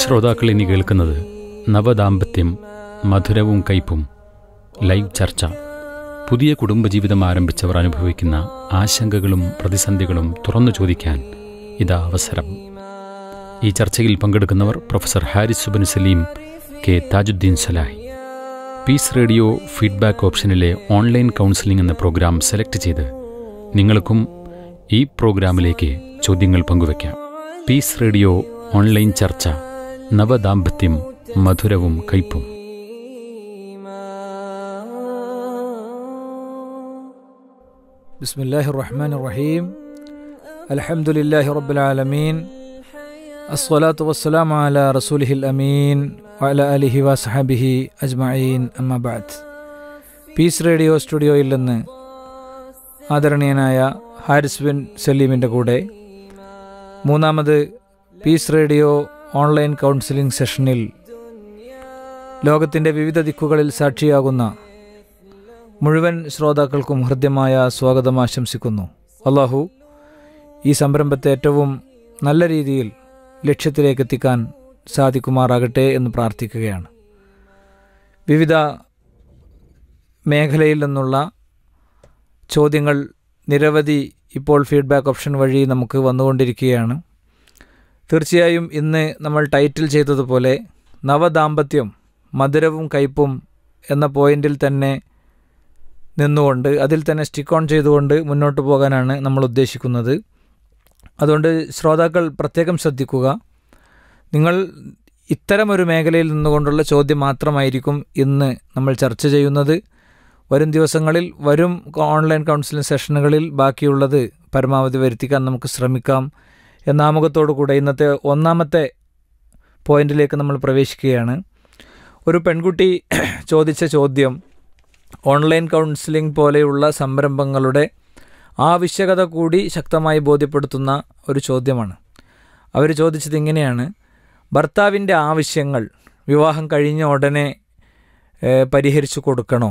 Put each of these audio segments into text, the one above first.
ശ്രോതാക്കൾ ഇനി കേൾക്കുന്നത് നവദാമ്പത്യം മധുരവും കയ്പും ലൈവ് ചർച്ച പുതിയ കുടുംബജീവിതം ആരംഭിച്ചവർ അനുഭവിക്കുന്ന ആശങ്കകളും പ്രതിസന്ധികളും തുറന്നു ചോദിക്കാൻ ഇതാ അവസരം ഈ ചർച്ചയിൽ പങ്കെടുക്കുന്നവർ പ്രൊഫസർ ഹാരിസ് സുബിൻ Saleem K Tajuddeen Salahi peace radio feedback ഓപ്ഷനിലെ ഓൺലൈൻ കൗൺസിലിംഗ് എന്ന പ്രോഗ്രാം സെലക്ട് ചെയ്ത് നിങ്ങൾക്കും ഈ പ്രോഗ്രാമിലേക്ക് ചോദ്യങ്ങൾ പങ്കുവയ്ക്കാം പീസ് റേഡിയോ ഓൺലൈൻ ചർച്ച നവദാമ്പത്യം മധുരവും കയ്പും ബിസ്മില്ലാഹി റഹ്മാൻ റഹീം അലഹമുല്ലാഹി റബുലാലമീൻ അസ്വലാത്തു വസ്സലാം അല റസൂലിഹിൽ അമീൻ അല അലിഹി വസഹബിഹി അജ്മീൻ അമ്മബാദ് പീസ് റേഡിയോ സ്റ്റുഡിയോയിൽ നിന്ന് ആദരണീയനായ ഹാരിസ് ബിൻ സലീമിൻ്റെ കൂടെ മൂന്നാമത് പീസ് റേഡിയോ ഓൺലൈൻ കൗൺസിലിംഗ് സെഷനിൽ ലോകത്തിൻ്റെ വിവിധ ദിക്കുകളിൽ സാക്ഷിയാകുന്ന മുഴുവൻ ശ്രോതാക്കൾക്കും ഹൃദ്യമായ സ്വാഗതം ആശംസിക്കുന്നു അള്ളാഹു ഈ സംരംഭത്തെ ഏറ്റവും നല്ല രീതിയിൽ ലക്ഷ്യത്തിലേക്ക് എത്തിക്കാൻ സാധിക്കുമാറാകട്ടെ എന്ന് പ്രാർത്ഥിക്കുകയാണ് വിവിധ മേഖലയിൽ നിന്നുള്ള ചോദ്യങ്ങൾ നിരവധി ഇപ്പോൾ ഫീഡ്ബാക്ക് ഓപ്ഷൻ വഴി നമുക്ക് വന്നുകൊണ്ടിരിക്കുകയാണ് തീർച്ചയായും ഇന്ന് നമ്മൾ ടൈറ്റിൽ ചെയ്തതുപോലെ നവദാമ്പത്യം മധുരവും കയ്പും എന്ന പോയിന്റിൽ തന്നെ നിന്നുകൊണ്ട് അതിൽ തന്നെ സ്റ്റിക്ക് ഓൺ ചെയ്തുകൊണ്ട് മുന്നോട്ട് പോകാനാണ് നമ്മൾ ഉദ്ദേശിക്കുന്നത് അതുകൊണ്ട് ശ്രോതാക്കൾ പ്രത്യേകം ശ്രദ്ധിക്കുക നിങ്ങൾ ഇത്തരമൊരു മേഖലയിൽ നിന്നുകൊണ്ടുള്ള ചോദ്യം മാത്രമായിരിക്കും ഇന്ന് നമ്മൾ ചർച്ച ചെയ്യുന്നത് വരും ദിവസങ്ങളിൽ വരും ഓൺലൈൻ കൗൺസിലിംഗ് സെഷനുകളിൽ ബാക്കിയുള്ളത് പരമാവധി വരുത്തിക്കാൻ നമുക്ക് ശ്രമിക്കാം എന്ന ആമുഖത്തോടു കൂടെ ഇന്നത്തെ ഒന്നാമത്തെ പോയിന്റിലേക്ക് നമ്മൾ പ്രവേശിക്കുകയാണ് ഒരു പെൺകുട്ടി ചോദിച്ച ചോദ്യം ഓൺലൈൻ കൗൺസിലിംഗ് പോലെയുള്ള സംരംഭങ്ങളുടെ ആവശ്യകത കൂടി ശക്തമായി ബോധ്യപ്പെടുത്തുന്ന ഒരു ചോദ്യമാണ് അവർ ചോദിച്ചത് ഇങ്ങനെയാണ് ഭർത്താവിൻ്റെ ആവശ്യങ്ങൾ വിവാഹം കഴിഞ്ഞ ഉടനെ പരിഹരിച്ചു കൊടുക്കണോ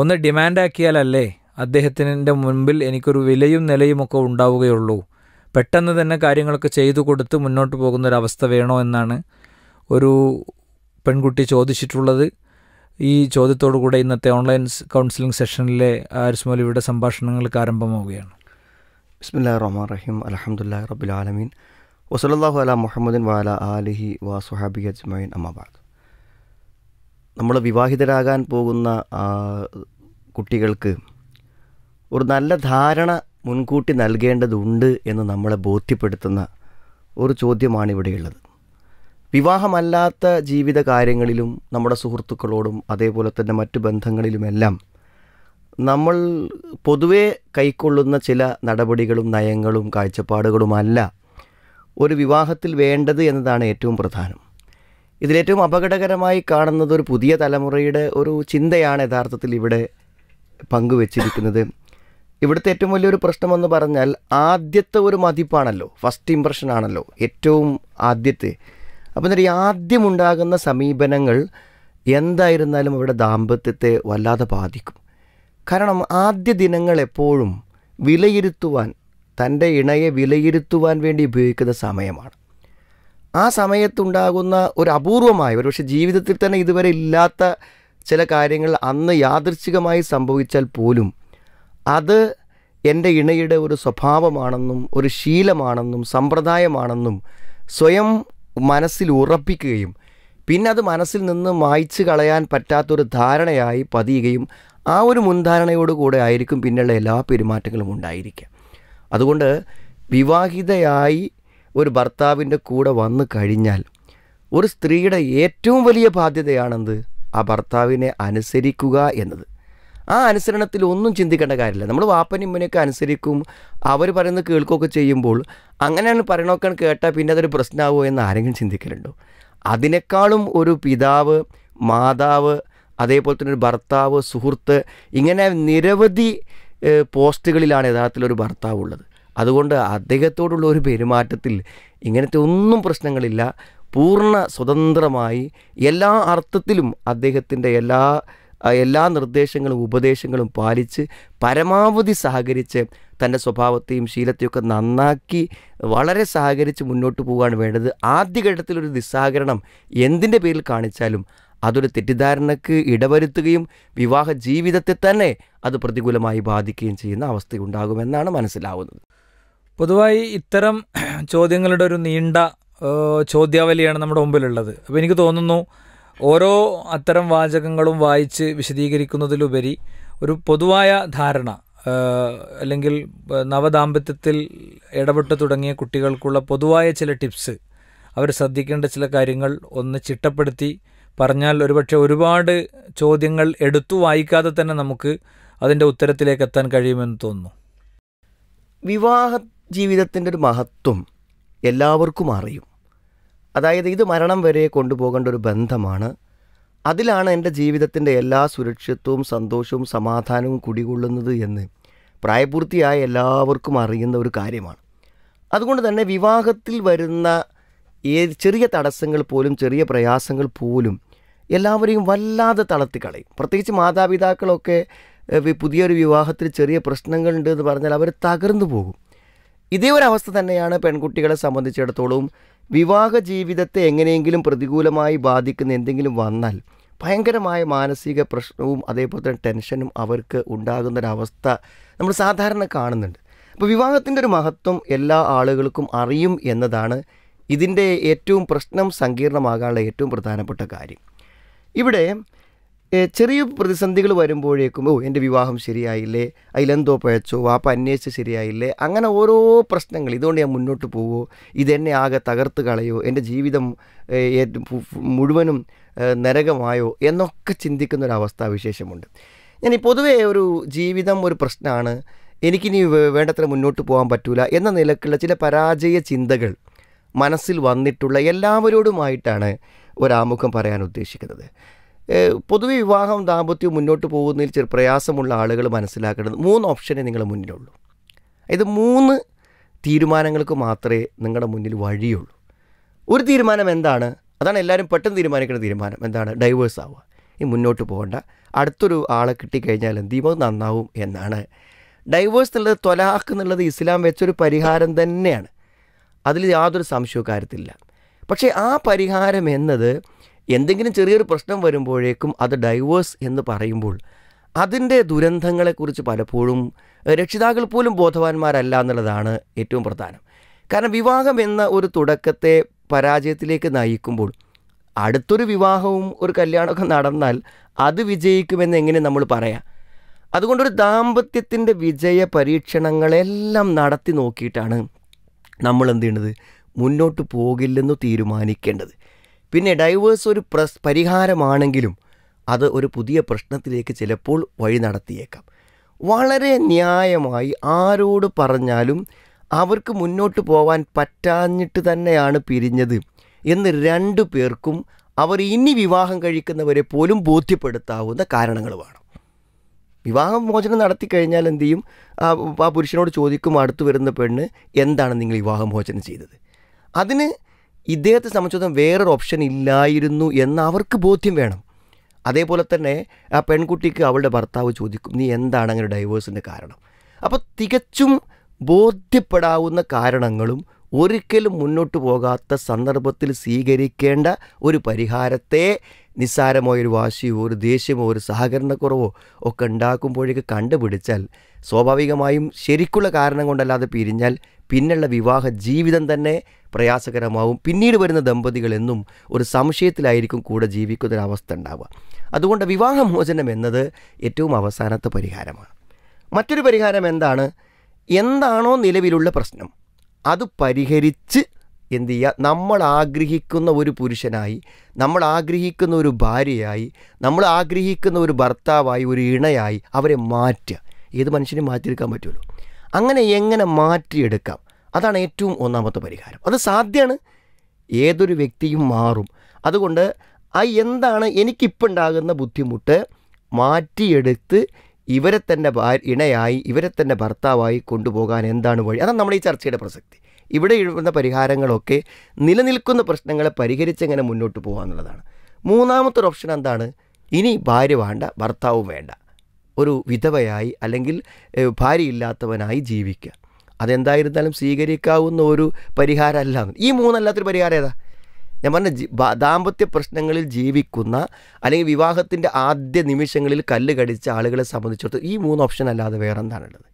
ഒന്ന് ഡിമാൻഡാക്കിയാലല്ലേ അദ്ദേഹത്തിൻ്റെ മുൻപിൽ എനിക്കൊരു വിലയും നിലയുമൊക്കെ ഉണ്ടാവുകയുള്ളൂ പെട്ടെന്ന് തന്നെ കാര്യങ്ങളൊക്കെ ചെയ്തു കൊടുത്ത് മുന്നോട്ട് പോകുന്ന ഒരു അവസ്ഥ വേണോ എന്നാണ് ഒരു പെൺകുട്ടി ചോദിച്ചിട്ടുള്ളത് ഈ ചോദ്യത്തോടു കൂടെ ഇന്നത്തെ ഓൺലൈൻ കൗൺസിലിംഗ് സെഷനിലെ ആരിസ് സംഭാഷണങ്ങൾക്ക് ആരംഭമാവുകയാണ് ബിസ്മില്ലാ റഹ്മാൻ റഹീം അലഹമുല്ലാ റബുലാലമീൻ വസലല്ലാഹു അല മുഹമ്മദിൻ വാല ആലിഹി വാസുഹാബി അജ്മൈൻ അമ്മബാദ് നമ്മൾ വിവാഹിതരാകാൻ പോകുന്ന കുട്ടികൾക്ക് ഒരു നല്ല ധാരണ മുൻകൂട്ടി നൽകേണ്ടതുണ്ട് എന്ന് നമ്മളെ ബോധ്യപ്പെടുത്തുന്ന ഒരു ചോദ്യമാണ് ഇവിടെയുള്ളത് വിവാഹമല്ലാത്ത ജീവിത കാര്യങ്ങളിലും നമ്മുടെ സുഹൃത്തുക്കളോടും അതേപോലെ തന്നെ മറ്റു ബന്ധങ്ങളിലുമെല്ലാം നമ്മൾ പൊതുവേ കൈക്കൊള്ളുന്ന ചില നടപടികളും നയങ്ങളും കാഴ്ചപ്പാടുകളുമല്ല ഒരു വിവാഹത്തിൽ വേണ്ടത് എന്നതാണ് ഏറ്റവും പ്രധാനം ഇതിലേറ്റവും അപകടകരമായി കാണുന്നത് ഒരു പുതിയ തലമുറയുടെ ഒരു ചിന്തയാണ് യഥാർത്ഥത്തിൽ ഇവിടെ പങ്കുവച്ചിരിക്കുന്നത് ഇവിടുത്തെ ഏറ്റവും വലിയൊരു പ്രശ്നമെന്ന് പറഞ്ഞാൽ ആദ്യത്തെ ഒരു മതിപ്പാണല്ലോ ഫസ്റ്റ് ഇമ്പ്രഷൻ ആണല്ലോ ഏറ്റവും ആദ്യത്തെ അപ്പം എന്നിട്ട് ആദ്യമുണ്ടാകുന്ന സമീപനങ്ങൾ എന്തായിരുന്നാലും അവരുടെ ദാമ്പത്യത്തെ വല്ലാതെ ബാധിക്കും കാരണം ആദ്യ ദിനങ്ങൾ എപ്പോഴും വിലയിരുത്തുവാൻ തൻ്റെ ഇണയെ വിലയിരുത്തുവാൻ വേണ്ടി ഉപയോഗിക്കുന്ന സമയമാണ് ആ സമയത്തുണ്ടാകുന്ന ഒരു അപൂർവമായ ഒരുപക്ഷെ ജീവിതത്തിൽ തന്നെ ഇതുവരെ ഇല്ലാത്ത ചില കാര്യങ്ങൾ അന്ന് യാദൃച്ഛികമായി സംഭവിച്ചാൽ പോലും അത് എൻ്റെ ഇണയുടെ ഒരു സ്വഭാവമാണെന്നും ഒരു ശീലമാണെന്നും സമ്പ്രദായമാണെന്നും സ്വയം മനസ്സിൽ ഉറപ്പിക്കുകയും പിന്നെ അത് മനസ്സിൽ നിന്ന് മായ്ച്ചു കളയാൻ പറ്റാത്തൊരു ധാരണയായി പതിയുകയും ആ ഒരു മുൻധാരണയോടുകൂടെ ആയിരിക്കും പിന്നെയുള്ള എല്ലാ പെരുമാറ്റങ്ങളും ഉണ്ടായിരിക്കുക അതുകൊണ്ട് വിവാഹിതയായി ഒരു ഭർത്താവിൻ്റെ കൂടെ വന്നു കഴിഞ്ഞാൽ ഒരു സ്ത്രീയുടെ ഏറ്റവും വലിയ ബാധ്യതയാണെന്ത് ആ ഭർത്താവിനെ അനുസരിക്കുക എന്നത് ആ അനുസരണത്തിൽ ഒന്നും ചിന്തിക്കേണ്ട കാര്യമില്ല നമ്മൾ വാപ്പനും ഇമ്മനെയൊക്കെ അനുസരിക്കും അവർ പറയുന്നത് കേൾക്കുകയൊക്കെ ചെയ്യുമ്പോൾ അങ്ങനെയാണ് പറയണമൊക്കെ കേട്ടാൽ പിന്നെ അതൊരു പ്രശ്നമാവുമോ എന്ന് ആരെങ്കിലും ചിന്തിക്കലുണ്ടോ അതിനേക്കാളും ഒരു പിതാവ് മാതാവ് അതേപോലെ തന്നെ ഒരു ഭർത്താവ് സുഹൃത്ത് ഇങ്ങനെ നിരവധി പോസ്റ്റുകളിലാണ് യഥാർത്ഥത്തിൽ ഒരു ഭർത്താവ് ഉള്ളത് അതുകൊണ്ട് അദ്ദേഹത്തോടുള്ള ഒരു പെരുമാറ്റത്തിൽ ഇങ്ങനത്തെ ഒന്നും പ്രശ്നങ്ങളില്ല പൂർണ്ണ സ്വതന്ത്രമായി എല്ലാ അർത്ഥത്തിലും അദ്ദേഹത്തിൻ്റെ എല്ലാ എല്ലാ നിർദ്ദേശങ്ങളും ഉപദേശങ്ങളും പാലിച്ച് പരമാവധി സഹകരിച്ച് തൻ്റെ സ്വഭാവത്തെയും ശീലത്തെയൊക്കെ നന്നാക്കി വളരെ സഹകരിച്ച് മുന്നോട്ട് പോകുകയാണ് വേണ്ടത് ആദ്യഘട്ടത്തിലൊരു നിസ്സഹകരണം എന്തിൻ്റെ പേരിൽ കാണിച്ചാലും അതൊരു തെറ്റിദ്ധാരണക്ക് ഇടവരുത്തുകയും വിവാഹ ജീവിതത്തെ തന്നെ അത് പ്രതികൂലമായി ബാധിക്കുകയും ചെയ്യുന്ന അവസ്ഥയുണ്ടാകുമെന്നാണ് മനസ്സിലാവുന്നത് പൊതുവായി ഇത്തരം ചോദ്യങ്ങളുടെ ഒരു നീണ്ട ചോദ്യാവലിയാണ് നമ്മുടെ മുമ്പിലുള്ളത് അപ്പോൾ എനിക്ക് തോന്നുന്നു ഓരോ അത്തരം വാചകങ്ങളും വായിച്ച് വിശദീകരിക്കുന്നതിലുപരി ഒരു പൊതുവായ ധാരണ അല്ലെങ്കിൽ നവദാമ്പത്യത്തിൽ ഇടപെട്ട് തുടങ്ങിയ കുട്ടികൾക്കുള്ള പൊതുവായ ചില ടിപ്സ് അവർ ശ്രദ്ധിക്കേണ്ട ചില കാര്യങ്ങൾ ഒന്ന് ചിട്ടപ്പെടുത്തി പറഞ്ഞാൽ ഒരുപക്ഷെ ഒരുപാട് ചോദ്യങ്ങൾ എടുത്തു വായിക്കാതെ തന്നെ നമുക്ക് അതിൻ്റെ ഉത്തരത്തിലേക്ക് എത്താൻ കഴിയുമെന്ന് തോന്നുന്നു വിവാഹ ജീവിതത്തിൻ്റെ ഒരു മഹത്വം എല്ലാവർക്കും അറിയും അതായത് ഇത് മരണം വരെ കൊണ്ടുപോകേണ്ട ഒരു ബന്ധമാണ് അതിലാണ് എൻ്റെ ജീവിതത്തിൻ്റെ എല്ലാ സുരക്ഷിത്വവും സന്തോഷവും സമാധാനവും കുടികൊള്ളുന്നത് എന്ന് പ്രായപൂർത്തിയായ എല്ലാവർക്കും അറിയുന്ന ഒരു കാര്യമാണ് അതുകൊണ്ട് തന്നെ വിവാഹത്തിൽ വരുന്ന ഏ ചെറിയ തടസ്സങ്ങൾ പോലും ചെറിയ പ്രയാസങ്ങൾ പോലും എല്ലാവരെയും വല്ലാതെ തളർത്തി കളയും പ്രത്യേകിച്ച് മാതാപിതാക്കളൊക്കെ പുതിയൊരു വിവാഹത്തിൽ ചെറിയ പ്രശ്നങ്ങളുണ്ട് എന്ന് പറഞ്ഞാൽ അവർ തകർന്നു പോകും ഇതേ ഒരു അവസ്ഥ തന്നെയാണ് പെൺകുട്ടികളെ സംബന്ധിച്ചിടത്തോളം വിവാഹ ജീവിതത്തെ എങ്ങനെയെങ്കിലും പ്രതികൂലമായി ബാധിക്കുന്ന എന്തെങ്കിലും വന്നാൽ ഭയങ്കരമായ മാനസിക പ്രശ്നവും അതേപോലെ തന്നെ ടെൻഷനും അവർക്ക് ഉണ്ടാകുന്നൊരവസ്ഥ നമ്മൾ സാധാരണ കാണുന്നുണ്ട് അപ്പോൾ വിവാഹത്തിൻ്റെ ഒരു മഹത്വം എല്ലാ ആളുകൾക്കും അറിയും എന്നതാണ് ഇതിൻ്റെ ഏറ്റവും പ്രശ്നം സങ്കീർണമാകാനുള്ള ഏറ്റവും പ്രധാനപ്പെട്ട കാര്യം ഇവിടെ ചെറിയ പ്രതിസന്ധികൾ വരുമ്പോഴേക്കും ഓ എൻ്റെ വിവാഹം ശരിയായില്ലേ അതിലെന്തോ പഴച്ചോ വാപ്പ അന്വേഷിച്ച് ശരിയായില്ലേ അങ്ങനെ ഓരോ പ്രശ്നങ്ങൾ ഇതുകൊണ്ട് ഞാൻ മുന്നോട്ട് പോവോ ഇതെന്നെ ആകെ തകർത്ത് കളയോ എൻ്റെ ജീവിതം മുഴുവനും നരകമായോ എന്നൊക്കെ ചിന്തിക്കുന്ന ഒരു വിശേഷമുണ്ട് ഞാൻ ഈ പൊതുവേ ഒരു ജീവിതം ഒരു പ്രശ്നമാണ് എനിക്കിനി വേണ്ടത്ര മുന്നോട്ട് പോകാൻ പറ്റൂല എന്ന നിലക്കുള്ള ചില പരാജയ ചിന്തകൾ മനസ്സിൽ വന്നിട്ടുള്ള എല്ലാവരോടുമായിട്ടാണ് ഒരാമുഖം പറയാൻ ഉദ്ദേശിക്കുന്നത് പൊതുവെ വിവാഹം ദാമ്പത്യം മുന്നോട്ട് പോകുന്നതിൽ ചെറു പ്രയാസമുള്ള ആളുകൾ മനസ്സിലാക്കേണ്ടത് മൂന്ന് ഓപ്ഷനെ നിങ്ങളുടെ മുന്നിലുള്ളൂ ഇത് മൂന്ന് തീരുമാനങ്ങൾക്ക് മാത്രമേ നിങ്ങളുടെ മുന്നിൽ വഴിയുള്ളൂ ഒരു തീരുമാനം എന്താണ് അതാണ് എല്ലാവരും പെട്ടെന്ന് തീരുമാനിക്കുന്ന തീരുമാനം എന്താണ് ഡൈവേഴ്സ് ആവുക ഈ മുന്നോട്ട് പോകണ്ട അടുത്തൊരു ആളെ കിട്ടിക്കഴിഞ്ഞാൽ എന്ത് ചെയ്യുമ്പോൾ നന്നാവും എന്നാണ് ഡൈവേഴ്സ് എന്നുള്ളത് ത്വലാഖ് എന്നുള്ളത് ഇസ്ലാം വെച്ചൊരു പരിഹാരം തന്നെയാണ് അതിൽ യാതൊരു സംശയവും കാര്യത്തില്ല പക്ഷേ ആ പരിഹാരം എന്നത് എന്തെങ്കിലും ചെറിയൊരു പ്രശ്നം വരുമ്പോഴേക്കും അത് ഡൈവേഴ്സ് എന്ന് പറയുമ്പോൾ അതിൻ്റെ ദുരന്തങ്ങളെക്കുറിച്ച് പലപ്പോഴും രക്ഷിതാക്കൾ പോലും ബോധവാന്മാരല്ല എന്നുള്ളതാണ് ഏറ്റവും പ്രധാനം കാരണം വിവാഹം എന്ന ഒരു തുടക്കത്തെ പരാജയത്തിലേക്ക് നയിക്കുമ്പോൾ അടുത്തൊരു വിവാഹവും ഒരു കല്യാണമൊക്കെ നടന്നാൽ അത് വിജയിക്കുമെന്ന് എങ്ങനെ നമ്മൾ പറയാം അതുകൊണ്ടൊരു ദാമ്പത്യത്തിൻ്റെ വിജയ പരീക്ഷണങ്ങളെല്ലാം നടത്തി നോക്കിയിട്ടാണ് നമ്മൾ എന്ത് ചെയ്യുന്നത് മുന്നോട്ട് പോകില്ലെന്ന് തീരുമാനിക്കേണ്ടത് പിന്നെ ഡൈവേഴ്സ് ഒരു പ്രസ് പരിഹാരമാണെങ്കിലും അത് ഒരു പുതിയ പ്രശ്നത്തിലേക്ക് ചിലപ്പോൾ വഴി നടത്തിയേക്കാം വളരെ ന്യായമായി ആരോട് പറഞ്ഞാലും അവർക്ക് മുന്നോട്ട് പോവാൻ പറ്റാഞ്ഞിട്ട് തന്നെയാണ് പിരിഞ്ഞത് എന്ന് രണ്ടു പേർക്കും അവർ ഇനി വിവാഹം കഴിക്കുന്നവരെ പോലും ബോധ്യപ്പെടുത്താവുന്ന കാരണങ്ങൾ വേണം വിവാഹം മോചനം നടത്തി കഴിഞ്ഞാൽ എന്തു ചെയ്യും ആ പുരുഷനോട് ചോദിക്കും അടുത്തു വരുന്ന പെണ്ണ് എന്താണ് നിങ്ങൾ വിവാഹമോചനം ചെയ്തത് അതിന് ഇദ്ദേഹത്തെ സംബന്ധിച്ചിടത്തോളം വേറൊരു ഓപ്ഷൻ ഇല്ലായിരുന്നു എന്ന് അവർക്ക് ബോധ്യം വേണം അതേപോലെ തന്നെ ആ പെൺകുട്ടിക്ക് അവളുടെ ഭർത്താവ് ചോദിക്കും നീ എന്താണ് അങ്ങനെ ഡൈവേഴ്സിൻ്റെ കാരണം അപ്പോൾ തികച്ചും ബോധ്യപ്പെടാവുന്ന കാരണങ്ങളും ഒരിക്കലും മുന്നോട്ട് പോകാത്ത സന്ദർഭത്തിൽ സ്വീകരിക്കേണ്ട ഒരു പരിഹാരത്തെ നിസ്സാരമോ ഒരു വാശിയോ ഒരു ദേഷ്യമോ ഒരു സഹകരണക്കുറവോ ഒക്കെ ഉണ്ടാക്കുമ്പോഴേക്ക് കണ്ടുപിടിച്ചാൽ സ്വാഭാവികമായും ശരിക്കുള്ള കാരണം കൊണ്ടല്ലാതെ പിരിഞ്ഞാൽ പിന്നുള്ള വിവാഹ ജീവിതം തന്നെ പ്രയാസകരമാവും പിന്നീട് വരുന്ന ദമ്പതികൾ എന്നും ഒരു സംശയത്തിലായിരിക്കും കൂടെ ജീവിക്കുന്നൊരവസ്ഥ ഉണ്ടാവുക അതുകൊണ്ട് വിവാഹമോചനം എന്നത് ഏറ്റവും അവസാനത്തെ പരിഹാരമാണ് മറ്റൊരു പരിഹാരം എന്താണ് എന്താണോ നിലവിലുള്ള പ്രശ്നം അത് പരിഹരിച്ച് എന്തു ചെയ്യുക നമ്മൾ ആഗ്രഹിക്കുന്ന ഒരു പുരുഷനായി നമ്മൾ ആഗ്രഹിക്കുന്ന ഒരു ഭാര്യയായി നമ്മൾ ആഗ്രഹിക്കുന്ന ഒരു ഭർത്താവായി ഒരു ഇണയായി അവരെ മാറ്റുക ഏത് മനുഷ്യനും മാറ്റിയെടുക്കാൻ പറ്റുമല്ലോ അങ്ങനെ എങ്ങനെ മാറ്റിയെടുക്കാം അതാണ് ഏറ്റവും ഒന്നാമത്തെ പരിഹാരം അത് സാധ്യമാണ് ഏതൊരു വ്യക്തിയും മാറും അതുകൊണ്ട് ആ എന്താണ് എനിക്കിപ്പോൾ ഉണ്ടാകുന്ന ബുദ്ധിമുട്ട് മാറ്റിയെടുത്ത് ഇവരെ തന്നെ ഇണയായി ഇവരെ തന്നെ ഭർത്താവായി കൊണ്ടുപോകാൻ എന്താണ് വഴി അതാണ് നമ്മുടെ ഈ ചർച്ചയുടെ പ്രസക്തി ഇവിടെ എഴുതുന്ന പരിഹാരങ്ങളൊക്കെ നിലനിൽക്കുന്ന പ്രശ്നങ്ങളെ എങ്ങനെ മുന്നോട്ട് പോകാന്നുള്ളതാണ് എന്നുള്ളതാണ് മൂന്നാമത്തെ ഓപ്ഷൻ എന്താണ് ഇനി ഭാര്യ വേണ്ട ഭർത്താവും വേണ്ട ഒരു വിധവയായി അല്ലെങ്കിൽ ഭാര്യയില്ലാത്തവനായി ജീവിക്കുക അതെന്തായിരുന്നാലും സ്വീകരിക്കാവുന്ന ഒരു പരിഹാരമല്ല ഈ മൂന്നല്ലാത്തൊരു പരിഹാരം ഏതാ ഞാൻ പറഞ്ഞ ദാമ്പത്യ പ്രശ്നങ്ങളിൽ ജീവിക്കുന്ന അല്ലെങ്കിൽ വിവാഹത്തിൻ്റെ ആദ്യ നിമിഷങ്ങളിൽ കല്ല് കടിച്ച ആളുകളെ സംബന്ധിച്ചിടത്തോളം ഈ മൂന്ന് ഓപ്ഷൻ അല്ലാതെ വേറെ എന്താണുള്ളത്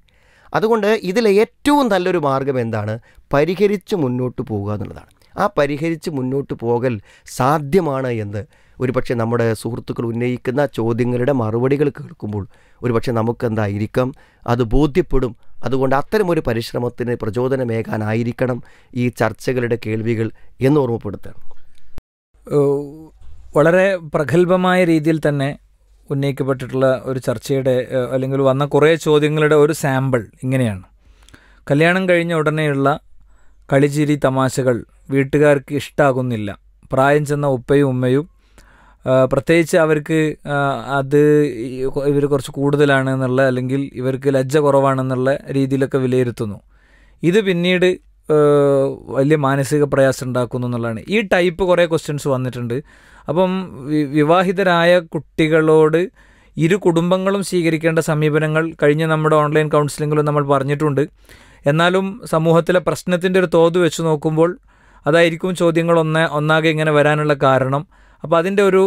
അതുകൊണ്ട് ഇതിലെ ഏറ്റവും നല്ലൊരു മാർഗം എന്താണ് പരിഹരിച്ച് മുന്നോട്ട് പോകുക എന്നുള്ളതാണ് ആ പരിഹരിച്ച് മുന്നോട്ട് പോകൽ സാധ്യമാണ് എന്ന് ഒരുപക്ഷെ നമ്മുടെ സുഹൃത്തുക്കൾ ഉന്നയിക്കുന്ന ചോദ്യങ്ങളുടെ മറുപടികൾ കേൾക്കുമ്പോൾ ഒരുപക്ഷെ നമുക്കെന്തായിരിക്കാം അത് ബോധ്യപ്പെടും അതുകൊണ്ട് അത്തരമൊരു പരിശ്രമത്തിന് പ്രചോദനമേകാനായിരിക്കണം ഈ ചർച്ചകളുടെ കേൾവികൾ എന്ന് ഓർമ്മപ്പെടുത്തണം വളരെ പ്രഗത്ഭമായ രീതിയിൽ തന്നെ ഉന്നയിക്കപ്പെട്ടിട്ടുള്ള ഒരു ചർച്ചയുടെ അല്ലെങ്കിൽ വന്ന കുറേ ചോദ്യങ്ങളുടെ ഒരു സാമ്പിൾ ഇങ്ങനെയാണ് കല്യാണം കഴിഞ്ഞ ഉടനെയുള്ള കളിചിരി തമാശകൾ വീട്ടുകാർക്ക് ഇഷ്ടാകുന്നില്ല പ്രായം ചെന്ന ഉപ്പയും ഉമ്മയും പ്രത്യേകിച്ച് അവർക്ക് അത് ഇവർ കുറച്ച് കൂടുതലാണ് എന്നുള്ള അല്ലെങ്കിൽ ഇവർക്ക് ലജ്ജ കുറവാണെന്നുള്ള രീതിയിലൊക്കെ വിലയിരുത്തുന്നു ഇത് പിന്നീട് വലിയ മാനസിക പ്രയാസം ഉണ്ടാക്കുന്നു എന്നുള്ളതാണ് ഈ ടൈപ്പ് കുറേ ക്വസ്റ്റ്യൻസ് വന്നിട്ടുണ്ട് അപ്പം വിവാഹിതരായ കുട്ടികളോട് ഇരു കുടുംബങ്ങളും സ്വീകരിക്കേണ്ട സമീപനങ്ങൾ കഴിഞ്ഞ നമ്മുടെ ഓൺലൈൻ കൗൺസിലിങ്ങിലും നമ്മൾ പറഞ്ഞിട്ടുണ്ട് എന്നാലും സമൂഹത്തിലെ പ്രശ്നത്തിൻ്റെ ഒരു തോത് വെച്ച് നോക്കുമ്പോൾ അതായിരിക്കും ചോദ്യങ്ങൾ ഒന്നേ ഒന്നാകെ ഇങ്ങനെ വരാനുള്ള കാരണം അപ്പോൾ അതിൻ്റെ ഒരു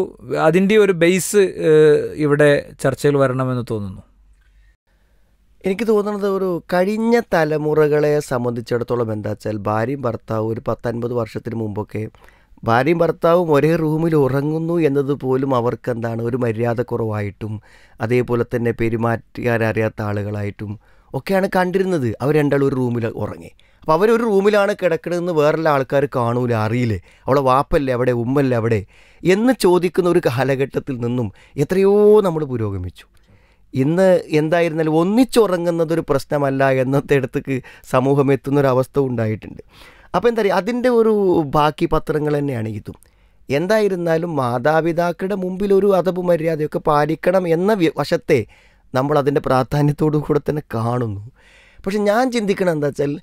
അതിൻ്റെ ഒരു ബേസ് ഇവിടെ ചർച്ചയിൽ വരണമെന്ന് തോന്നുന്നു എനിക്ക് തോന്നുന്നത് ഒരു കഴിഞ്ഞ തലമുറകളെ സംബന്ധിച്ചിടത്തോളം എന്താ വെച്ചാൽ ഭാര്യയും ഭർത്താവും ഒരു പത്തൊൻപത് വർഷത്തിന് മുമ്പൊക്കെ ഭാര്യയും ഭർത്താവും ഒരേ റൂമിൽ ഉറങ്ങുന്നു എന്നത് പോലും അവർക്ക് എന്താണ് ഒരു മര്യാദക്കുറവായിട്ടും അതേപോലെ തന്നെ പെരുമാറ്റാൻ അറിയാത്ത ആളുകളായിട്ടും ഒക്കെയാണ് കണ്ടിരുന്നത് അവർ രണ്ടാളും ഒരു റൂമിൽ ഉറങ്ങി അപ്പോൾ അവരൊരു റൂമിലാണ് കിടക്കണതെന്ന് വേറെല്ലാം ആൾക്കാർ കാണൂല അറിയില്ലേ അവളെ വാപ്പല്ലേ അവിടെ ഉമ്മല്ലേ അവിടെ എന്ന് ചോദിക്കുന്ന ഒരു കാലഘട്ടത്തിൽ നിന്നും എത്രയോ നമ്മൾ പുരോഗമിച്ചു ഇന്ന് എന്തായിരുന്നാലും ഒന്നിച്ചുറങ്ങുന്നതൊരു ഒരു പ്രശ്നമല്ല എന്നത്തെ അടുത്തേക്ക് സമൂഹം എത്തുന്ന ഒരു അവസ്ഥ ഉണ്ടായിട്ടുണ്ട് അപ്പോൾ എന്താ പറയുക അതിൻ്റെ ഒരു ബാക്കി പത്രങ്ങൾ തന്നെയാണ് ഇതും എന്തായിരുന്നാലും മാതാപിതാക്കളുടെ മുമ്പിൽ ഒരു അതപ് മര്യാദയൊക്കെ പാലിക്കണം എന്ന വശത്തെ നമ്മൾ അതിൻ്റെ പ്രാധാന്യത്തോടു കൂടെ തന്നെ കാണുന്നു പക്ഷെ ഞാൻ ചിന്തിക്കണം എന്താ വെച്ചാൽ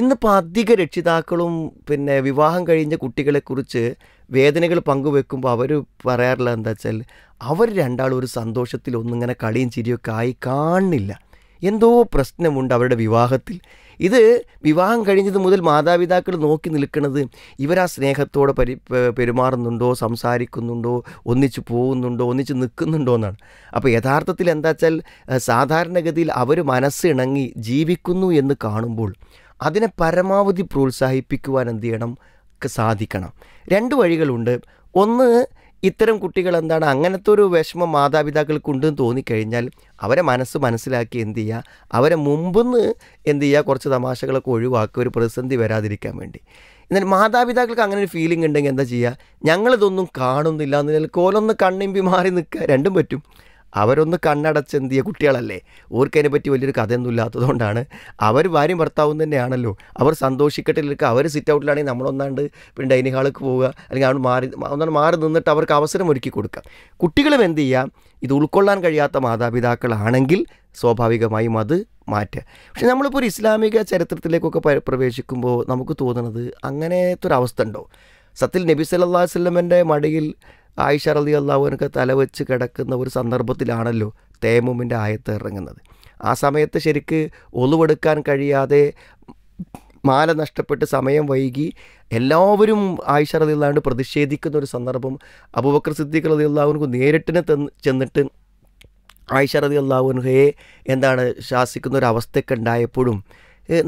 ഇന്നിപ്പോൾ അധിക രക്ഷിതാക്കളും പിന്നെ വിവാഹം കഴിഞ്ഞ കുട്ടികളെക്കുറിച്ച് വേദനകൾ പങ്കുവെക്കുമ്പോൾ അവർ പറയാറില്ല എന്താ വെച്ചാൽ അവർ രണ്ടാളും ഒരു സന്തോഷത്തിൽ ഒന്നിങ്ങനെ കളിയും ചിരിയൊക്കെ ആയി കാണില്ല എന്തോ പ്രശ്നമുണ്ട് അവരുടെ വിവാഹത്തിൽ ഇത് വിവാഹം കഴിഞ്ഞത് മുതൽ മാതാപിതാക്കൾ നോക്കി നിൽക്കുന്നത് ഇവരാ സ്നേഹത്തോടെ പരി പെരുമാറുന്നുണ്ടോ സംസാരിക്കുന്നുണ്ടോ ഒന്നിച്ച് പോകുന്നുണ്ടോ ഒന്നിച്ച് നിൽക്കുന്നുണ്ടോ എന്നാണ് അപ്പോൾ യഥാർത്ഥത്തിൽ എന്താ വെച്ചാൽ സാധാരണഗതിയിൽ അവർ മനസ്സിണങ്ങി ജീവിക്കുന്നു എന്ന് കാണുമ്പോൾ അതിനെ പരമാവധി പ്രോത്സാഹിപ്പിക്കുവാൻ എന്ത് ചെയ്യണം സാധിക്കണം രണ്ട് വഴികളുണ്ട് ഒന്ന് ഇത്തരം കുട്ടികൾ എന്താണ് അങ്ങനത്തെ ഒരു വിഷമം ഉണ്ടെന്ന് തോന്നിക്കഴിഞ്ഞാൽ അവരെ മനസ്സ് മനസ്സിലാക്കി എന്ത് ചെയ്യുക അവരെ മുമ്പെന്ന് എന്ത് ചെയ്യുക കുറച്ച് തമാശകളൊക്കെ ഒഴിവാക്കുക ഒരു പ്രതിസന്ധി വരാതിരിക്കാൻ വേണ്ടി എന്നാൽ മാതാപിതാക്കൾക്ക് അങ്ങനെ ഒരു ഫീലിംഗ് ഉണ്ടെങ്കിൽ എന്താ ചെയ്യുക ഞങ്ങളിതൊന്നും കാണുന്നില്ല എന്നാൽ കോലൊന്ന് കണ്ണിമ്പി മാറി നിൽക്കുക രണ്ടും പറ്റും അവരൊന്ന് കണ്ണടച്ചെന്തിയ കുട്ടികളല്ലേ ഓർക്കതിനെ പറ്റി വലിയൊരു കഥയൊന്നും ഇല്ലാത്തതുകൊണ്ടാണ് അവർ ഭാര്യയും ഭർത്താവും തന്നെയാണല്ലോ അവർ സന്തോഷിക്കട്ടിലൊക്കെ അവർ സിറ്റ് ഔട്ടിലാണെങ്കിൽ നമ്മളൊന്നാണ്ട് പിന്നെ ഡൈനിങ് ഹാളിലേക്ക് പോവുക അല്ലെങ്കിൽ അവിടെ മാറി ഒന്നാണ് മാറി നിന്നിട്ട് അവർക്ക് അവസരം ഒരുക്കി കൊടുക്കുക കുട്ടികളും എന്ത് ചെയ്യാം ഇത് ഉൾക്കൊള്ളാൻ കഴിയാത്ത മാതാപിതാക്കളാണെങ്കിൽ സ്വാഭാവികമായും അത് മാറ്റുക പക്ഷേ നമ്മളിപ്പോൾ ഒരു ഇസ്ലാമിക ചരിത്രത്തിലേക്കൊക്കെ പ്രവേശിക്കുമ്പോൾ നമുക്ക് തോന്നുന്നത് അങ്ങനത്തെ ഒരു അവസ്ഥ ഉണ്ടോ സത്തിൽ നബി സല്ലാ വല്ലമൻ്റെ മടിയിൽ ആയിഷ റലി അള്ളാഹുവിനൊക്കെ തലവെച്ച് കിടക്കുന്ന ഒരു സന്ദർഭത്തിലാണല്ലോ തേമുമിൻ്റെ ആയത്ത് ഇറങ്ങുന്നത് ആ സമയത്ത് ശരിക്ക് ഒളിവെടുക്കാൻ കഴിയാതെ മാല നഷ്ടപ്പെട്ട് സമയം വൈകി എല്ലാവരും ആയിഷ റതി അള്ളാഹുവിന് പ്രതിഷേധിക്കുന്ന ഒരു സന്ദർഭം അബൂബക്കർ സിദ്ദീഖ് അലി അള്ളാഹുവിനക്ക് നേരിട്ടിനെ ചെന്നിട്ട് ആയിഷ റതി അള്ളാഹുൻഹയെ എന്താണ് ശാസിക്കുന്ന ഒരു അവസ്ഥയൊക്കെ ഉണ്ടായപ്പോഴും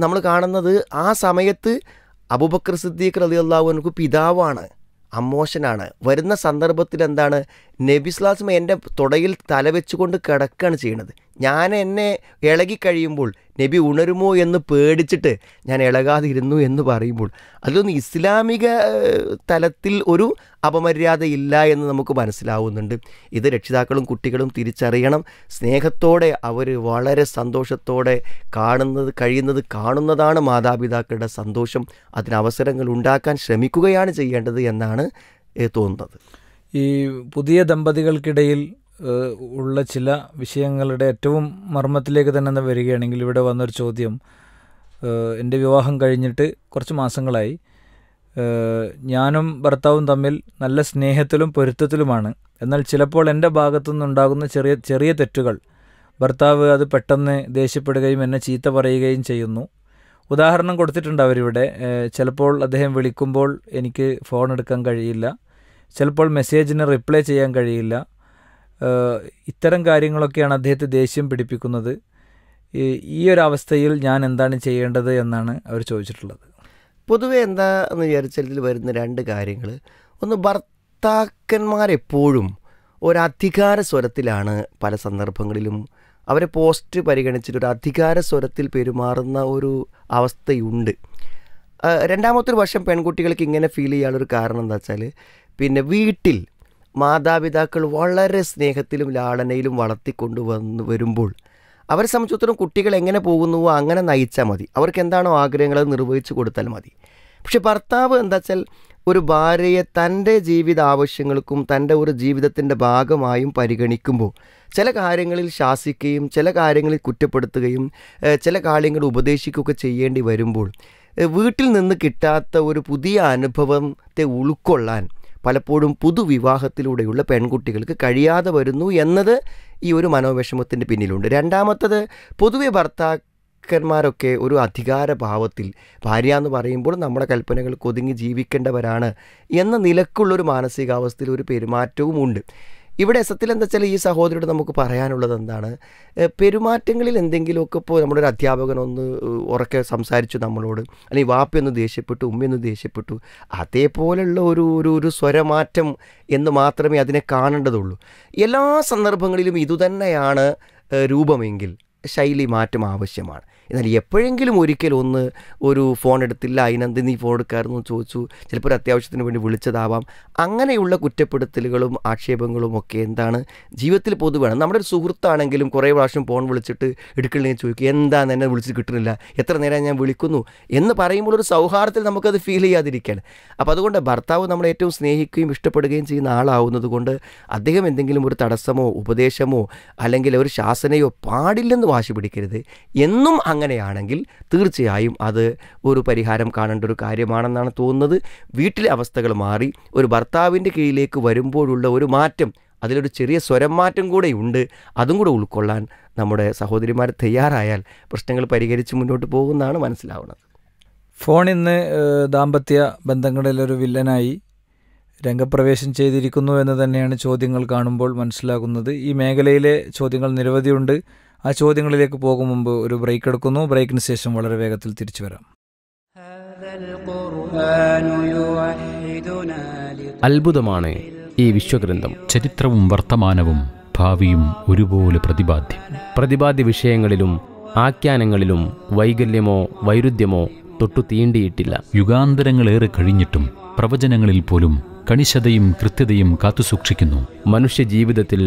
നമ്മൾ കാണുന്നത് ആ സമയത്ത് അബൂബക്കർ സിദ്ദീഖ് അലി അള്ളാഹുവിനക്ക് പിതാവാണ് അമോഷനാണ് വരുന്ന സന്ദർഭത്തിൽ എന്താണ് നബിസ്ലാസ്മ എൻ്റെ തുടയിൽ തലവെച്ചുകൊണ്ട് കിടക്കുകയാണ് ചെയ്യുന്നത് ഞാൻ എന്നെ ഇളകിക്കഴിയുമ്പോൾ നബി ഉണരുമോ എന്ന് പേടിച്ചിട്ട് ഞാൻ ഇളകാതിരുന്നു എന്ന് പറയുമ്പോൾ അതൊന്നും ഇസ്ലാമിക തലത്തിൽ ഒരു അപമര്യാദയില്ല എന്ന് നമുക്ക് മനസ്സിലാവുന്നുണ്ട് ഇത് രക്ഷിതാക്കളും കുട്ടികളും തിരിച്ചറിയണം സ്നേഹത്തോടെ അവർ വളരെ സന്തോഷത്തോടെ കാണുന്നത് കഴിയുന്നത് കാണുന്നതാണ് മാതാപിതാക്കളുടെ സന്തോഷം അതിനവസരങ്ങൾ ഉണ്ടാക്കാൻ ശ്രമിക്കുകയാണ് ചെയ്യേണ്ടത് എന്നാണ് തോന്നുന്നത് ഈ പുതിയ ദമ്പതികൾക്കിടയിൽ ഉള്ള ചില വിഷയങ്ങളുടെ ഏറ്റവും മർമ്മത്തിലേക്ക് തന്നെ വരികയാണെങ്കിൽ ഇവിടെ വന്നൊരു ചോദ്യം എൻ്റെ വിവാഹം കഴിഞ്ഞിട്ട് കുറച്ച് മാസങ്ങളായി ഞാനും ഭർത്താവും തമ്മിൽ നല്ല സ്നേഹത്തിലും പൊരുത്തത്തിലുമാണ് എന്നാൽ ചിലപ്പോൾ എൻ്റെ ഭാഗത്തു നിന്നുണ്ടാകുന്ന ചെറിയ ചെറിയ തെറ്റുകൾ ഭർത്താവ് അത് പെട്ടെന്ന് ദേഷ്യപ്പെടുകയും എന്നെ ചീത്ത പറയുകയും ചെയ്യുന്നു ഉദാഹരണം കൊടുത്തിട്ടുണ്ട് അവരിവിടെ ചിലപ്പോൾ അദ്ദേഹം വിളിക്കുമ്പോൾ എനിക്ക് ഫോൺ എടുക്കാൻ കഴിയില്ല ചിലപ്പോൾ മെസ്സേജിന് റിപ്ലൈ ചെയ്യാൻ കഴിയില്ല ഇത്തരം കാര്യങ്ങളൊക്കെയാണ് അദ്ദേഹത്തെ ദേഷ്യം പിടിപ്പിക്കുന്നത് ഈ ഒരു അവസ്ഥയിൽ ഞാൻ എന്താണ് ചെയ്യേണ്ടത് എന്നാണ് അവർ ചോദിച്ചിട്ടുള്ളത് പൊതുവെ എന്താന്ന് വിചാരിച്ചതിൽ വരുന്ന രണ്ട് കാര്യങ്ങൾ ഒന്ന് ഭർത്താക്കന്മാരെപ്പോഴും ഒരധികാര സ്വരത്തിലാണ് പല സന്ദർഭങ്ങളിലും അവരെ പോസ്റ്റ് പരിഗണിച്ചിട്ട് ഒരു അധികാര സ്വരത്തിൽ പെരുമാറുന്ന ഒരു അവസ്ഥയുണ്ട് രണ്ടാമത്തൊരു വർഷം പെൺകുട്ടികൾക്ക് ഇങ്ങനെ ഫീൽ ചെയ്യാനുള്ളൊരു കാരണം എന്താ വെച്ചാൽ പിന്നെ വീട്ടിൽ മാതാപിതാക്കൾ വളരെ സ്നേഹത്തിലും ലാളനയിലും വളർത്തിക്കൊണ്ട് വന്ന് വരുമ്പോൾ അവരെ സംബന്ധിച്ചിടത്തോളം കുട്ടികൾ എങ്ങനെ പോകുന്നുവോ അങ്ങനെ നയിച്ചാൽ മതി അവർക്ക് എന്താണോ ആഗ്രഹങ്ങൾ അത് നിർവഹിച്ചു കൊടുത്താൽ മതി പക്ഷെ ഭർത്താവ് എന്താ വെച്ചാൽ ഒരു ഭാര്യയെ തൻ്റെ ജീവിത ആവശ്യങ്ങൾക്കും തൻ്റെ ഒരു ജീവിതത്തിൻ്റെ ഭാഗമായും പരിഗണിക്കുമ്പോൾ ചില കാര്യങ്ങളിൽ ശാസിക്കുകയും ചില കാര്യങ്ങളിൽ കുറ്റപ്പെടുത്തുകയും ചില കാര്യങ്ങൾ ഉപദേശിക്കുകയൊക്കെ ചെയ്യേണ്ടി വരുമ്പോൾ വീട്ടിൽ നിന്ന് കിട്ടാത്ത ഒരു പുതിയ അനുഭവത്തെ ഉൾക്കൊള്ളാൻ പലപ്പോഴും പുതുവിവാഹത്തിലൂടെയുള്ള പെൺകുട്ടികൾക്ക് കഴിയാതെ വരുന്നു എന്നത് ഈ ഒരു മനോവിഷമത്തിൻ്റെ പിന്നിലുണ്ട് രണ്ടാമത്തത് പൊതുവെ ഭർത്താക്കന്മാരൊക്കെ ഒരു അധികാരഭാവത്തിൽ ഭാര്യ എന്ന് പറയുമ്പോൾ നമ്മുടെ കൽപ്പനകൾക്ക് ഒതുങ്ങി ജീവിക്കേണ്ടവരാണ് എന്ന നിലക്കുള്ളൊരു മാനസികാവസ്ഥയിൽ ഒരു പെരുമാറ്റവും ഉണ്ട് ഇവിടെ സത്യത്തിൽ എന്താ വെച്ചാൽ ഈ സഹോദരിയോട് നമുക്ക് പറയാനുള്ളത് എന്താണ് പെരുമാറ്റങ്ങളിൽ എന്തെങ്കിലുമൊക്കെ ഇപ്പോൾ നമ്മുടെ ഒരു അധ്യാപകനൊന്ന് ഉറക്കെ സംസാരിച്ചു നമ്മളോട് അല്ലെങ്കിൽ വാപ്പയൊന്ന് ദേഷ്യപ്പെട്ടു ഉമ്മയൊന്ന് ദേഷ്യപ്പെട്ടു അതേപോലെയുള്ള ഒരു ഒരു ഒരു സ്വരമാറ്റം എന്ന് മാത്രമേ അതിനെ കാണേണ്ടതുള്ളൂ എല്ലാ സന്ദർഭങ്ങളിലും ഇതുതന്നെയാണ് രൂപമെങ്കിൽ ശൈലി മാറ്റം ആവശ്യമാണ് എന്നാൽ എപ്പോഴെങ്കിലും ഒരിക്കൽ ഒന്ന് ഒരു ഫോൺ എടുത്തില്ല അതിനെന്ത് നീ ഫോൺ എടുക്കായിരുന്നു ചോദിച്ചു ചിലപ്പോൾ ഒരു അത്യാവശ്യത്തിന് വേണ്ടി വിളിച്ചതാവാം അങ്ങനെയുള്ള കുറ്റപ്പെടുത്തലുകളും ആക്ഷേപങ്ങളും ഒക്കെ എന്താണ് ജീവിതത്തിൽ പൊതുവാണ് നമ്മുടെ ഒരു സുഹൃത്താണെങ്കിലും കുറേ പ്രാവശ്യം ഫോൺ വിളിച്ചിട്ട് എടുക്കണില്ലെങ്കിൽ ചോദിക്കും എന്താണ് എന്നെ വിളിച്ചിട്ട് കിട്ടുന്നില്ല എത്ര നേരം ഞാൻ വിളിക്കുന്നു എന്ന് പറയുമ്പോൾ ഒരു സൗഹാർദ്ദത്തിൽ നമുക്കത് ഫീൽ ചെയ്യാതിരിക്കുകയാണ് അപ്പോൾ അതുകൊണ്ട് ഭർത്താവ് നമ്മൾ ഏറ്റവും സ്നേഹിക്കുകയും ഇഷ്ടപ്പെടുകയും ചെയ്യുന്ന ആളാവുന്നത് കൊണ്ട് അദ്ദേഹം എന്തെങ്കിലും ഒരു തടസ്സമോ ഉപദേശമോ അല്ലെങ്കിൽ ഒരു ശാസനയോ പാടില്ലെന്ന് വാശി പിടിക്കരുത് എന്നും അങ്ങനെയാണെങ്കിൽ തീർച്ചയായും അത് ഒരു പരിഹാരം കാണേണ്ട ഒരു കാര്യമാണെന്നാണ് തോന്നുന്നത് വീട്ടിലെ അവസ്ഥകൾ മാറി ഒരു ഭർത്താവിൻ്റെ കീഴിലേക്ക് വരുമ്പോഴുള്ള ഒരു മാറ്റം അതിലൊരു ചെറിയ സ്വരം മാറ്റം കൂടെ ഉണ്ട് അതും കൂടെ ഉൾക്കൊള്ളാൻ നമ്മുടെ സഹോദരിമാർ തയ്യാറായാൽ പ്രശ്നങ്ങൾ പരിഹരിച്ച് മുന്നോട്ട് പോകുമെന്നാണ് മനസ്സിലാവുന്നത് ഫോൺ ഇന്ന് ദാമ്പത്യ ബന്ധങ്ങളിലൊരു വില്ലനായി രംഗപ്രവേശം ചെയ്തിരിക്കുന്നു എന്ന് തന്നെയാണ് ചോദ്യങ്ങൾ കാണുമ്പോൾ മനസ്സിലാകുന്നത് ഈ മേഖലയിലെ ചോദ്യങ്ങൾ നിരവധിയുണ്ട് ആ ചോദ്യങ്ങളിലേക്ക് പോകും മുമ്പ് ഒരു ബ്രേക്ക് എടുക്കുന്നു ബ്രേക്കിന് ശേഷം വളരെ വേഗത്തിൽ തിരിച്ചു വരാം അത്ഭുതമാണ് ഈ വിശ്വഗ്രന്ഥം ചരിത്രവും വർത്തമാനവും ഭാവിയും ഒരുപോലെ പ്രതിപാദ്യം പ്രതിപാദ്യ വിഷയങ്ങളിലും ആഖ്യാനങ്ങളിലും വൈകല്യമോ വൈരുദ്ധ്യമോ തൊട്ടു തീണ്ടിയിട്ടില്ല യുഗാന്തരങ്ങളേറെ കഴിഞ്ഞിട്ടും പ്രവചനങ്ങളിൽ പോലും കണിശതയും കൃത്യതയും കാത്തുസൂക്ഷിക്കുന്നു മനുഷ്യ ജീവിതത്തിൽ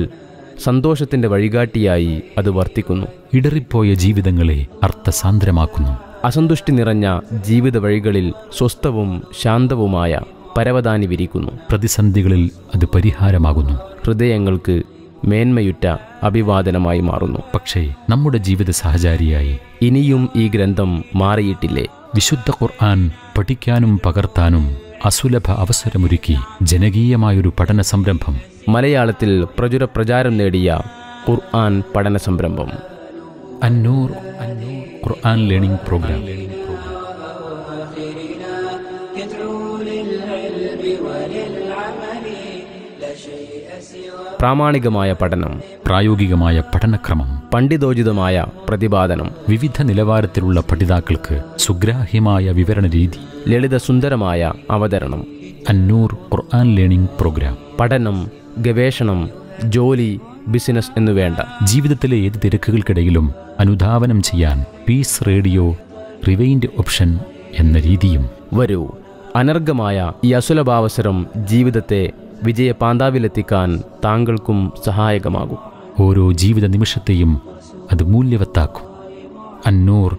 സന്തോഷത്തിൻ്റെ വഴികാട്ടിയായി അത് വർത്തിക്കുന്നു ഇടറിപ്പോയ ജീവിതങ്ങളെ അർത്ഥസാന്ദ്രമാക്കുന്നു അസന്തുഷ്ടി നിറഞ്ഞ ജീവിത വഴികളിൽ സ്വസ്ഥവും ശാന്തവുമായ പരവതാനി വിരിക്കുന്നു പ്രതിസന്ധികളിൽ അത് പരിഹാരമാകുന്നു ഹൃദയങ്ങൾക്ക് മേന്മയുറ്റ അഭിവാദനമായി മാറുന്നു പക്ഷേ നമ്മുടെ ജീവിത സഹചാരിയായി ഇനിയും ഈ ഗ്രന്ഥം മാറിയിട്ടില്ലേ വിശുദ്ധ ഖുർആൻ പഠിക്കാനും പകർത്താനും അസുലഭ അവസരമൊരുക്കി ജനകീയമായൊരു പഠന സംരംഭം മലയാളത്തിൽ പ്രചുര പ്രചാരം നേടിയ ഖുർആൻ പഠന സംരംഭം അന്നൂർ ഖുർആൻ ലേണിംഗ് പ്രോഗ്രാം പ്രാമാണികമായ പഠനം പ്രായോഗികമായ പഠനക്രമം പണ്ഡിതോചിതമായ പ്രതിപാദനം വിവിധ നിലവാരത്തിലുള്ള പഠിതാക്കൾക്ക് സുഗ്രാഹ്യമായ വിവരണ രീതി ലളിത സുന്ദരമായ അവതരണം അന്നൂർ ഖുർആൻ ലേണിംഗ് പ്രോഗ്രാം പഠനം ഗവേഷണം ജോലി ബിസിനസ് എന്ന് വേണ്ട ജീവിതത്തിലെ ഏത് തിരക്കുകൾക്കിടയിലും അനുധാവനം ചെയ്യാൻ പീസ് റേഡിയോ റിവൈൻഡ് ഓപ്ഷൻ എന്ന രീതിയും വരൂ അനർഘമായ ഈ അസുലഭാവസരം ജീവിതത്തെ വിജയപാന്താവിലെത്തിക്കാൻ താങ്കൾക്കും സഹായകമാകും ഓരോ ജീവിത നിമിഷത്തെയും അത് മൂല്യവത്താക്കും Annur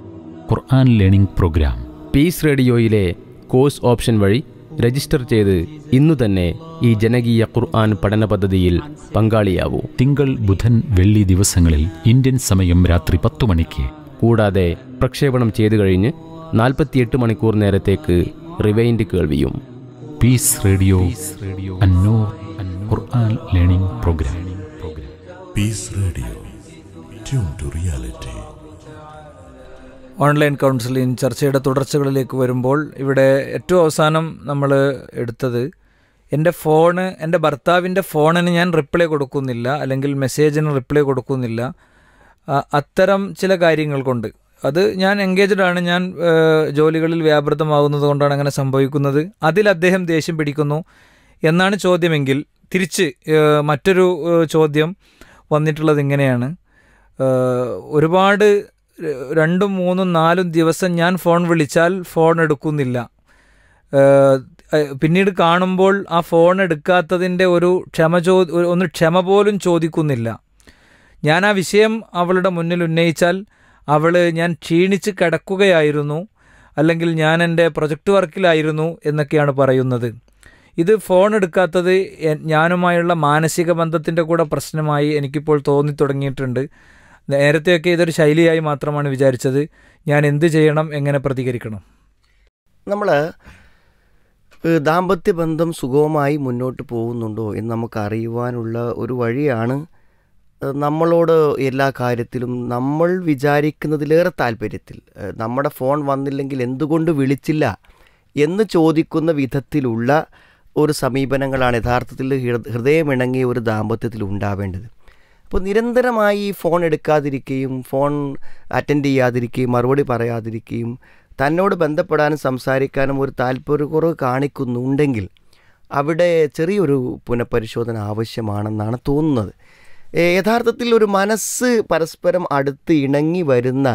Quran learning programme peace റേഡിയോയിലെ കോഴ്സ് ഓപ്ഷൻ വഴി രജിസ്റ്റർ ചെയ്ത് ഇന്നു തന്നെ ഈ ജനകീയ ഖുർആൻ പഠന പദ്ധതിയിൽ പങ്കാളിയാവൂ തിങ്കൾ ബുധൻ വെള്ളി ദിവസങ്ങളിൽ ഇന്ത്യൻ സമയം രാത്രി പത്തു മണിക്ക് കൂടാതെ പ്രക്ഷേപണം ചെയ്തു കഴിഞ്ഞ് നാൽപ്പത്തിയെട്ട് മണിക്കൂർ നേരത്തേക്ക് റിവൈൻഡ് കേൾവിയും peace radio Quran learning programme peace radio to reality online counselling ചർച്ചയുടെ തുടർച്ചകളിലേക്ക് വരുമ്പോൾ ഇവിടെ ഏറ്റവും അവസാനം നമ്മൾ എടുത്തത് എൻ്റെ ഫോണ് എൻ്റെ ഭർത്താവിൻ്റെ ഫോണിന് ഞാൻ റിപ്ലൈ കൊടുക്കുന്നില്ല അല്ലെങ്കിൽ മെസ്സേജിന് റിപ്ലൈ കൊടുക്കുന്നില്ല അത്തരം ചില കാര്യങ്ങൾ കൊണ്ട് അത് ഞാൻ എൻഗേജഡ് ആണ് ഞാൻ ജോലികളിൽ വ്യാപൃതമാകുന്നത് കൊണ്ടാണ് അങ്ങനെ സംഭവിക്കുന്നത് അതിൽ അദ്ദേഹം ദേഷ്യം പിടിക്കുന്നു എന്നാണ് ചോദ്യമെങ്കിൽ തിരിച്ച് മറ്റൊരു ചോദ്യം വന്നിട്ടുള്ളത് ഇങ്ങനെയാണ് ഒരുപാട് രണ്ടും മൂന്നും നാലും ദിവസം ഞാൻ ഫോൺ വിളിച്ചാൽ ഫോൺ എടുക്കുന്നില്ല പിന്നീട് കാണുമ്പോൾ ആ ഫോൺ എടുക്കാത്തതിൻ്റെ ഒരു ക്ഷമ ചോ ഒന്ന് ക്ഷമ പോലും ചോദിക്കുന്നില്ല ഞാൻ ആ വിഷയം അവളുടെ മുന്നിൽ ഉന്നയിച്ചാൽ അവൾ ഞാൻ ക്ഷീണിച്ച് കിടക്കുകയായിരുന്നു അല്ലെങ്കിൽ ഞാൻ എൻ്റെ പ്രൊജക്റ്റ് വർക്കിലായിരുന്നു എന്നൊക്കെയാണ് പറയുന്നത് ഇത് ഫോൺ എടുക്കാത്തത് ഞാനുമായുള്ള മാനസിക ബന്ധത്തിൻ്റെ കൂടെ പ്രശ്നമായി എനിക്കിപ്പോൾ തോന്നി തുടങ്ങിയിട്ടുണ്ട് നേരത്തെയൊക്കെ ഇതൊരു ശൈലിയായി മാത്രമാണ് വിചാരിച്ചത് ഞാൻ എന്ത് ചെയ്യണം എങ്ങനെ പ്രതികരിക്കണം നമ്മൾ ദാമ്പത്യ ബന്ധം സുഗമമായി മുന്നോട്ട് പോകുന്നുണ്ടോ എന്ന് നമുക്ക് അറിയുവാനുള്ള ഒരു വഴിയാണ് നമ്മളോട് എല്ലാ കാര്യത്തിലും നമ്മൾ വിചാരിക്കുന്നതിലേറെ താല്പര്യത്തിൽ നമ്മുടെ ഫോൺ വന്നില്ലെങ്കിൽ എന്തുകൊണ്ട് വിളിച്ചില്ല എന്ന് ചോദിക്കുന്ന വിധത്തിലുള്ള ഒരു സമീപനങ്ങളാണ് യഥാർത്ഥത്തിൽ ഹൃദയമിണങ്ങിയ ഒരു ദാമ്പത്യത്തിൽ ഉണ്ടാവേണ്ടത് അപ്പോൾ നിരന്തരമായി ഫോൺ എടുക്കാതിരിക്കുകയും ഫോൺ അറ്റൻഡ് ചെയ്യാതിരിക്കുകയും മറുപടി പറയാതിരിക്കുകയും തന്നോട് ബന്ധപ്പെടാനും സംസാരിക്കാനും ഒരു താല്പര്യക്കുറവ് കാണിക്കുന്നുണ്ടെങ്കിൽ അവിടെ ചെറിയൊരു പുനഃപരിശോധന ആവശ്യമാണെന്നാണ് തോന്നുന്നത് യഥാർത്ഥത്തിൽ ഒരു മനസ്സ് പരസ്പരം അടുത്ത് ഇണങ്ങി വരുന്ന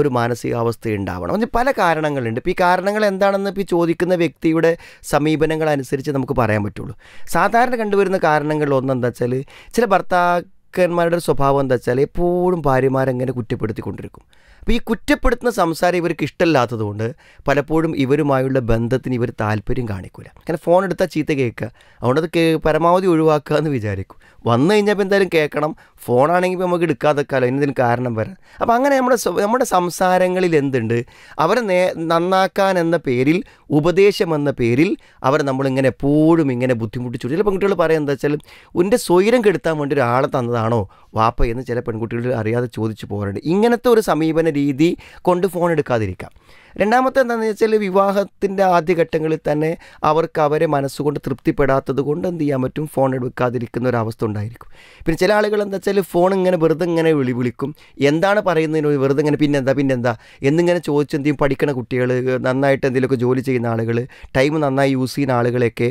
ഒരു മാനസികാവസ്ഥ ഉണ്ടാവണം അതിന് പല കാരണങ്ങളുണ്ട് ഇപ്പോൾ ഈ കാരണങ്ങൾ എന്താണെന്ന് ഇപ്പോൾ ചോദിക്കുന്ന വ്യക്തിയുടെ സമീപനങ്ങൾ അനുസരിച്ച് നമുക്ക് പറയാൻ പറ്റുള്ളൂ സാധാരണ കണ്ടുവരുന്ന കാരണങ്ങളിൽ ഒന്നെന്താ വെച്ചാൽ ചില ഭർത്താക്ക ചെക്കന്മാരുടെ സ്വഭാവം എന്താ വെച്ചാൽ എപ്പോഴും ഭാര്യമാരെങ്ങനെ കുറ്റപ്പെടുത്തിക്കൊണ്ടിരിക്കും അപ്പോൾ ഈ കുറ്റപ്പെടുത്തുന്ന സംസാരം ഇവർക്ക് ഇഷ്ടമില്ലാത്തതുകൊണ്ട് പലപ്പോഴും ഇവരുമായുള്ള ബന്ധത്തിന് ഇവർ താല്പര്യം കാണിക്കില്ല കാരണം ഫോൺ എടുത്താൽ ചീത്ത കേൾക്കുക അതുകൊണ്ട് അത് പരമാവധി ഒഴിവാക്കുക എന്ന് വിചാരിക്കും വന്നു കഴിഞ്ഞാൽ ഇപ്പോൾ എന്തായാലും കേൾക്കണം ഫോണാണെങ്കിൽ നമുക്ക് കാലം എന്നതിന് കാരണം വരാം അപ്പോൾ അങ്ങനെ നമ്മുടെ നമ്മുടെ സംസാരങ്ങളിൽ എന്തുണ്ട് അവരെ നേ നന്നാക്കാൻ എന്ന പേരിൽ ഉപദേശം എന്ന പേരിൽ അവരെ നമ്മളിങ്ങനെ എപ്പോഴും ഇങ്ങനെ ബുദ്ധിമുട്ടിച്ചു ചില പെൺകുട്ടികൾ പറയാം എന്താ വെച്ചാൽ ഉൻ്റെ സ്വൈരം കെടുത്താൻ വേണ്ടി ഒരാളെ തന്നതാണോ വാപ്പ എന്ന് ചില പെൺകുട്ടികൾ അറിയാതെ ചോദിച്ചു പോകാറുണ്ട് ഇങ്ങനത്തെ ഒരു സമീപന രീതി കൊണ്ട് ഫോൺ എടുക്കാതിരിക്കാം രണ്ടാമത്തെ എന്താണെന്ന് വെച്ചാൽ വിവാഹത്തിൻ്റെ ആദ്യഘട്ടങ്ങളിൽ തന്നെ അവർക്ക് അവരെ മനസ്സുകൊണ്ട് തൃപ്തിപ്പെടാത്തത് കൊണ്ട് എന്ത് ചെയ്യാൻ പറ്റും ഫോൺ എടുക്കാതിരിക്കുന്ന ഒരു അവസ്ഥ ഉണ്ടായിരിക്കും പിന്നെ ചില ആളുകൾ എന്താ വെച്ചാൽ ഫോൺ ഇങ്ങനെ വെറുതെ ഇങ്ങനെ വിളി വിളിക്കും എന്താണ് പറയുന്നതിന് വെറുതെ ഇങ്ങനെ പിന്നെന്താ പിന്നെന്താ എന്നിങ്ങനെ ചോദിച്ച് എന്ത് ചെയ്യും പഠിക്കണ കുട്ടികൾ നന്നായിട്ട് എന്തെങ്കിലുമൊക്കെ ജോലി ചെയ്യുന്ന ആളുകൾ ടൈം നന്നായി യൂസ് ചെയ്യുന്ന ആളുകളെയൊക്കെ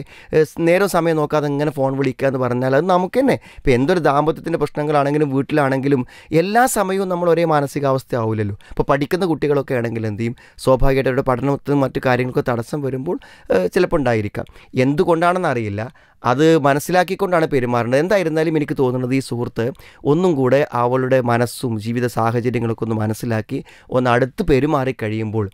നേരം സമയം നോക്കാതെ ഇങ്ങനെ ഫോൺ വിളിക്കുക എന്ന് പറഞ്ഞാൽ അത് നമുക്ക് തന്നെ ഇപ്പോൾ എന്തൊരു ദാമ്പത്യത്തിൻ്റെ പ്രശ്നങ്ങളാണെങ്കിലും വീട്ടിലാണെങ്കിലും എല്ലാ സമയവും നമ്മൾ ഒരേ മാനസികാവസ്ഥ ആവില്ലല്ലോ ഇപ്പോൾ പഠിക്കുന്ന കുട്ടികളൊക്കെ ആണെങ്കിൽ എന്തു ചെയ്യും സ്വാഭാവികമായിട്ട് അവരുടെ പഠനത്തിന് മറ്റു കാര്യങ്ങൾക്ക് തടസ്സം വരുമ്പോൾ ചിലപ്പോൾ ഉണ്ടായിരിക്കാം എന്തുകൊണ്ടാണെന്ന് അറിയില്ല അത് മനസ്സിലാക്കിക്കൊണ്ടാണ് പെരുമാറുന്നത് എന്തായിരുന്നാലും എനിക്ക് തോന്നുന്നത് ഈ സുഹൃത്ത് ഒന്നും കൂടെ അവളുടെ മനസ്സും ജീവിത സാഹചര്യങ്ങളൊക്കെ ഒന്ന് മനസ്സിലാക്കി ഒന്ന് അടുത്ത് പെരുമാറി കഴിയുമ്പോൾ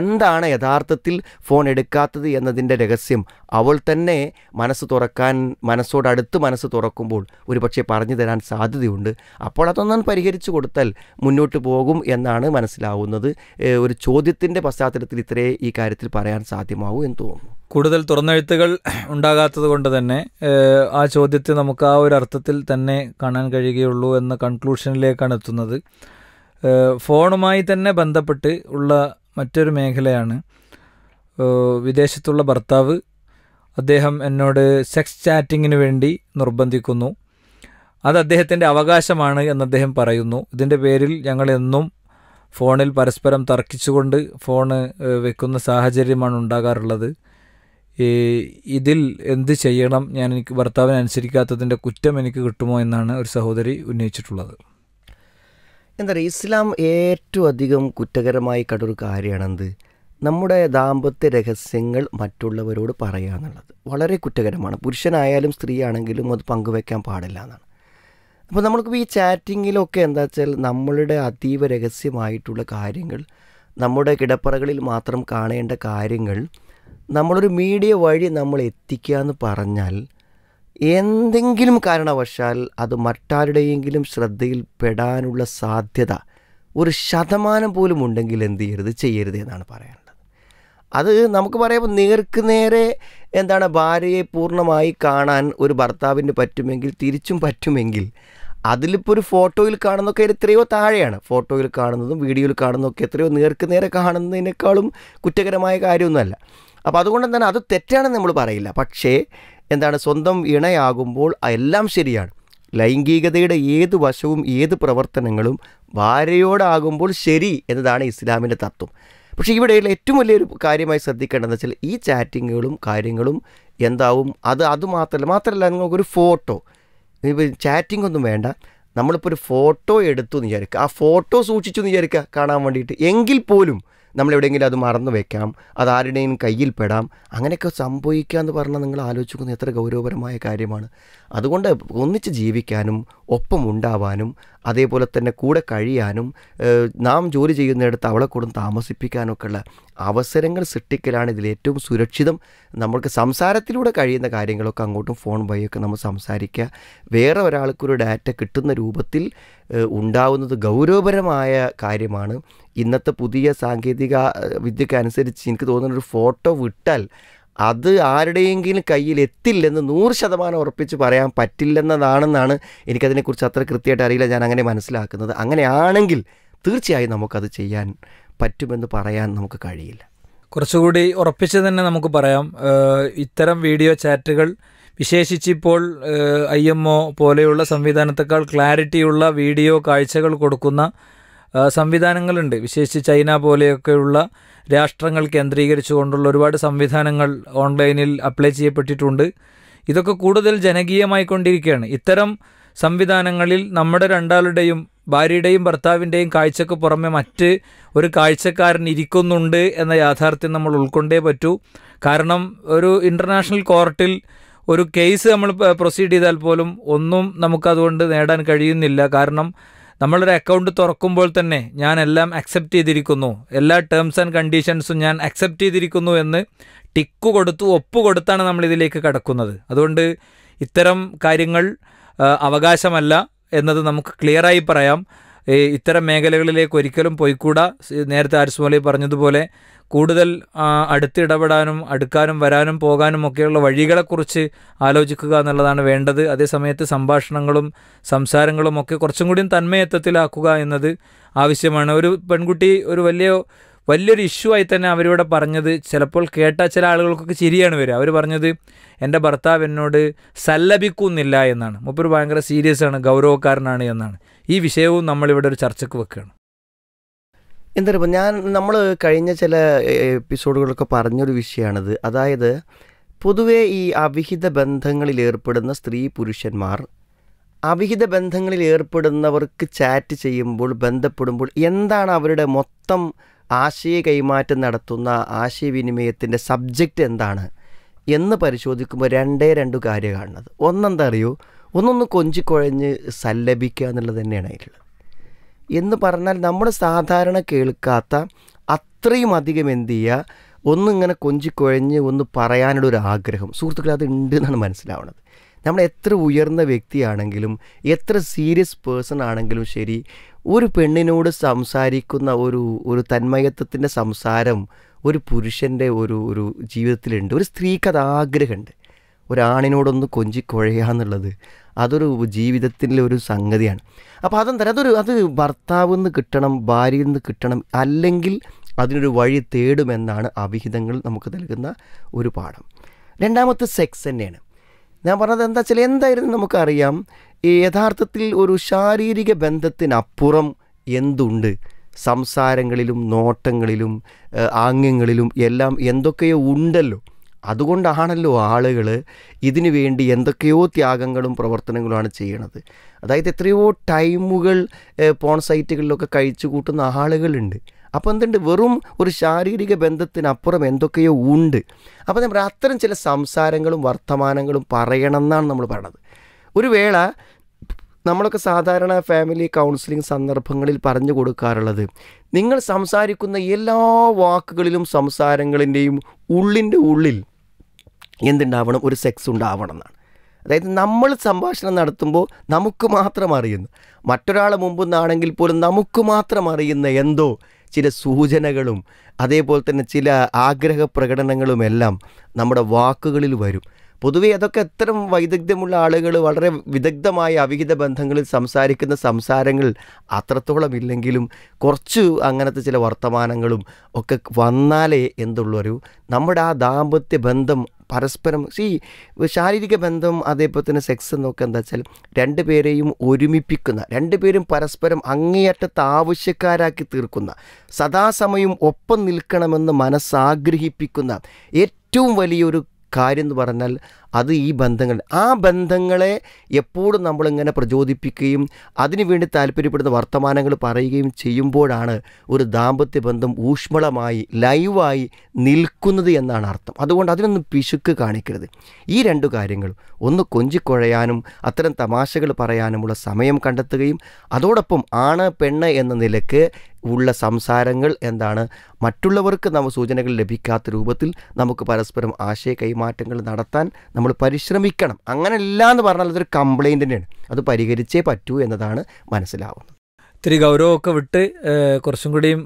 എന്താണ് യഥാർത്ഥത്തിൽ ഫോൺ എടുക്കാത്തത് എന്നതിൻ്റെ രഹസ്യം അവൾ തന്നെ മനസ്സ് തുറക്കാൻ മനസ്സോടടുത്ത് മനസ്സ് തുറക്കുമ്പോൾ ഒരു പക്ഷേ പറഞ്ഞു തരാൻ സാധ്യതയുണ്ട് അപ്പോൾ അതൊന്നും പരിഹരിച്ചു കൊടുത്താൽ മുന്നോട്ട് പോകും എന്നാണ് മനസ്സിലാവുന്നത് ഒരു ചോദ്യത്തിൻ്റെ പശ്ചാത്തലത്തിൽ ഇത്രേ ഈ കാര്യത്തിൽ പറയാൻ സാധ്യമാവൂ എന്ന് തോന്നുന്നു കൂടുതൽ തുറന്നെഴുത്തുകൾ ഉണ്ടാകാത്തത് കൊണ്ട് തന്നെ ആ ചോദ്യത്തെ നമുക്ക് ആ ഒരു അർത്ഥത്തിൽ തന്നെ കാണാൻ കഴിയുകയുള്ളൂ എന്ന കൺക്ലൂഷനിലേക്കാണ് എത്തുന്നത് ഫോണുമായി തന്നെ ബന്ധപ്പെട്ട് ഉള്ള മറ്റൊരു മേഖലയാണ് വിദേശത്തുള്ള ഭർത്താവ് അദ്ദേഹം എന്നോട് സെക്സ് ചാറ്റിങ്ങിന് വേണ്ടി നിർബന്ധിക്കുന്നു അത് അദ്ദേഹത്തിൻ്റെ അവകാശമാണ് എന്ന് അദ്ദേഹം പറയുന്നു ഇതിൻ്റെ പേരിൽ ഞങ്ങളെന്നും ഫോണിൽ പരസ്പരം തർക്കിച്ചുകൊണ്ട് ഫോണ് വെക്കുന്ന സാഹചര്യമാണ് ഉണ്ടാകാറുള്ളത് ഇതിൽ എന്ത് ചെയ്യണം ഞാൻ എനിക്ക് ഭർത്താവിനെ അനുസരിക്കാത്തതിൻ്റെ കുറ്റം എനിക്ക് കിട്ടുമോ എന്നാണ് ഒരു സഹോദരി ഉന്നയിച്ചിട്ടുള്ളത് എന്താ പറയുക ഇസ്ലാം ഏറ്റവും അധികം കുറ്റകരമായി കണ്ടൊരു കാര്യമാണെന്ത് നമ്മുടെ ദാമ്പത്യ രഹസ്യങ്ങൾ മറ്റുള്ളവരോട് പറയുക എന്നുള്ളത് വളരെ കുറ്റകരമാണ് പുരുഷനായാലും സ്ത്രീ ആണെങ്കിലും അത് പങ്കുവെക്കാൻ പാടില്ല എന്നാണ് അപ്പോൾ നമ്മൾക്ക് ഈ ചാറ്റിങ്ങിലൊക്കെ എന്താ വെച്ചാൽ നമ്മളുടെ അതീവ രഹസ്യമായിട്ടുള്ള കാര്യങ്ങൾ നമ്മുടെ കിടപ്പറകളിൽ മാത്രം കാണേണ്ട കാര്യങ്ങൾ നമ്മളൊരു മീഡിയ വഴി നമ്മൾ എത്തിക്കുക എന്ന് പറഞ്ഞാൽ എന്തെങ്കിലും കാരണവശാൽ അത് മറ്റാരുടെയെങ്കിലും ശ്രദ്ധയിൽ പെടാനുള്ള സാധ്യത ഒരു ശതമാനം പോലും ഉണ്ടെങ്കിൽ എന്ത് ചെയ്യരുത് ചെയ്യരുത് എന്നാണ് പറയാനുള്ളത് അത് നമുക്ക് പറയുമ്പോൾ നേർക്ക് നേരെ എന്താണ് ഭാര്യയെ പൂർണ്ണമായി കാണാൻ ഒരു ഭർത്താവിന് പറ്റുമെങ്കിൽ തിരിച്ചും പറ്റുമെങ്കിൽ അതിലിപ്പോൾ ഒരു ഫോട്ടോയിൽ കാണുന്നതൊക്കെ എത്രയോ താഴെയാണ് ഫോട്ടോയിൽ കാണുന്നതും വീഡിയോയിൽ കാണുന്നതൊക്കെ എത്രയോ നേർക്ക് നേരെ കാണുന്നതിനേക്കാളും കുറ്റകരമായ കാര്യമൊന്നുമല്ല അപ്പോൾ അതുകൊണ്ട് തന്നെ അത് തെറ്റാണെന്ന് നമ്മൾ പറയില്ല പക്ഷേ എന്താണ് സ്വന്തം ഇണയാകുമ്പോൾ എല്ലാം ശരിയാണ് ലൈംഗികതയുടെ ഏത് വശവും ഏത് പ്രവർത്തനങ്ങളും ഭാര്യയോടാകുമ്പോൾ ശരി എന്നതാണ് ഇസ്ലാമിൻ്റെ തത്വം പക്ഷേ ഇവിടെയുള്ള ഏറ്റവും വലിയൊരു കാര്യമായി ശ്രദ്ധിക്കേണ്ടതെന്ന് വെച്ചാൽ ഈ ചാറ്റിങ്ങുകളും കാര്യങ്ങളും എന്താവും അത് അതുമാത്രമല്ല മാത്രമല്ല നിങ്ങൾക്കൊരു ഫോട്ടോ ഇപ്പോൾ ചാറ്റിംഗ് ഒന്നും വേണ്ട നമ്മളിപ്പോൾ ഒരു ഫോട്ടോ എടുത്തു എന്ന് വിചാരിക്കുക ആ ഫോട്ടോ സൂക്ഷിച്ചു എന്ന് വിചാരിക്കുക കാണാൻ വേണ്ടിയിട്ട് എങ്കിൽ പോലും നമ്മളെവിടെയെങ്കിലും അത് മറന്നു വെക്കാം അത് ആരുടെയും കയ്യിൽ പെടാം അങ്ങനെയൊക്കെ സംഭവിക്കുക എന്ന് പറഞ്ഞാൽ നിങ്ങൾ ആലോചിച്ച് എത്ര ഗൗരവപരമായ കാര്യമാണ് അതുകൊണ്ട് ഒന്നിച്ച് ജീവിക്കാനും ഒപ്പം ഉണ്ടാവാനും അതേപോലെ തന്നെ കൂടെ കഴിയാനും നാം ജോലി ചെയ്യുന്നിടത്ത് അവളെ കൂടും ഉള്ള അവസരങ്ങൾ സൃഷ്ടിക്കലാണ് ഇതിൽ ഏറ്റവും സുരക്ഷിതം നമ്മൾക്ക് സംസാരത്തിലൂടെ കഴിയുന്ന കാര്യങ്ങളൊക്കെ അങ്ങോട്ടും ഫോൺ വഴിയൊക്കെ നമ്മൾ സംസാരിക്കുക വേറെ ഒരാൾക്കൊരു ഡാറ്റ കിട്ടുന്ന രൂപത്തിൽ ഉണ്ടാവുന്നത് ഗൗരവപരമായ കാര്യമാണ് ഇന്നത്തെ പുതിയ സാങ്കേതിക വിദ്യക്കനുസരിച്ച് എനിക്ക് തോന്നുന്നൊരു ഫോട്ടോ വിട്ടാൽ അത് ആരുടെയെങ്കിലും കയ്യിൽ എത്തില്ലെന്ന് നൂറ് ശതമാനം ഉറപ്പിച്ച് പറയാൻ പറ്റില്ലെന്നതാണെന്നാണ് എനിക്കതിനെക്കുറിച്ച് അത്ര കൃത്യമായിട്ട് അറിയില്ല ഞാൻ അങ്ങനെ മനസ്സിലാക്കുന്നത് അങ്ങനെയാണെങ്കിൽ തീർച്ചയായും നമുക്കത് ചെയ്യാൻ പറ്റുമെന്ന് പറയാൻ നമുക്ക് കഴിയില്ല കുറച്ചുകൂടി ഉറപ്പിച്ച് തന്നെ നമുക്ക് പറയാം ഇത്തരം വീഡിയോ ചാറ്റുകൾ വിശേഷിച്ചിപ്പോൾ ഐ എം ഒ പോലെയുള്ള സംവിധാനത്തെക്കാൾ ക്ലാരിറ്റിയുള്ള വീഡിയോ കാഴ്ചകൾ കൊടുക്കുന്ന സംവിധാനങ്ങളുണ്ട് വിശേഷിച്ച് ചൈന പോലെയൊക്കെയുള്ള രാഷ്ട്രങ്ങൾ കേന്ദ്രീകരിച്ചുകൊണ്ടുള്ള ഒരുപാട് സംവിധാനങ്ങൾ ഓൺലൈനിൽ അപ്ലൈ ചെയ്യപ്പെട്ടിട്ടുണ്ട് ഇതൊക്കെ കൂടുതൽ ജനകീയമായിക്കൊണ്ടിരിക്കുകയാണ് ഇത്തരം സംവിധാനങ്ങളിൽ നമ്മുടെ രണ്ടാളുടെയും ഭാര്യയുടെയും ഭർത്താവിൻ്റെയും കാഴ്ചക്ക് പുറമെ മറ്റ് ഒരു കാഴ്ചക്കാരൻ ഇരിക്കുന്നുണ്ട് എന്ന യാഥാർത്ഥ്യം നമ്മൾ ഉൾക്കൊണ്ടേ പറ്റൂ കാരണം ഒരു ഇൻ്റർനാഷണൽ കോർട്ടിൽ ഒരു കേസ് നമ്മൾ പ്രൊസീഡ് ചെയ്താൽ പോലും ഒന്നും നമുക്കതുകൊണ്ട് നേടാൻ കഴിയുന്നില്ല കാരണം നമ്മളൊരു അക്കൗണ്ട് തുറക്കുമ്പോൾ തന്നെ ഞാൻ എല്ലാം അക്സെപ്റ്റ് ചെയ്തിരിക്കുന്നു എല്ലാ ടേംസ് ആൻഡ് കണ്ടീഷൻസും ഞാൻ അക്സെപ്റ്റ് ചെയ്തിരിക്കുന്നു എന്ന് ടിക്ക് കൊടുത്തു ഒപ്പ് കൊടുത്താണ് നമ്മൾ ഇതിലേക്ക് കടക്കുന്നത് അതുകൊണ്ട് ഇത്തരം കാര്യങ്ങൾ അവകാശമല്ല എന്നത് നമുക്ക് ക്ലിയറായി പറയാം ഇത്തരം മേഖലകളിലേക്ക് ഒരിക്കലും പോയിക്കൂടാ നേരത്തെ ആരിസ്മോലി പറഞ്ഞതുപോലെ കൂടുതൽ അടുത്തിടപെടാനും അടുക്കാനും വരാനും പോകാനും ഒക്കെയുള്ള വഴികളെക്കുറിച്ച് ആലോചിക്കുക എന്നുള്ളതാണ് വേണ്ടത് അതേസമയത്ത് സംഭാഷണങ്ങളും സംസാരങ്ങളും ഒക്കെ കുറച്ചും കൂടിയും തന്മയത്വത്തിലാക്കുക എന്നത് ആവശ്യമാണ് ഒരു പെൺകുട്ടി ഒരു വലിയ വലിയൊരു ഇഷ്യൂ ആയി തന്നെ അവരിവിടെ പറഞ്ഞത് ചിലപ്പോൾ കേട്ട ചില ആളുകൾക്കൊക്കെ ശരിയാണ് വരിക അവർ പറഞ്ഞത് എൻ്റെ ഭർത്താവ് എന്നോട് സല്ലപിക്കുന്നില്ല എന്നാണ് മുപ്പൊരു ഭയങ്കര സീരിയസ് ആണ് ഗൗരവക്കാരനാണ് എന്നാണ് ഈ വിഷയവും നമ്മളിവിടെ ഒരു ചർച്ചയ്ക്ക് വെക്കുകയാണ് എന്തായാലും ഞാൻ നമ്മൾ കഴിഞ്ഞ ചില എപ്പിസോഡുകളൊക്കെ പറഞ്ഞൊരു വിഷയമാണിത് അതായത് പൊതുവെ ഈ അവിഹിത ബന്ധങ്ങളിൽ ഏർപ്പെടുന്ന സ്ത്രീ പുരുഷന്മാർ അവിഹിത ബന്ധങ്ങളിൽ ഏർപ്പെടുന്നവർക്ക് ചാറ്റ് ചെയ്യുമ്പോൾ ബന്ധപ്പെടുമ്പോൾ എന്താണ് അവരുടെ മൊത്തം ആശയ കൈമാറ്റം നടത്തുന്ന ആശയവിനിമയത്തിൻ്റെ സബ്ജക്റ്റ് എന്താണ് എന്ന് പരിശോധിക്കുമ്പോൾ രണ്ടേ രണ്ട് കാര്യം കാണുന്നത് ഒന്നെന്താ അറിയോ ഒന്നൊന്ന് കൊഞ്ചിക്കൊഴഞ്ഞ് സല്ലപിക്കുക എന്നുള്ളത് തന്നെയാണ് അതിലുള്ളത് എന്ന് പറഞ്ഞാൽ നമ്മൾ സാധാരണ കേൾക്കാത്ത അത്രയും അധികം എന്ത് ചെയ്യുക ഒന്നിങ്ങനെ കൊഞ്ചിക്കൊഴഞ്ഞ് ഒന്ന് പറയാനുള്ള ഒരു ആഗ്രഹം സുഹൃത്തുക്കളെ അത് ഉണ്ട് എന്നാണ് മനസ്സിലാവുന്നത് നമ്മൾ എത്ര ഉയർന്ന വ്യക്തിയാണെങ്കിലും എത്ര സീരിയസ് പേഴ്സൺ ആണെങ്കിലും ശരി ഒരു പെണ്ണിനോട് സംസാരിക്കുന്ന ഒരു ഒരു തന്മയത്വത്തിൻ്റെ സംസാരം ഒരു പുരുഷൻ്റെ ഒരു ഒരു ജീവിതത്തിലുണ്ട് ഒരു സ്ത്രീക്ക് അത് ആഗ്രഹമുണ്ട് ഒരാണിനോടൊന്ന് കൊഞ്ചി കുഴയുക എന്നുള്ളത് അതൊരു ജീവിതത്തിലെ ഒരു സംഗതിയാണ് അപ്പോൾ അതെന്താ അതൊരു അത് ഭർത്താവിൽ നിന്ന് കിട്ടണം ഭാര്യയിൽ നിന്ന് കിട്ടണം അല്ലെങ്കിൽ അതിനൊരു വഴി തേടുമെന്നാണ് അവിഹിതങ്ങൾ നമുക്ക് നൽകുന്ന ഒരു പാഠം രണ്ടാമത്തെ സെക്സ് തന്നെയാണ് ഞാൻ പറഞ്ഞത് എന്താ വെച്ചാൽ എന്തായിരുന്നു നമുക്കറിയാം ഈ യഥാർത്ഥത്തിൽ ഒരു ശാരീരിക ബന്ധത്തിനപ്പുറം എന്തുണ്ട് സംസാരങ്ങളിലും നോട്ടങ്ങളിലും ആംഗ്യങ്ങളിലും എല്ലാം എന്തൊക്കെയോ ഉണ്ടല്ലോ അതുകൊണ്ടാണല്ലോ ആളുകൾ ഇതിനു വേണ്ടി എന്തൊക്കെയോ ത്യാഗങ്ങളും പ്രവർത്തനങ്ങളുമാണ് ചെയ്യണത് അതായത് എത്രയോ ടൈമുകൾ പോൺ സൈറ്റുകളിലൊക്കെ കഴിച്ചു കൂട്ടുന്ന ആളുകളുണ്ട് അപ്പോൾ എന്തുണ്ട് വെറും ഒരു ശാരീരിക ബന്ധത്തിനപ്പുറം എന്തൊക്കെയോ ഉണ്ട് അപ്പോൾ നമ്മൾ അത്തരം ചില സംസാരങ്ങളും വർത്തമാനങ്ങളും പറയണം എന്നാണ് നമ്മൾ പറയണത് ഒരു വേള നമ്മളൊക്കെ സാധാരണ ഫാമിലി കൗൺസിലിംഗ് സന്ദർഭങ്ങളിൽ പറഞ്ഞു കൊടുക്കാറുള്ളത് നിങ്ങൾ സംസാരിക്കുന്ന എല്ലാ വാക്കുകളിലും സംസാരങ്ങളിൻ്റെയും ഉള്ളിൻ്റെ ഉള്ളിൽ എന്തുണ്ടാവണം ഒരു സെക്സ് ഉണ്ടാവണം എന്നാണ് അതായത് നമ്മൾ സംഭാഷണം നടത്തുമ്പോൾ നമുക്ക് മാത്രം അറിയുന്നു മറ്റൊരാളെ മുമ്പ് നിന്നാണെങ്കിൽ പോലും നമുക്ക് മാത്രം അറിയുന്ന എന്തോ ചില സൂചനകളും അതേപോലെ തന്നെ ചില ആഗ്രഹ പ്രകടനങ്ങളുമെല്ലാം നമ്മുടെ വാക്കുകളിൽ വരും പൊതുവെ അതൊക്കെ അത്തരം വൈദഗ്ധ്യമുള്ള ആളുകൾ വളരെ വിദഗ്ധമായ അവിഹിത ബന്ധങ്ങളിൽ സംസാരിക്കുന്ന സംസാരങ്ങൾ അത്രത്തോളം ഇല്ലെങ്കിലും കുറച്ച് അങ്ങനത്തെ ചില വർത്തമാനങ്ങളും ഒക്കെ വന്നാലേ എന്തുള്ളൊരു നമ്മുടെ ആ ദാമ്പത്യ ബന്ധം പരസ്പരം ഈ ശാരീരിക ബന്ധം അതേപോലെ തന്നെ സെക്സ് എന്നൊക്കെ എന്താ വെച്ചാൽ രണ്ട് പേരെയും ഒരുമിപ്പിക്കുന്ന രണ്ടുപേരും പരസ്പരം അങ്ങേയറ്റത്ത് ആവശ്യക്കാരാക്കി തീർക്കുന്ന സദാസമയം ഒപ്പം നിൽക്കണമെന്ന് മനസ്സാഗ്രഹിപ്പിക്കുന്ന ഏറ്റവും വലിയൊരു കാര്യം എന്ന് പറഞ്ഞാൽ അത് ഈ ബന്ധങ്ങൾ ആ ബന്ധങ്ങളെ എപ്പോഴും നമ്മളിങ്ങനെ പ്രചോദിപ്പിക്കുകയും അതിനുവേണ്ടി താല്പര്യപ്പെടുന്ന വർത്തമാനങ്ങൾ പറയുകയും ചെയ്യുമ്പോഴാണ് ഒരു ദാമ്പത്യ ബന്ധം ഊഷ്മളമായി ലൈവായി നിൽക്കുന്നത് എന്നാണ് അർത്ഥം അതുകൊണ്ട് അതിനൊന്നും പിശുക്ക് കാണിക്കരുത് ഈ രണ്ട് കാര്യങ്ങളും ഒന്ന് കൊഞ്ചിക്കുഴയാനും അത്തരം തമാശകൾ പറയാനുമുള്ള സമയം കണ്ടെത്തുകയും അതോടൊപ്പം ആണ് പെണ്ണ് എന്ന നിലക്ക് ഉള്ള സംസാരങ്ങൾ എന്താണ് മറ്റുള്ളവർക്ക് നമ്മൾ സൂചനകൾ ലഭിക്കാത്ത രൂപത്തിൽ നമുക്ക് പരസ്പരം ആശയ കൈമാറ്റങ്ങൾ നടത്താൻ നമ്മൾ പരിശ്രമിക്കണം അങ്ങനെയല്ല എന്ന് പറഞ്ഞാൽ അതൊരു കംപ്ലൈൻറ്റ് തന്നെയാണ് അത് പരിഹരിച്ചേ പറ്റൂ എന്നതാണ് മനസ്സിലാവുന്നത് ഇത്തിരി ഗൗരവമൊക്കെ വിട്ട് കുറച്ചും കൂടിയും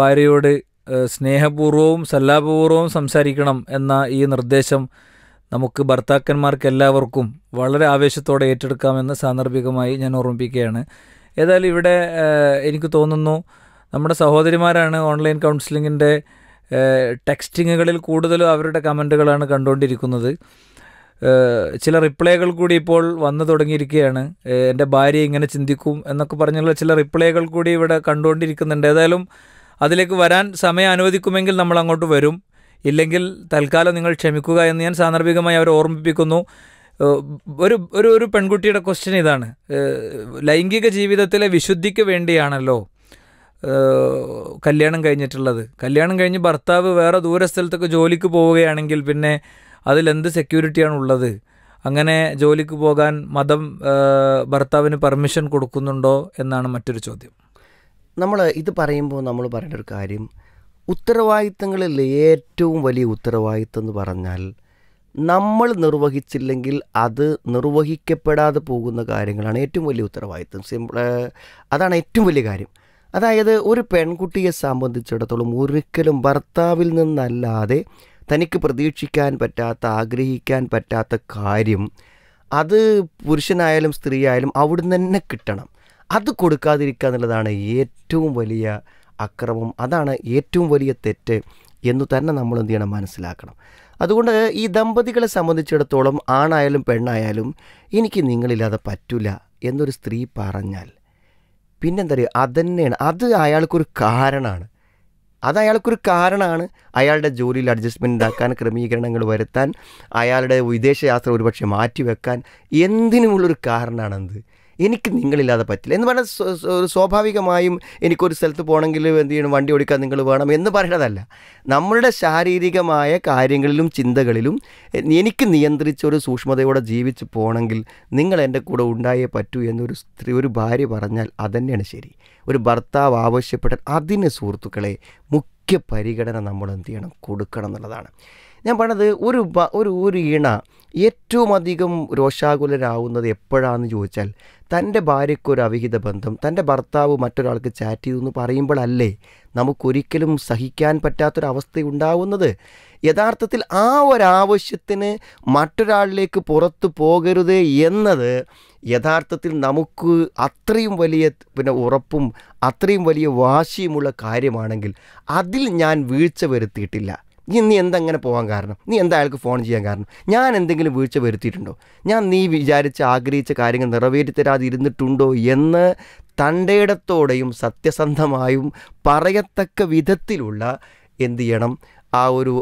ഭാര്യയോട് സ്നേഹപൂർവ്വവും സല്ലാപൂർവ്വവും സംസാരിക്കണം എന്ന ഈ നിർദ്ദേശം നമുക്ക് ഭർത്താക്കന്മാർക്ക് എല്ലാവർക്കും വളരെ ആവേശത്തോടെ ഏറ്റെടുക്കാമെന്ന് സാന്ദർഭികമായി ഞാൻ ഓർമ്മിപ്പിക്കുകയാണ് ഏതായാലും ഇവിടെ എനിക്ക് തോന്നുന്നു നമ്മുടെ സഹോദരിമാരാണ് ഓൺലൈൻ കൗൺസിലിങ്ങിൻ്റെ ടെക്സ്റ്റിങ്ങുകളിൽ കൂടുതലും അവരുടെ കമൻറ്റുകളാണ് കണ്ടുകൊണ്ടിരിക്കുന്നത് ചില റിപ്ലൈകൾ കൂടി ഇപ്പോൾ വന്നു തുടങ്ങിയിരിക്കുകയാണ് എൻ്റെ ഭാര്യ ഇങ്ങനെ ചിന്തിക്കും എന്നൊക്കെ പറഞ്ഞുള്ള ചില റിപ്ലൈകൾ കൂടി ഇവിടെ കണ്ടുകൊണ്ടിരിക്കുന്നുണ്ട് ഏതായാലും അതിലേക്ക് വരാൻ സമയം അനുവദിക്കുമെങ്കിൽ നമ്മൾ അങ്ങോട്ട് വരും ഇല്ലെങ്കിൽ തൽക്കാലം നിങ്ങൾ ക്ഷമിക്കുക എന്ന് ഞാൻ സാന്ദർഭികമായി അവരെ ഓർമ്മിപ്പിക്കുന്നു ഒരു ഒരു ഒരു പെൺകുട്ടിയുടെ ക്വസ്റ്റ്യൻ ഇതാണ് ലൈംഗിക ജീവിതത്തിലെ വിശുദ്ധിക്ക് വേണ്ടിയാണല്ലോ കല്യാണം കഴിഞ്ഞിട്ടുള്ളത് കല്യാണം കഴിഞ്ഞ് ഭർത്താവ് വേറെ ദൂര സ്ഥലത്തൊക്കെ ജോലിക്ക് പോവുകയാണെങ്കിൽ പിന്നെ അതിലെന്ത് സെക്യൂരിറ്റിയാണ് ഉള്ളത് അങ്ങനെ ജോലിക്ക് പോകാൻ മതം ഭർത്താവിന് പെർമിഷൻ കൊടുക്കുന്നുണ്ടോ എന്നാണ് മറ്റൊരു ചോദ്യം നമ്മൾ ഇത് പറയുമ്പോൾ നമ്മൾ പറയേണ്ട ഒരു കാര്യം ഉത്തരവാദിത്തങ്ങളിൽ ഏറ്റവും വലിയ ഉത്തരവാദിത്തം എന്ന് പറഞ്ഞാൽ നമ്മൾ നിർവഹിച്ചില്ലെങ്കിൽ അത് നിർവഹിക്കപ്പെടാതെ പോകുന്ന കാര്യങ്ങളാണ് ഏറ്റവും വലിയ ഉത്തരവാദിത്തം സിമ്പിൾ അതാണ് ഏറ്റവും വലിയ കാര്യം അതായത് ഒരു പെൺകുട്ടിയെ സംബന്ധിച്ചിടത്തോളം ഒരിക്കലും ഭർത്താവിൽ നിന്നല്ലാതെ തനിക്ക് പ്രതീക്ഷിക്കാൻ പറ്റാത്ത ആഗ്രഹിക്കാൻ പറ്റാത്ത കാര്യം അത് പുരുഷനായാലും സ്ത്രീ ആയാലും അവിടുന്ന് തന്നെ കിട്ടണം അത് കൊടുക്കാതിരിക്കുക എന്നുള്ളതാണ് ഏറ്റവും വലിയ അക്രമം അതാണ് ഏറ്റവും വലിയ തെറ്റ് എന്ന് തന്നെ നമ്മൾ എന്ത് ചെയ്യണം മനസ്സിലാക്കണം അതുകൊണ്ട് ഈ ദമ്പതികളെ സംബന്ധിച്ചിടത്തോളം ആണായാലും പെണ്ണായാലും എനിക്ക് നിങ്ങളില്ലാതെ പറ്റില്ല എന്നൊരു സ്ത്രീ പറഞ്ഞാൽ പിന്നെന്താ പറയുക അത് അത് അയാൾക്കൊരു കാരണമാണ് അത് അയാൾക്കൊരു കാരണമാണ് അയാളുടെ ജോലിയിൽ അഡ്ജസ്റ്റ്മെൻ്റ് ഉണ്ടാക്കാൻ ക്രമീകരണങ്ങൾ വരുത്താൻ അയാളുടെ വിദേശയാത്ര ഒരുപക്ഷെ മാറ്റിവെക്കാൻ എന്തിനുമുള്ളൊരു കാരണമാണെന്ത് എനിക്ക് നിങ്ങളില്ലാതെ പറ്റില്ല എന്ന് പറഞ്ഞാൽ സ്വാഭാവികമായും എനിക്കൊരു സ്ഥലത്ത് പോകണമെങ്കിൽ എന്ത് ചെയ്യണം വണ്ടി ഓടിക്കാൻ നിങ്ങൾ വേണം എന്ന് പറയുന്നതല്ല നമ്മളുടെ ശാരീരികമായ കാര്യങ്ങളിലും ചിന്തകളിലും എനിക്ക് നിയന്ത്രിച്ച ഒരു സൂക്ഷ്മതയോടെ ജീവിച്ച് പോകണമെങ്കിൽ നിങ്ങൾ എൻ്റെ കൂടെ ഉണ്ടായേ പറ്റൂ എന്നൊരു സ്ത്രീ ഒരു ഭാര്യ പറഞ്ഞാൽ അതന്നെയാണ് ശരി ഒരു ഭർത്താവ് ആവശ്യപ്പെട്ടാൽ അതിന് സുഹൃത്തുക്കളെ മുഖ്യ പരിഗണന നമ്മൾ എന്ത് ചെയ്യണം കൊടുക്കണം എന്നുള്ളതാണ് ഞാൻ പറഞ്ഞത് ഒരു ഒരു ഒരു ഇണ ഏറ്റവും അധികം രോഷാകുലരാവുന്നത് എപ്പോഴാണെന്ന് ചോദിച്ചാൽ തൻ്റെ ഭാര്യയ്ക്കൊരു അവിഹിത ബന്ധം തൻ്റെ ഭർത്താവ് മറ്റൊരാൾക്ക് ചാറ്റ് ചെയ്തു എന്ന് പറയുമ്പോഴല്ലേ നമുക്കൊരിക്കലും സഹിക്കാൻ പറ്റാത്തൊരവസ്ഥ ഉണ്ടാവുന്നത് യഥാർത്ഥത്തിൽ ആ ഒരാവശ്യത്തിന് മറ്റൊരാളിലേക്ക് പുറത്തു പോകരുത് എന്നത് യഥാർത്ഥത്തിൽ നമുക്ക് അത്രയും വലിയ പിന്നെ ഉറപ്പും അത്രയും വലിയ വാശിയുമുള്ള കാര്യമാണെങ്കിൽ അതിൽ ഞാൻ വീഴ്ച വരുത്തിയിട്ടില്ല നീ നീ എന്തങ്ങനെ പോകാൻ കാരണം നീ എന്താ അയാൾക്ക് ഫോൺ ചെയ്യാൻ കാരണം ഞാൻ എന്തെങ്കിലും വീഴ്ച വരുത്തിയിട്ടുണ്ടോ ഞാൻ നീ വിചാരിച്ച് ആഗ്രഹിച്ച കാര്യങ്ങൾ നിറവേറ്റി തരാതിരുന്നിട്ടുണ്ടോ എന്ന് തൻ്റെയിടത്തോടെയും സത്യസന്ധമായും പറയത്തക്ക വിധത്തിലുള്ള എന്തു ചെയ്യണം ആ ഒരു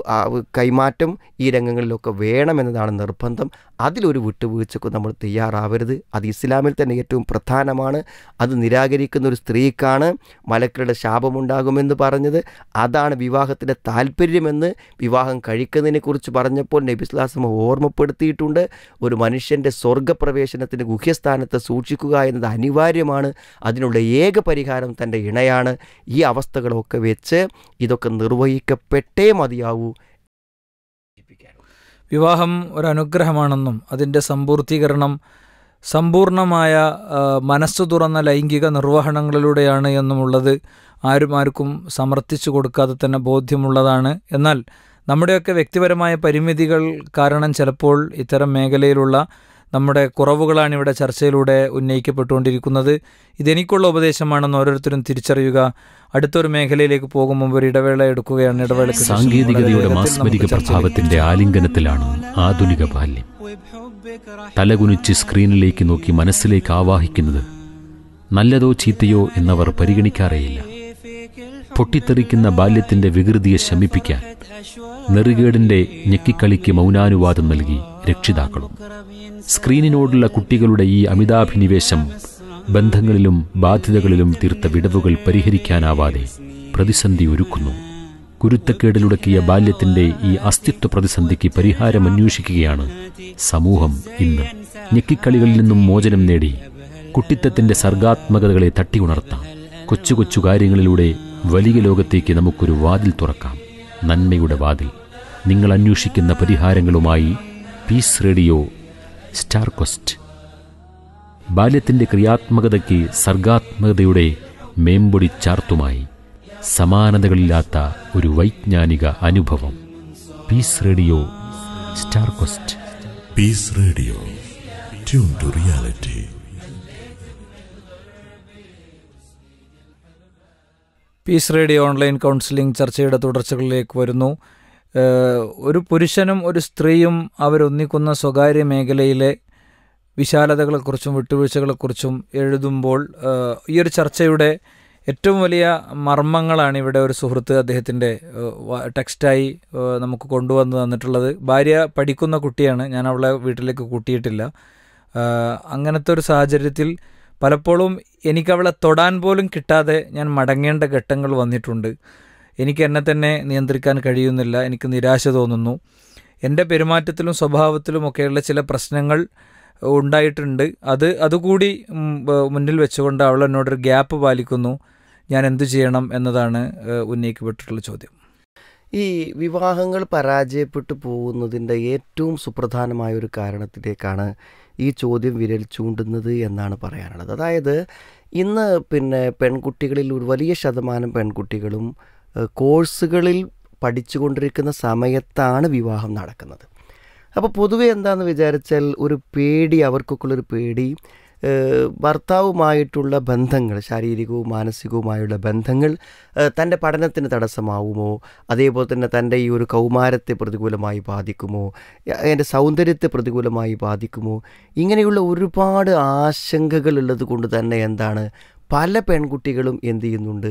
കൈമാറ്റം ഈ രംഗങ്ങളിലൊക്കെ വേണമെന്നതാണ് നിർബന്ധം അതിലൊരു വിട്ടുവീഴ്ചക്കും നമ്മൾ തയ്യാറാവരുത് അത് ഇസ്ലാമിൽ തന്നെ ഏറ്റവും പ്രധാനമാണ് അത് നിരാകരിക്കുന്ന ഒരു സ്ത്രീക്കാണ് മലക്കളുടെ ശാപമുണ്ടാകുമെന്ന് പറഞ്ഞത് അതാണ് വിവാഹത്തിൻ്റെ താല്പര്യമെന്ന് വിവാഹം കഴിക്കുന്നതിനെക്കുറിച്ച് പറഞ്ഞപ്പോൾ നബിസ്ലാസമ ഓർമ്മപ്പെടുത്തിയിട്ടുണ്ട് ഒരു മനുഷ്യൻ്റെ സ്വർഗപ്രവേശനത്തിന് ഗുഹ്യസ്ഥാനത്ത് സൂക്ഷിക്കുക എന്നത് അനിവാര്യമാണ് അതിനുള്ള ഏക പരിഹാരം തൻ്റെ ഇണയാണ് ഈ അവസ്ഥകളൊക്കെ വെച്ച് ഇതൊക്കെ നിർവഹിക്കപ്പെട്ടേ മതിയാവൂ വിവാഹം ഒരനുഗ്രഹമാണെന്നും അതിൻ്റെ സമ്പൂർത്തീകരണം സമ്പൂർണമായ മനസ്സു തുറന്ന ലൈംഗിക നിർവഹണങ്ങളിലൂടെയാണ് എന്നുമുള്ളത് ആരും ആർക്കും സമർത്ഥിച്ചു കൊടുക്കാതെ തന്നെ ബോധ്യമുള്ളതാണ് എന്നാൽ നമ്മുടെയൊക്കെ വ്യക്തിപരമായ പരിമിതികൾ കാരണം ചിലപ്പോൾ ഇത്തരം മേഖലയിലുള്ള നമ്മുടെ കുറവുകളാണ് ഇവിടെ ചർച്ചയിലൂടെ ഉന്നയിക്കപ്പെട്ടുകൊണ്ടിരിക്കുന്നത് ഇതെനിക്കുള്ള ഉപദേശമാണെന്ന് ഓരോരുത്തരും തിരിച്ചറിയുക അടുത്തൊരു മേഖലയിലേക്ക് പോകും മുമ്പ് ഒരു ഇടവേള എടുക്കുകയാണ് ഇടവേള സാങ്കേതികതയുടെ മാസ്മരിക പ്രഭാവത്തിന്റെ ആലിംഗനത്തിലാണ് ആധുനിക ബാല്യം തലകുനിച്ച് സ്ക്രീനിലേക്ക് നോക്കി മനസ്സിലേക്ക് ആവാഹിക്കുന്നത് നല്ലതോ ചീത്തയോ എന്നവർ പരിഗണിക്കാറേയില്ല പൊട്ടിത്തെറിക്കുന്ന ബാല്യത്തിന്റെ വികൃതിയെ ശമിപ്പിക്കാൻ നെറുകേടിന്റെ ഞെക്കിക്കളിക്ക് മൗനാനുവാദം നൽകി രക്ഷിതാക്കളും സ്ക്രീനിനോടുള്ള കുട്ടികളുടെ ഈ അമിതാഭിനിവേശം ബന്ധങ്ങളിലും ബാധ്യതകളിലും തീർത്ത വിടവുകൾ പരിഹരിക്കാനാവാതെ പ്രതിസന്ധി ഒരുക്കുന്നു കുരുത്തക്കേടിലുടക്കിയ ബാല്യത്തിന്റെ ഈ അസ്തിത്വ പ്രതിസന്ധിക്ക് പരിഹാരം അന്വേഷിക്കുകയാണ് സമൂഹം ഇന്ന് ഞെക്കിക്കളികളിൽ നിന്നും മോചനം നേടി കുട്ടിത്തത്തിന്റെ സർഗാത്മകതകളെ തട്ടിയുണർത്താം കൊച്ചു കൊച്ചു കാര്യങ്ങളിലൂടെ വലിയ ലോകത്തേക്ക് നമുക്കൊരു വാതിൽ തുറക്കാം നന്മയുടെ വാതിൽ നിങ്ങൾ അന്വേഷിക്കുന്ന പരിഹാരങ്ങളുമായി പീസ് റേഡിയോ സ്റ്റാർ ക്വസ്റ്റ് ബാല്യത്തിൻ്റെ ക്രിയാത്മകതയ്ക്ക് സർഗാത്മകതയുടെ മേമ്പൊടി ചാർത്തുമായി സമാനതകളില്ലാത്ത ഒരു വൈജ്ഞാനിക അനുഭവം peace radio star quest peace radio reality peace radio online counselling ചർച്ചയുടെ തുടർച്ചകളിലേക്ക് വരുന്നു ഒരു പുരുഷനും ഒരു സ്ത്രീയും അവരൊന്നിക്കുന്ന സ്വകാര്യ മേഖലയിലെ വിശാലതകളെക്കുറിച്ചും വിട്ടുവീഴ്ചകളെക്കുറിച്ചും എഴുതുമ്പോൾ ഈ ഒരു ചർച്ചയുടെ ഏറ്റവും വലിയ മർമ്മങ്ങളാണ് ഇവിടെ ഒരു സുഹൃത്ത് അദ്ദേഹത്തിൻ്റെ ടെക്സ്റ്റായി നമുക്ക് കൊണ്ടുവന്ന് തന്നിട്ടുള്ളത് ഭാര്യ പഠിക്കുന്ന കുട്ടിയാണ് ഞാൻ അവളെ വീട്ടിലേക്ക് കൂട്ടിയിട്ടില്ല അങ്ങനത്തെ ഒരു സാഹചര്യത്തിൽ പലപ്പോഴും എനിക്കവളെ തൊടാൻ പോലും കിട്ടാതെ ഞാൻ മടങ്ങേണ്ട ഘട്ടങ്ങൾ വന്നിട്ടുണ്ട് എനിക്ക് എന്നെ തന്നെ നിയന്ത്രിക്കാൻ കഴിയുന്നില്ല എനിക്ക് നിരാശ തോന്നുന്നു എൻ്റെ പെരുമാറ്റത്തിലും സ്വഭാവത്തിലും ഒക്കെയുള്ള ചില പ്രശ്നങ്ങൾ ഉണ്ടായിട്ടുണ്ട് അത് അതുകൂടി മുന്നിൽ വെച്ചുകൊണ്ട് അവൾ എന്നോടൊരു ഗ്യാപ്പ് പാലിക്കുന്നു ഞാൻ എന്തു ചെയ്യണം എന്നതാണ് ഉന്നയിക്കപ്പെട്ടിട്ടുള്ള ചോദ്യം ഈ വിവാഹങ്ങൾ പരാജയപ്പെട്ടു പോകുന്നതിൻ്റെ ഏറ്റവും സുപ്രധാനമായ ഒരു കാരണത്തിലേക്കാണ് ഈ ചോദ്യം വിരൽ ചൂണ്ടുന്നത് എന്നാണ് പറയാനുള്ളത് അതായത് ഇന്ന് പിന്നെ പെൺകുട്ടികളിൽ ഒരു വലിയ ശതമാനം പെൺകുട്ടികളും കോഴ്സുകളിൽ പഠിച്ചുകൊണ്ടിരിക്കുന്ന സമയത്താണ് വിവാഹം നടക്കുന്നത് അപ്പോൾ പൊതുവേ എന്താണെന്ന് വിചാരിച്ചാൽ ഒരു പേടി അവർക്കൊക്കെയുള്ളൊരു പേടി ഭർത്താവുമായിട്ടുള്ള ബന്ധങ്ങൾ ശാരീരികവും മാനസികവുമായുള്ള ബന്ധങ്ങൾ തൻ്റെ പഠനത്തിന് തടസ്സമാവുമോ അതേപോലെ തന്നെ തൻ്റെ ഈ ഒരു കൗമാരത്തെ പ്രതികൂലമായി ബാധിക്കുമോ എൻ്റെ സൗന്ദര്യത്തെ പ്രതികൂലമായി ബാധിക്കുമോ ഇങ്ങനെയുള്ള ഒരുപാട് ആശങ്കകൾ ഉള്ളത് കൊണ്ട് തന്നെ എന്താണ് പല പെൺകുട്ടികളും എന്ത് ചെയ്യുന്നുണ്ട്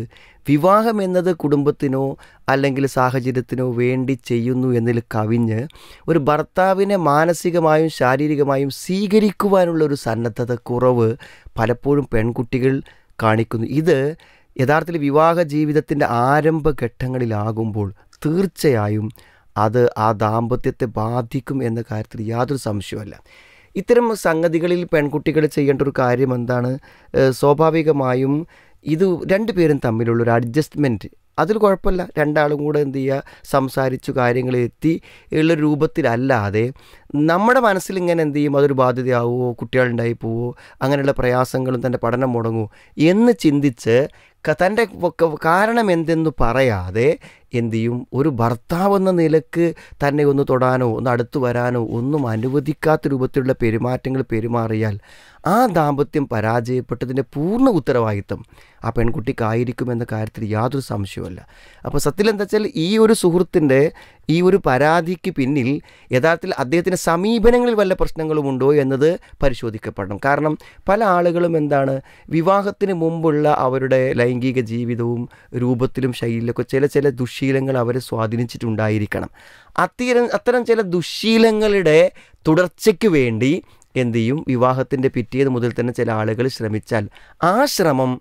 വിവാഹം എന്നത് കുടുംബത്തിനോ അല്ലെങ്കിൽ സാഹചര്യത്തിനോ വേണ്ടി ചെയ്യുന്നു എന്നതിൽ കവിഞ്ഞ് ഒരു ഭർത്താവിനെ മാനസികമായും ശാരീരികമായും സ്വീകരിക്കുവാനുള്ള ഒരു സന്നദ്ധത കുറവ് പലപ്പോഴും പെൺകുട്ടികൾ കാണിക്കുന്നു ഇത് യഥാർത്ഥത്തിൽ വിവാഹ ജീവിതത്തിൻ്റെ ആരംഭഘട്ടങ്ങളിലാകുമ്പോൾ തീർച്ചയായും അത് ആ ദാമ്പത്യത്തെ ബാധിക്കും എന്ന കാര്യത്തിൽ യാതൊരു സംശയമല്ല ഇത്തരം സംഗതികളിൽ പെൺകുട്ടികൾ ചെയ്യേണ്ട ഒരു കാര്യം എന്താണ് സ്വാഭാവികമായും ഇത് രണ്ടുപേരും തമ്മിലുള്ളൊരു അഡ്ജസ്റ്റ്മെൻറ്റ് അതിൽ കുഴപ്പമില്ല രണ്ടാളും കൂടെ എന്ത് ചെയ്യുക സംസാരിച്ചു കാര്യങ്ങൾ എത്തി ഉള്ള രൂപത്തിലല്ലാതെ നമ്മുടെ മനസ്സിൽ ഇങ്ങനെ എന്ത് ചെയ്യും അതൊരു ബാധ്യതയാവുമോ കുട്ടികളുണ്ടായി പോവോ അങ്ങനെയുള്ള പ്രയാസങ്ങളും തൻ്റെ പഠനം മുടങ്ങുമോ എന്ന് ചിന്തിച്ച് തൻ്റെ കാരണം എന്തെന്ന് പറയാതെ എന്തു ചെയ്യും ഒരു ഭർത്താവെന്ന നിലക്ക് തന്നെ ഒന്ന് തൊടാനോ ഒന്ന് അടുത്തു വരാനോ ഒന്നും അനുവദിക്കാത്ത രൂപത്തിലുള്ള പെരുമാറ്റങ്ങൾ പെരുമാറിയാൽ ആ ദാമ്പത്യം പരാജയപ്പെട്ടതിൻ്റെ പൂർണ്ണ ഉത്തരവാദിത്തം ആ പെൺകുട്ടിക്കായിരിക്കും എന്ന കാര്യത്തിൽ യാതൊരു സംശയവുമല്ല അപ്പോൾ സത്യം എന്താ വെച്ചാൽ ഈ ഒരു സുഹൃത്തിൻ്റെ ഈ ഒരു പരാതിക്ക് പിന്നിൽ യഥാർത്ഥത്തിൽ അദ്ദേഹത്തിൻ്റെ സമീപനങ്ങളിൽ വല്ല പ്രശ്നങ്ങളുമുണ്ടോ എന്നത് പരിശോധിക്കപ്പെടണം കാരണം പല ആളുകളും എന്താണ് വിവാഹത്തിന് മുമ്പുള്ള അവരുടെ ലൈംഗിക ജീവിതവും രൂപത്തിലും ശൈലിയിലൊക്കെ ചില ചില ദുശീലങ്ങൾ അവരെ സ്വാധീനിച്ചിട്ടുണ്ടായിരിക്കണം അത്തരം അത്തരം ചില ദുശീലങ്ങളുടെ തുടർച്ചയ്ക്ക് വേണ്ടി എന്തു ചെയ്യും വിവാഹത്തിൻ്റെ പിറ്റേത് മുതൽ തന്നെ ചില ആളുകൾ ശ്രമിച്ചാൽ ആ ശ്രമം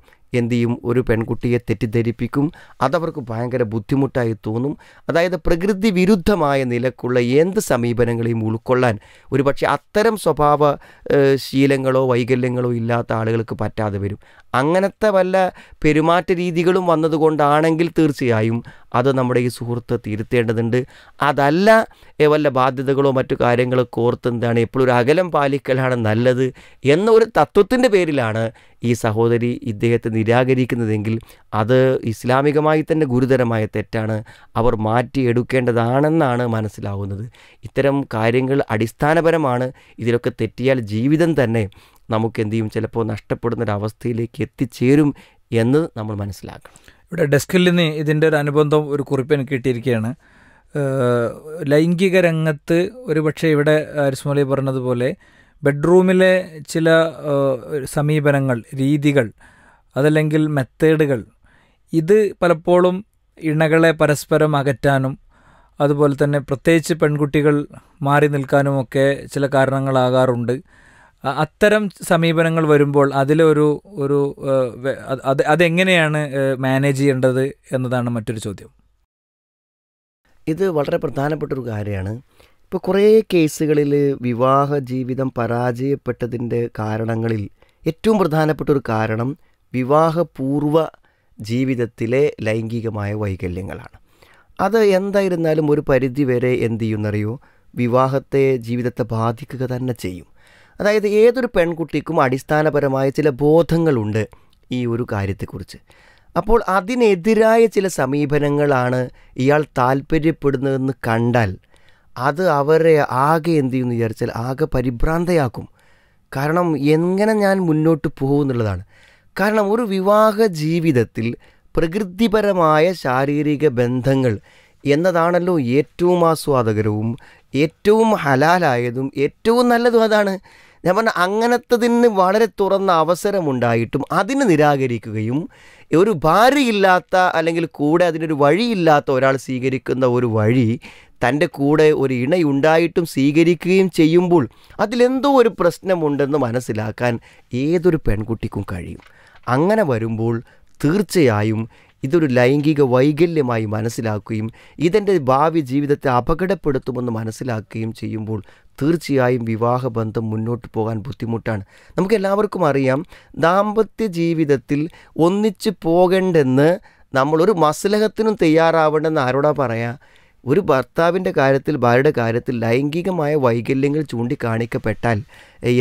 എന്ത് ചെയ്യും ഒരു പെൺകുട്ടിയെ തെറ്റിദ്ധരിപ്പിക്കും അതവർക്ക് ഭയങ്കര ബുദ്ധിമുട്ടായി തോന്നും അതായത് പ്രകൃതി വിരുദ്ധമായ നിലക്കുള്ള എന്ത് സമീപനങ്ങളെയും ഉൾക്കൊള്ളാൻ ഒരുപക്ഷെ അത്തരം സ്വഭാവ ശീലങ്ങളോ വൈകല്യങ്ങളോ ഇല്ലാത്ത ആളുകൾക്ക് പറ്റാതെ വരും അങ്ങനത്തെ വല്ല പെരുമാറ്റ രീതികളും വന്നതുകൊണ്ടാണെങ്കിൽ തീർച്ചയായും അത് നമ്മുടെ ഈ സുഹൃത്ത് തിരുത്തേണ്ടതുണ്ട് അതല്ല വല്ല ബാധ്യതകളോ മറ്റു കാര്യങ്ങളോ കോർത്ത് എന്താണ് എപ്പോഴും ഒരു അകലം പാലിക്കലാണ് നല്ലത് എന്നൊരു തത്വത്തിൻ്റെ പേരിലാണ് ഈ സഹോദരി ഇദ്ദേഹത്തെ നിരാകരിക്കുന്നതെങ്കിൽ അത് ഇസ്ലാമികമായി തന്നെ ഗുരുതരമായ തെറ്റാണ് അവർ മാറ്റിയെടുക്കേണ്ടതാണെന്നാണ് മനസ്സിലാവുന്നത് ഇത്തരം കാര്യങ്ങൾ അടിസ്ഥാനപരമാണ് ഇതിലൊക്കെ തെറ്റിയാൽ ജീവിതം തന്നെ നമുക്ക് എന്തു ചെയ്യും ചിലപ്പോൾ നഷ്ടപ്പെടുന്നൊരവസ്ഥയിലേക്ക് എത്തിച്ചേരും എന്ന് നമ്മൾ മനസ്സിലാക്കണം ഇവിടെ ഡെസ്കിൽ നിന്ന് ഇതിൻ്റെ ഒരു അനുബന്ധം ഒരു കുറിപ്പ് എനിക്ക് കിട്ടിയിരിക്കുകയാണ് ലൈംഗിക രംഗത്ത് ഒരു പക്ഷേ ഇവിടെ അരിസ്മോലി പറഞ്ഞതുപോലെ ബെഡ്റൂമിലെ ചില സമീപനങ്ങൾ രീതികൾ അതല്ലെങ്കിൽ മെത്തേഡുകൾ ഇത് പലപ്പോഴും ഇണകളെ പരസ്പരം അകറ്റാനും അതുപോലെ തന്നെ പ്രത്യേകിച്ച് പെൺകുട്ടികൾ മാറി നിൽക്കാനുമൊക്കെ ചില കാരണങ്ങളാകാറുണ്ട് അത്തരം സമീപനങ്ങൾ വരുമ്പോൾ അതിലൊരു ഒരു അത് അതെങ്ങനെയാണ് മാനേജ് ചെയ്യേണ്ടത് എന്നതാണ് മറ്റൊരു ചോദ്യം ഇത് വളരെ പ്രധാനപ്പെട്ട ഒരു കാര്യമാണ് ഇപ്പോൾ കുറേ കേസുകളിൽ വിവാഹ ജീവിതം പരാജയപ്പെട്ടതിൻ്റെ കാരണങ്ങളിൽ ഏറ്റവും പ്രധാനപ്പെട്ട ഒരു കാരണം വിവാഹപൂർവ ജീവിതത്തിലെ ലൈംഗികമായ വൈകല്യങ്ങളാണ് അത് എന്തായിരുന്നാലും ഒരു പരിധിവരെ എന്ത് ചെയ്യുന്നറിയോ വിവാഹത്തെ ജീവിതത്തെ ബാധിക്കുക തന്നെ ചെയ്യും അതായത് ഏതൊരു പെൺകുട്ടിക്കും അടിസ്ഥാനപരമായ ചില ബോധങ്ങളുണ്ട് ഈ ഒരു കാര്യത്തെക്കുറിച്ച് അപ്പോൾ അതിനെതിരായ ചില സമീപനങ്ങളാണ് ഇയാൾ താല്പര്യപ്പെടുന്നതെന്ന് കണ്ടാൽ അത് അവരെ ആകെ എന്ത് ചെയ്യുമെന്ന് വിചാരിച്ചാൽ ആകെ പരിഭ്രാന്തയാക്കും കാരണം എങ്ങനെ ഞാൻ മുന്നോട്ട് പോകുമെന്നുള്ളതാണ് കാരണം ഒരു വിവാഹ ജീവിതത്തിൽ പ്രകൃതിപരമായ ശാരീരിക ബന്ധങ്ങൾ എന്നതാണല്ലോ ഏറ്റവും ആസ്വാദകരവും ഏറ്റവും ഹലാലായതും ഏറ്റവും നല്ലതും അതാണ് ഞാൻ പറഞ്ഞ അങ്ങനത്തതിന് വളരെ തുറന്ന അവസരമുണ്ടായിട്ടും അതിന് നിരാകരിക്കുകയും ഒരു ഭാര്യയില്ലാത്ത അല്ലെങ്കിൽ കൂടെ അതിനൊരു വഴിയില്ലാത്ത ഒരാൾ സ്വീകരിക്കുന്ന ഒരു വഴി തൻ്റെ കൂടെ ഒരു ഇണയുണ്ടായിട്ടും സ്വീകരിക്കുകയും ചെയ്യുമ്പോൾ അതിലെന്തോ ഒരു പ്രശ്നമുണ്ടെന്ന് മനസ്സിലാക്കാൻ ഏതൊരു പെൺകുട്ടിക്കും കഴിയും അങ്ങനെ വരുമ്പോൾ തീർച്ചയായും ഇതൊരു ലൈംഗിക വൈകല്യമായി മനസ്സിലാക്കുകയും ഇതെൻ്റെ ഭാവി ജീവിതത്തെ അപകടപ്പെടുത്തുമെന്ന് മനസ്സിലാക്കുകയും ചെയ്യുമ്പോൾ തീർച്ചയായും വിവാഹബന്ധം മുന്നോട്ട് പോകാൻ ബുദ്ധിമുട്ടാണ് നമുക്ക് എല്ലാവർക്കും അറിയാം ദാമ്പത്യ ജീവിതത്തിൽ ഒന്നിച്ചു പോകണ്ടെന്ന് നമ്മളൊരു മസലഹത്തിനും തയ്യാറാവണമെന്ന് ആരോടാ പറയാം ഒരു ഭർത്താവിൻ്റെ കാര്യത്തിൽ ഭാര്യയുടെ കാര്യത്തിൽ ലൈംഗികമായ വൈകല്യങ്ങൾ ചൂണ്ടിക്കാണിക്കപ്പെട്ടാൽ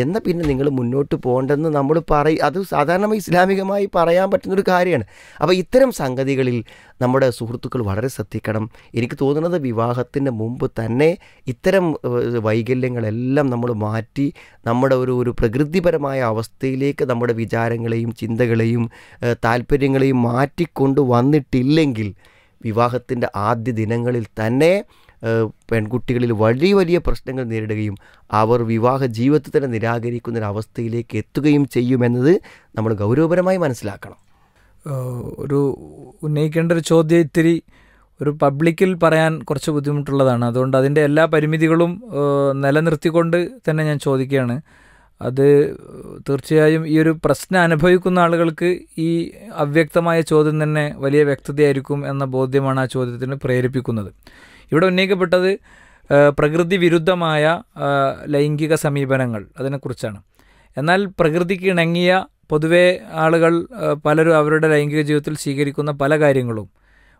എന്ന പിന്നെ നിങ്ങൾ മുന്നോട്ട് പോകേണ്ടെന്ന് നമ്മൾ പറയും അത് സാധാരണമായി ഇസ്ലാമികമായി പറയാൻ പറ്റുന്നൊരു കാര്യമാണ് അപ്പോൾ ഇത്തരം സംഗതികളിൽ നമ്മുടെ സുഹൃത്തുക്കൾ വളരെ ശ്രദ്ധിക്കണം എനിക്ക് തോന്നുന്നത് വിവാഹത്തിന് മുമ്പ് തന്നെ ഇത്തരം വൈകല്യങ്ങളെല്ലാം നമ്മൾ മാറ്റി നമ്മുടെ ഒരു ഒരു പ്രകൃതിപരമായ അവസ്ഥയിലേക്ക് നമ്മുടെ വിചാരങ്ങളെയും ചിന്തകളെയും താല്പര്യങ്ങളെയും മാറ്റിക്കൊണ്ട് വന്നിട്ടില്ലെങ്കിൽ വിവാഹത്തിൻ്റെ ആദ്യ ദിനങ്ങളിൽ തന്നെ പെൺകുട്ടികളിൽ വലിയ വലിയ പ്രശ്നങ്ങൾ നേരിടുകയും അവർ വിവാഹ ജീവിതത്തിൽ തന്നെ നിരാകരിക്കുന്ന ഒരു അവസ്ഥയിലേക്ക് എത്തുകയും ചെയ്യുമെന്നത് നമ്മൾ ഗൗരവപരമായി മനസ്സിലാക്കണം ഒരു ഉന്നയിക്കേണ്ട ഒരു ചോദ്യം ഇത്തിരി ഒരു പബ്ലിക്കിൽ പറയാൻ കുറച്ച് ബുദ്ധിമുട്ടുള്ളതാണ് അതുകൊണ്ട് അതിൻ്റെ എല്ലാ പരിമിതികളും നിലനിർത്തിക്കൊണ്ട് തന്നെ ഞാൻ ചോദിക്കുകയാണ് അത് തീർച്ചയായും ഈ ഒരു പ്രശ്നം അനുഭവിക്കുന്ന ആളുകൾക്ക് ഈ അവ്യക്തമായ ചോദ്യം തന്നെ വലിയ വ്യക്തതയായിരിക്കും എന്ന ബോധ്യമാണ് ആ ചോദ്യത്തിന് പ്രേരിപ്പിക്കുന്നത് ഇവിടെ ഉന്നയിക്കപ്പെട്ടത് പ്രകൃതി വിരുദ്ധമായ ലൈംഗിക സമീപനങ്ങൾ അതിനെക്കുറിച്ചാണ് എന്നാൽ പ്രകൃതിക്ക് ഇണങ്ങിയ പൊതുവെ ആളുകൾ പലരും അവരുടെ ലൈംഗിക ജീവിതത്തിൽ സ്വീകരിക്കുന്ന പല കാര്യങ്ങളും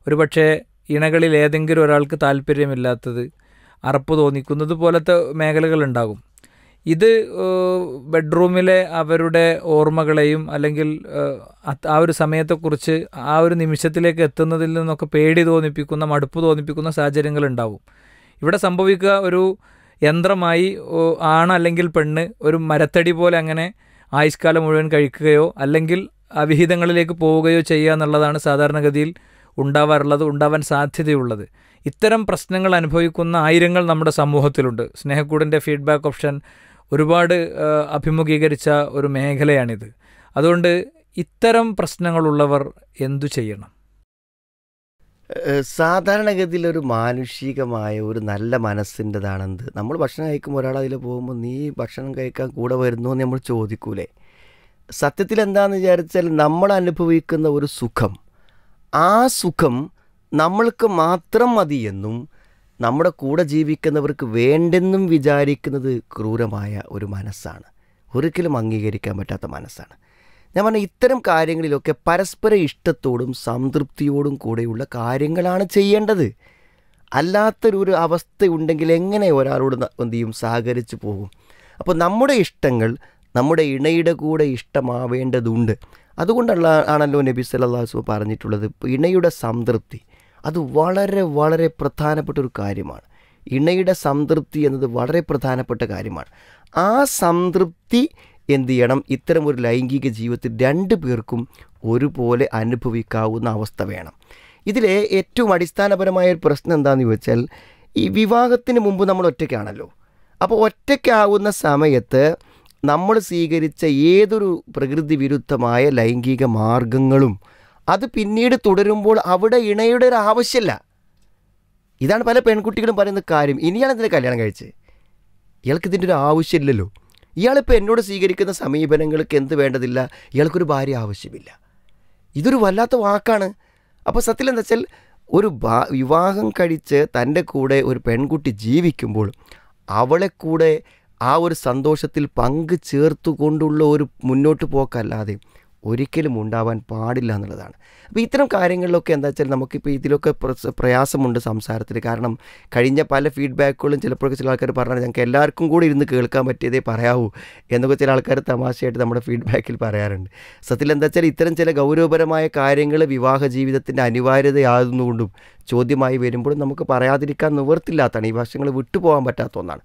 ഒരുപക്ഷെ ഇണകളിൽ ഏതെങ്കിലും ഒരാൾക്ക് താല്പര്യമില്ലാത്തത് അറപ്പ് തോന്നിക്കുന്നത് പോലത്തെ മേഖലകളുണ്ടാകും ഇത് ബെഡ്റൂമിലെ അവരുടെ ഓർമ്മകളെയും അല്ലെങ്കിൽ ആ ഒരു സമയത്തെക്കുറിച്ച് ആ ഒരു നിമിഷത്തിലേക്ക് എത്തുന്നതിൽ നിന്നൊക്കെ പേടി തോന്നിപ്പിക്കുന്ന മടുപ്പ് തോന്നിപ്പിക്കുന്ന സാഹചര്യങ്ങൾ ഉണ്ടാവും ഇവിടെ സംഭവിക്കുക ഒരു യന്ത്രമായി അല്ലെങ്കിൽ പെണ്ണ് ഒരു മരത്തടി പോലെ അങ്ങനെ ആയുഷ്കാലം മുഴുവൻ കഴിക്കുകയോ അല്ലെങ്കിൽ അവിഹിതങ്ങളിലേക്ക് പോവുകയോ ചെയ്യുക എന്നുള്ളതാണ് സാധാരണഗതിയിൽ ഉണ്ടാവാറുള്ളത് ഉണ്ടാവാൻ സാധ്യതയുള്ളത് ഇത്തരം പ്രശ്നങ്ങൾ അനുഭവിക്കുന്ന ആയിരങ്ങൾ നമ്മുടെ സമൂഹത്തിലുണ്ട് സ്നേഹക്കൂടിൻ്റെ ഫീഡ്ബാക്ക് ഓപ്ഷൻ ഒരുപാട് അഭിമുഖീകരിച്ച ഒരു മേഖലയാണിത് അതുകൊണ്ട് ഇത്തരം പ്രശ്നങ്ങളുള്ളവർ എന്തു ചെയ്യണം സാധാരണഗതിയിൽ ഒരു മാനുഷികമായ ഒരു നല്ല മനസ്സിൻ്റെതാണെന്ത് നമ്മൾ ഭക്ഷണം കഴിക്കുമ്പോൾ ഒരാൾ അതിൽ പോകുമ്പോൾ നീ ഭക്ഷണം കഴിക്കാൻ കൂടെ വരുന്നു എന്ന് നമ്മൾ ചോദിക്കൂലേ സത്യത്തിൽ എന്താണെന്ന് വിചാരിച്ചാൽ നമ്മൾ അനുഭവിക്കുന്ന ഒരു സുഖം ആ സുഖം നമ്മൾക്ക് മാത്രം മതിയെന്നും നമ്മുടെ കൂടെ ജീവിക്കുന്നവർക്ക് വേണ്ടെന്നും വിചാരിക്കുന്നത് ക്രൂരമായ ഒരു മനസ്സാണ് ഒരിക്കലും അംഗീകരിക്കാൻ പറ്റാത്ത മനസ്സാണ് ഞാൻ പറഞ്ഞ ഇത്തരം കാര്യങ്ങളിലൊക്കെ പരസ്പര ഇഷ്ടത്തോടും സംതൃപ്തിയോടും കൂടെയുള്ള കാര്യങ്ങളാണ് ചെയ്യേണ്ടത് അല്ലാത്തൊരു അവസ്ഥ ഉണ്ടെങ്കിൽ എങ്ങനെ ഒരാളോട് എന്ത് ചെയ്യും സഹകരിച്ചു പോകും അപ്പോൾ നമ്മുടെ ഇഷ്ടങ്ങൾ നമ്മുടെ ഇണയുടെ കൂടെ ഇഷ്ടമാവേണ്ടതുണ്ട് അതുകൊണ്ടുള്ള ആണല്ലോ നബി സല്ലാസു പറഞ്ഞിട്ടുള്ളത് ഇണയുടെ സംതൃപ്തി അത് വളരെ വളരെ പ്രധാനപ്പെട്ട ഒരു കാര്യമാണ് ഇണയുടെ സംതൃപ്തി എന്നത് വളരെ പ്രധാനപ്പെട്ട കാര്യമാണ് ആ സംതൃപ്തി എന്ത് ചെയ്യണം ഇത്തരം ഒരു ലൈംഗിക ജീവിതത്തിൽ രണ്ട് പേർക്കും ഒരുപോലെ അനുഭവിക്കാവുന്ന അവസ്ഥ വേണം ഇതിലെ ഏറ്റവും അടിസ്ഥാനപരമായ ഒരു പ്രശ്നം എന്താണെന്ന് ചോദിച്ചാൽ ഈ വിവാഹത്തിന് മുമ്പ് നമ്മൾ ഒറ്റയ്ക്കാണല്ലോ അപ്പോൾ ഒറ്റയ്ക്കാവുന്ന സമയത്ത് നമ്മൾ സ്വീകരിച്ച ഏതൊരു പ്രകൃതി വിരുദ്ധമായ ലൈംഗിക മാർഗങ്ങളും അത് പിന്നീട് തുടരുമ്പോൾ അവിടെ ഇണയുടെ ഒരു ആവശ്യമില്ല ഇതാണ് പല പെൺകുട്ടികളും പറയുന്ന കാര്യം ഇനിയാണ് ഇതിൻ്റെ കല്യാണം കഴിച്ചത് ഇയാൾക്ക് ഇതിൻ്റെ ഒരു ആവശ്യമില്ലല്ലോ ഇയാളിപ്പോൾ എന്നോട് സ്വീകരിക്കുന്ന സമീപനങ്ങൾക്ക് എന്ത് വേണ്ടതില്ല ഇയാൾക്കൊരു ഭാര്യ ആവശ്യമില്ല ഇതൊരു വല്ലാത്ത വാക്കാണ് അപ്പോൾ സത്യം എന്താ വെച്ചാൽ ഒരു വിവാഹം കഴിച്ച് തൻ്റെ കൂടെ ഒരു പെൺകുട്ടി ജീവിക്കുമ്പോൾ അവളെ കൂടെ ആ ഒരു സന്തോഷത്തിൽ പങ്ക് ചേർത്തുകൊണ്ടുള്ള ഒരു മുന്നോട്ട് പോക്കല്ലാതെ ഒരിക്കലും ഉണ്ടാവാൻ പാടില്ല എന്നുള്ളതാണ് അപ്പോൾ ഇത്തരം കാര്യങ്ങളിലൊക്കെ എന്താ വെച്ചാൽ നമുക്കിപ്പോൾ ഇതിലൊക്കെ പ്രയാസമുണ്ട് സംസാരത്തിൽ കാരണം കഴിഞ്ഞ പല ഫീഡ്ബാക്കുകളും ചിലപ്പോഴൊക്കെ ചില ആൾക്കാർ പറഞ്ഞാൽ ഞങ്ങൾക്ക് എല്ലാവർക്കും കൂടി ഇരുന്ന് കേൾക്കാൻ പറ്റിയതേ പറയാവൂ എന്നൊക്കെ ചില ആൾക്കാർ തമാശയായിട്ട് നമ്മുടെ ഫീഡ്ബാക്കിൽ പറയാറുണ്ട് സത്യത്തിൽ എന്താ വെച്ചാൽ ഇത്തരം ചില ഗൗരവപരമായ കാര്യങ്ങൾ വിവാഹ ജീവിതത്തിൻ്റെ അനിവാര്യതയാകുന്നതുകൊണ്ടും ചോദ്യമായി വരുമ്പോഴും നമുക്ക് പറയാതിരിക്കാൻ നിവർത്തില്ലാത്തതാണ് ഈ വശങ്ങൾ വിട്ടുപോകാൻ പറ്റാത്ത ഒന്നാണ്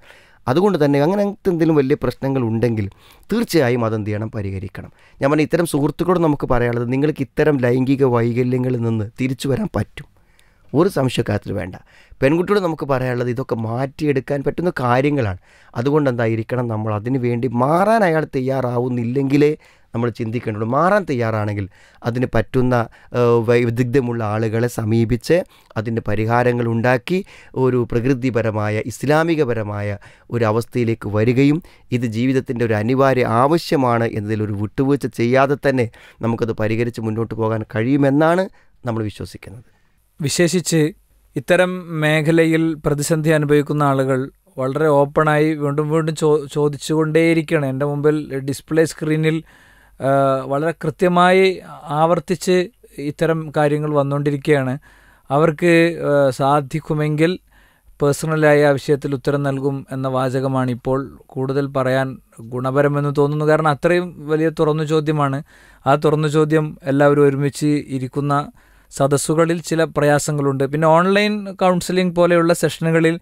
അതുകൊണ്ട് തന്നെ അങ്ങനെ എന്തെങ്കിലും വലിയ പ്രശ്നങ്ങൾ ഉണ്ടെങ്കിൽ തീർച്ചയായും അതെന്ത് ചെയ്യണം പരിഹരിക്കണം ഞാൻ പറഞ്ഞ ഇത്തരം സുഹൃത്തുക്കളോട് നമുക്ക് പറയാനുള്ളത് നിങ്ങൾക്ക് ഇത്തരം ലൈംഗിക വൈകല്യങ്ങളിൽ നിന്ന് തിരിച്ചു വരാൻ പറ്റും ഒരു സംശയക്കാരത്തിന് വേണ്ട പെൺകുട്ടിയോട് നമുക്ക് പറയാനുള്ളത് ഇതൊക്കെ മാറ്റിയെടുക്കാൻ പറ്റുന്ന കാര്യങ്ങളാണ് അതുകൊണ്ട് എന്തായിരിക്കണം നമ്മൾ അതിനു വേണ്ടി മാറാൻ അയാൾ തയ്യാറാവുന്നില്ലെങ്കിലേ നമ്മൾ ചിന്തിക്കേണ്ടത് മാറാൻ തയ്യാറാണെങ്കിൽ അതിന് പറ്റുന്ന വൈദഗ്ധ്യമുള്ള ആളുകളെ സമീപിച്ച് അതിൻ്റെ പരിഹാരങ്ങൾ ഉണ്ടാക്കി ഒരു പ്രകൃതിപരമായ ഇസ്ലാമികപരമായ ഒരു അവസ്ഥയിലേക്ക് വരികയും ഇത് ജീവിതത്തിൻ്റെ ഒരു അനിവാര്യ ആവശ്യമാണ് എന്നതിൽ ഒരു വിട്ടുവീഴ്ച ചെയ്യാതെ തന്നെ നമുക്കത് പരിഹരിച്ച് മുന്നോട്ട് പോകാൻ കഴിയുമെന്നാണ് നമ്മൾ വിശ്വസിക്കുന്നത് വിശേഷിച്ച് ഇത്തരം മേഖലയിൽ പ്രതിസന്ധി അനുഭവിക്കുന്ന ആളുകൾ വളരെ ഓപ്പണായി വീണ്ടും വീണ്ടും ചോ ചോദിച്ചുകൊണ്ടേയിരിക്കുകയാണ് എൻ്റെ മുമ്പിൽ ഡിസ്പ്ലേ സ്ക്രീനിൽ വളരെ കൃത്യമായി ആവർത്തിച്ച് ഇത്തരം കാര്യങ്ങൾ വന്നുകൊണ്ടിരിക്കുകയാണ് അവർക്ക് സാധിക്കുമെങ്കിൽ പേഴ്സണലായി ആ വിഷയത്തിൽ ഉത്തരം നൽകും എന്ന ഇപ്പോൾ കൂടുതൽ പറയാൻ ഗുണപരമെന്ന് തോന്നുന്നു കാരണം അത്രയും വലിയ തുറന്നു ചോദ്യമാണ് ആ തുറന്നു ചോദ്യം എല്ലാവരും ഒരുമിച്ച് ഇരിക്കുന്ന സദസ്സുകളിൽ ചില പ്രയാസങ്ങളുണ്ട് പിന്നെ ഓൺലൈൻ കൗൺസിലിംഗ് പോലെയുള്ള സെഷനുകളിൽ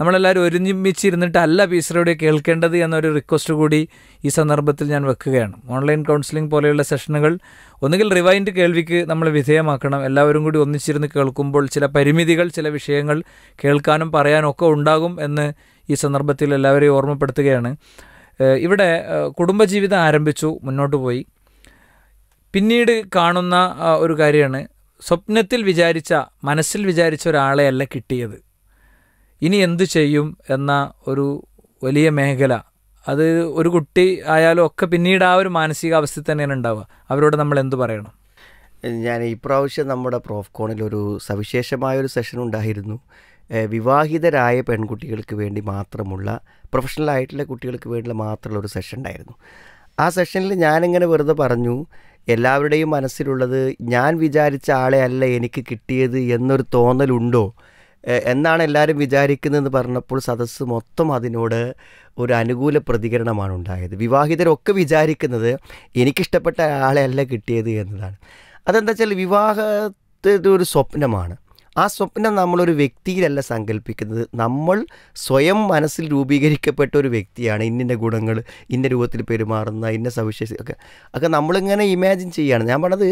നമ്മളെല്ലാവരും ഒരുമിച്ചിരുന്നിട്ടല്ല പീസറയുടെ കേൾക്കേണ്ടത് എന്നൊരു റിക്വസ്റ്റ് കൂടി ഈ സന്ദർഭത്തിൽ ഞാൻ വെക്കുകയാണ് ഓൺലൈൻ കൗൺസിലിംഗ് പോലെയുള്ള സെഷനുകൾ ഒന്നുകിൽ റിവൈൻഡ് കേൾവിക്ക് നമ്മൾ വിധേയമാക്കണം എല്ലാവരും കൂടി ഒന്നിച്ചിരുന്ന് കേൾക്കുമ്പോൾ ചില പരിമിതികൾ ചില വിഷയങ്ങൾ കേൾക്കാനും പറയാനും ഒക്കെ ഉണ്ടാകും എന്ന് ഈ സന്ദർഭത്തിൽ എല്ലാവരെയും ഓർമ്മപ്പെടുത്തുകയാണ് ഇവിടെ കുടുംബജീവിതം ആരംഭിച്ചു മുന്നോട്ട് പോയി പിന്നീട് കാണുന്ന ഒരു കാര്യമാണ് സ്വപ്നത്തിൽ വിചാരിച്ച മനസ്സിൽ വിചാരിച്ച ഒരാളെയല്ല കിട്ടിയത് ഇനി എന്ത് ചെയ്യും എന്ന ഒരു വലിയ മേഖല അത് ഒരു കുട്ടി ആയാലും ഒക്കെ പിന്നീട് ആ ഒരു മാനസികാവസ്ഥ തന്നെയാണ് ഉണ്ടാവുക അവരോട് നമ്മൾ എന്ത് പറയണം ഞാൻ ഇപ്രാവശ്യം നമ്മുടെ പ്രോഫ്കോണിൽ ഒരു സവിശേഷമായ ഒരു സെഷൻ ഉണ്ടായിരുന്നു വിവാഹിതരായ പെൺകുട്ടികൾക്ക് വേണ്ടി മാത്രമുള്ള പ്രൊഫഷണൽ ആയിട്ടുള്ള കുട്ടികൾക്ക് വേണ്ടി മാത്രമുള്ള ഒരു സെഷൻ ഉണ്ടായിരുന്നു ആ സെഷനിൽ ഞാനിങ്ങനെ വെറുതെ പറഞ്ഞു എല്ലാവരുടെയും മനസ്സിലുള്ളത് ഞാൻ വിചാരിച്ച ആളെ അല്ല എനിക്ക് കിട്ടിയത് എന്നൊരു തോന്നലുണ്ടോ എന്നാണ് എല്ലാവരും വിചാരിക്കുന്നതെന്ന് പറഞ്ഞപ്പോൾ സദസ്സ് മൊത്തം അതിനോട് ഒരു അനുകൂല പ്രതികരണമാണ് ഉണ്ടായത് വിവാഹിതരൊക്കെ വിചാരിക്കുന്നത് എനിക്കിഷ്ടപ്പെട്ട ആളെയല്ല കിട്ടിയത് എന്നതാണ് അതെന്താ വെച്ചാൽ വിവാഹത്തിൻ്റെ ഒരു സ്വപ്നമാണ് ആ സ്വപ്നം നമ്മളൊരു വ്യക്തിയിലല്ല സങ്കല്പിക്കുന്നത് നമ്മൾ സ്വയം മനസ്സിൽ രൂപീകരിക്കപ്പെട്ട ഒരു വ്യക്തിയാണ് ഇന്നിൻ്റെ ഗുണങ്ങൾ ഇന്ന രൂപത്തിൽ പെരുമാറുന്ന ഇന്ന സവിശേഷ ഒക്കെ ഒക്കെ നമ്മളിങ്ങനെ ഇമാജിൻ ചെയ്യുകയാണ് ഞാൻ പറഞ്ഞത്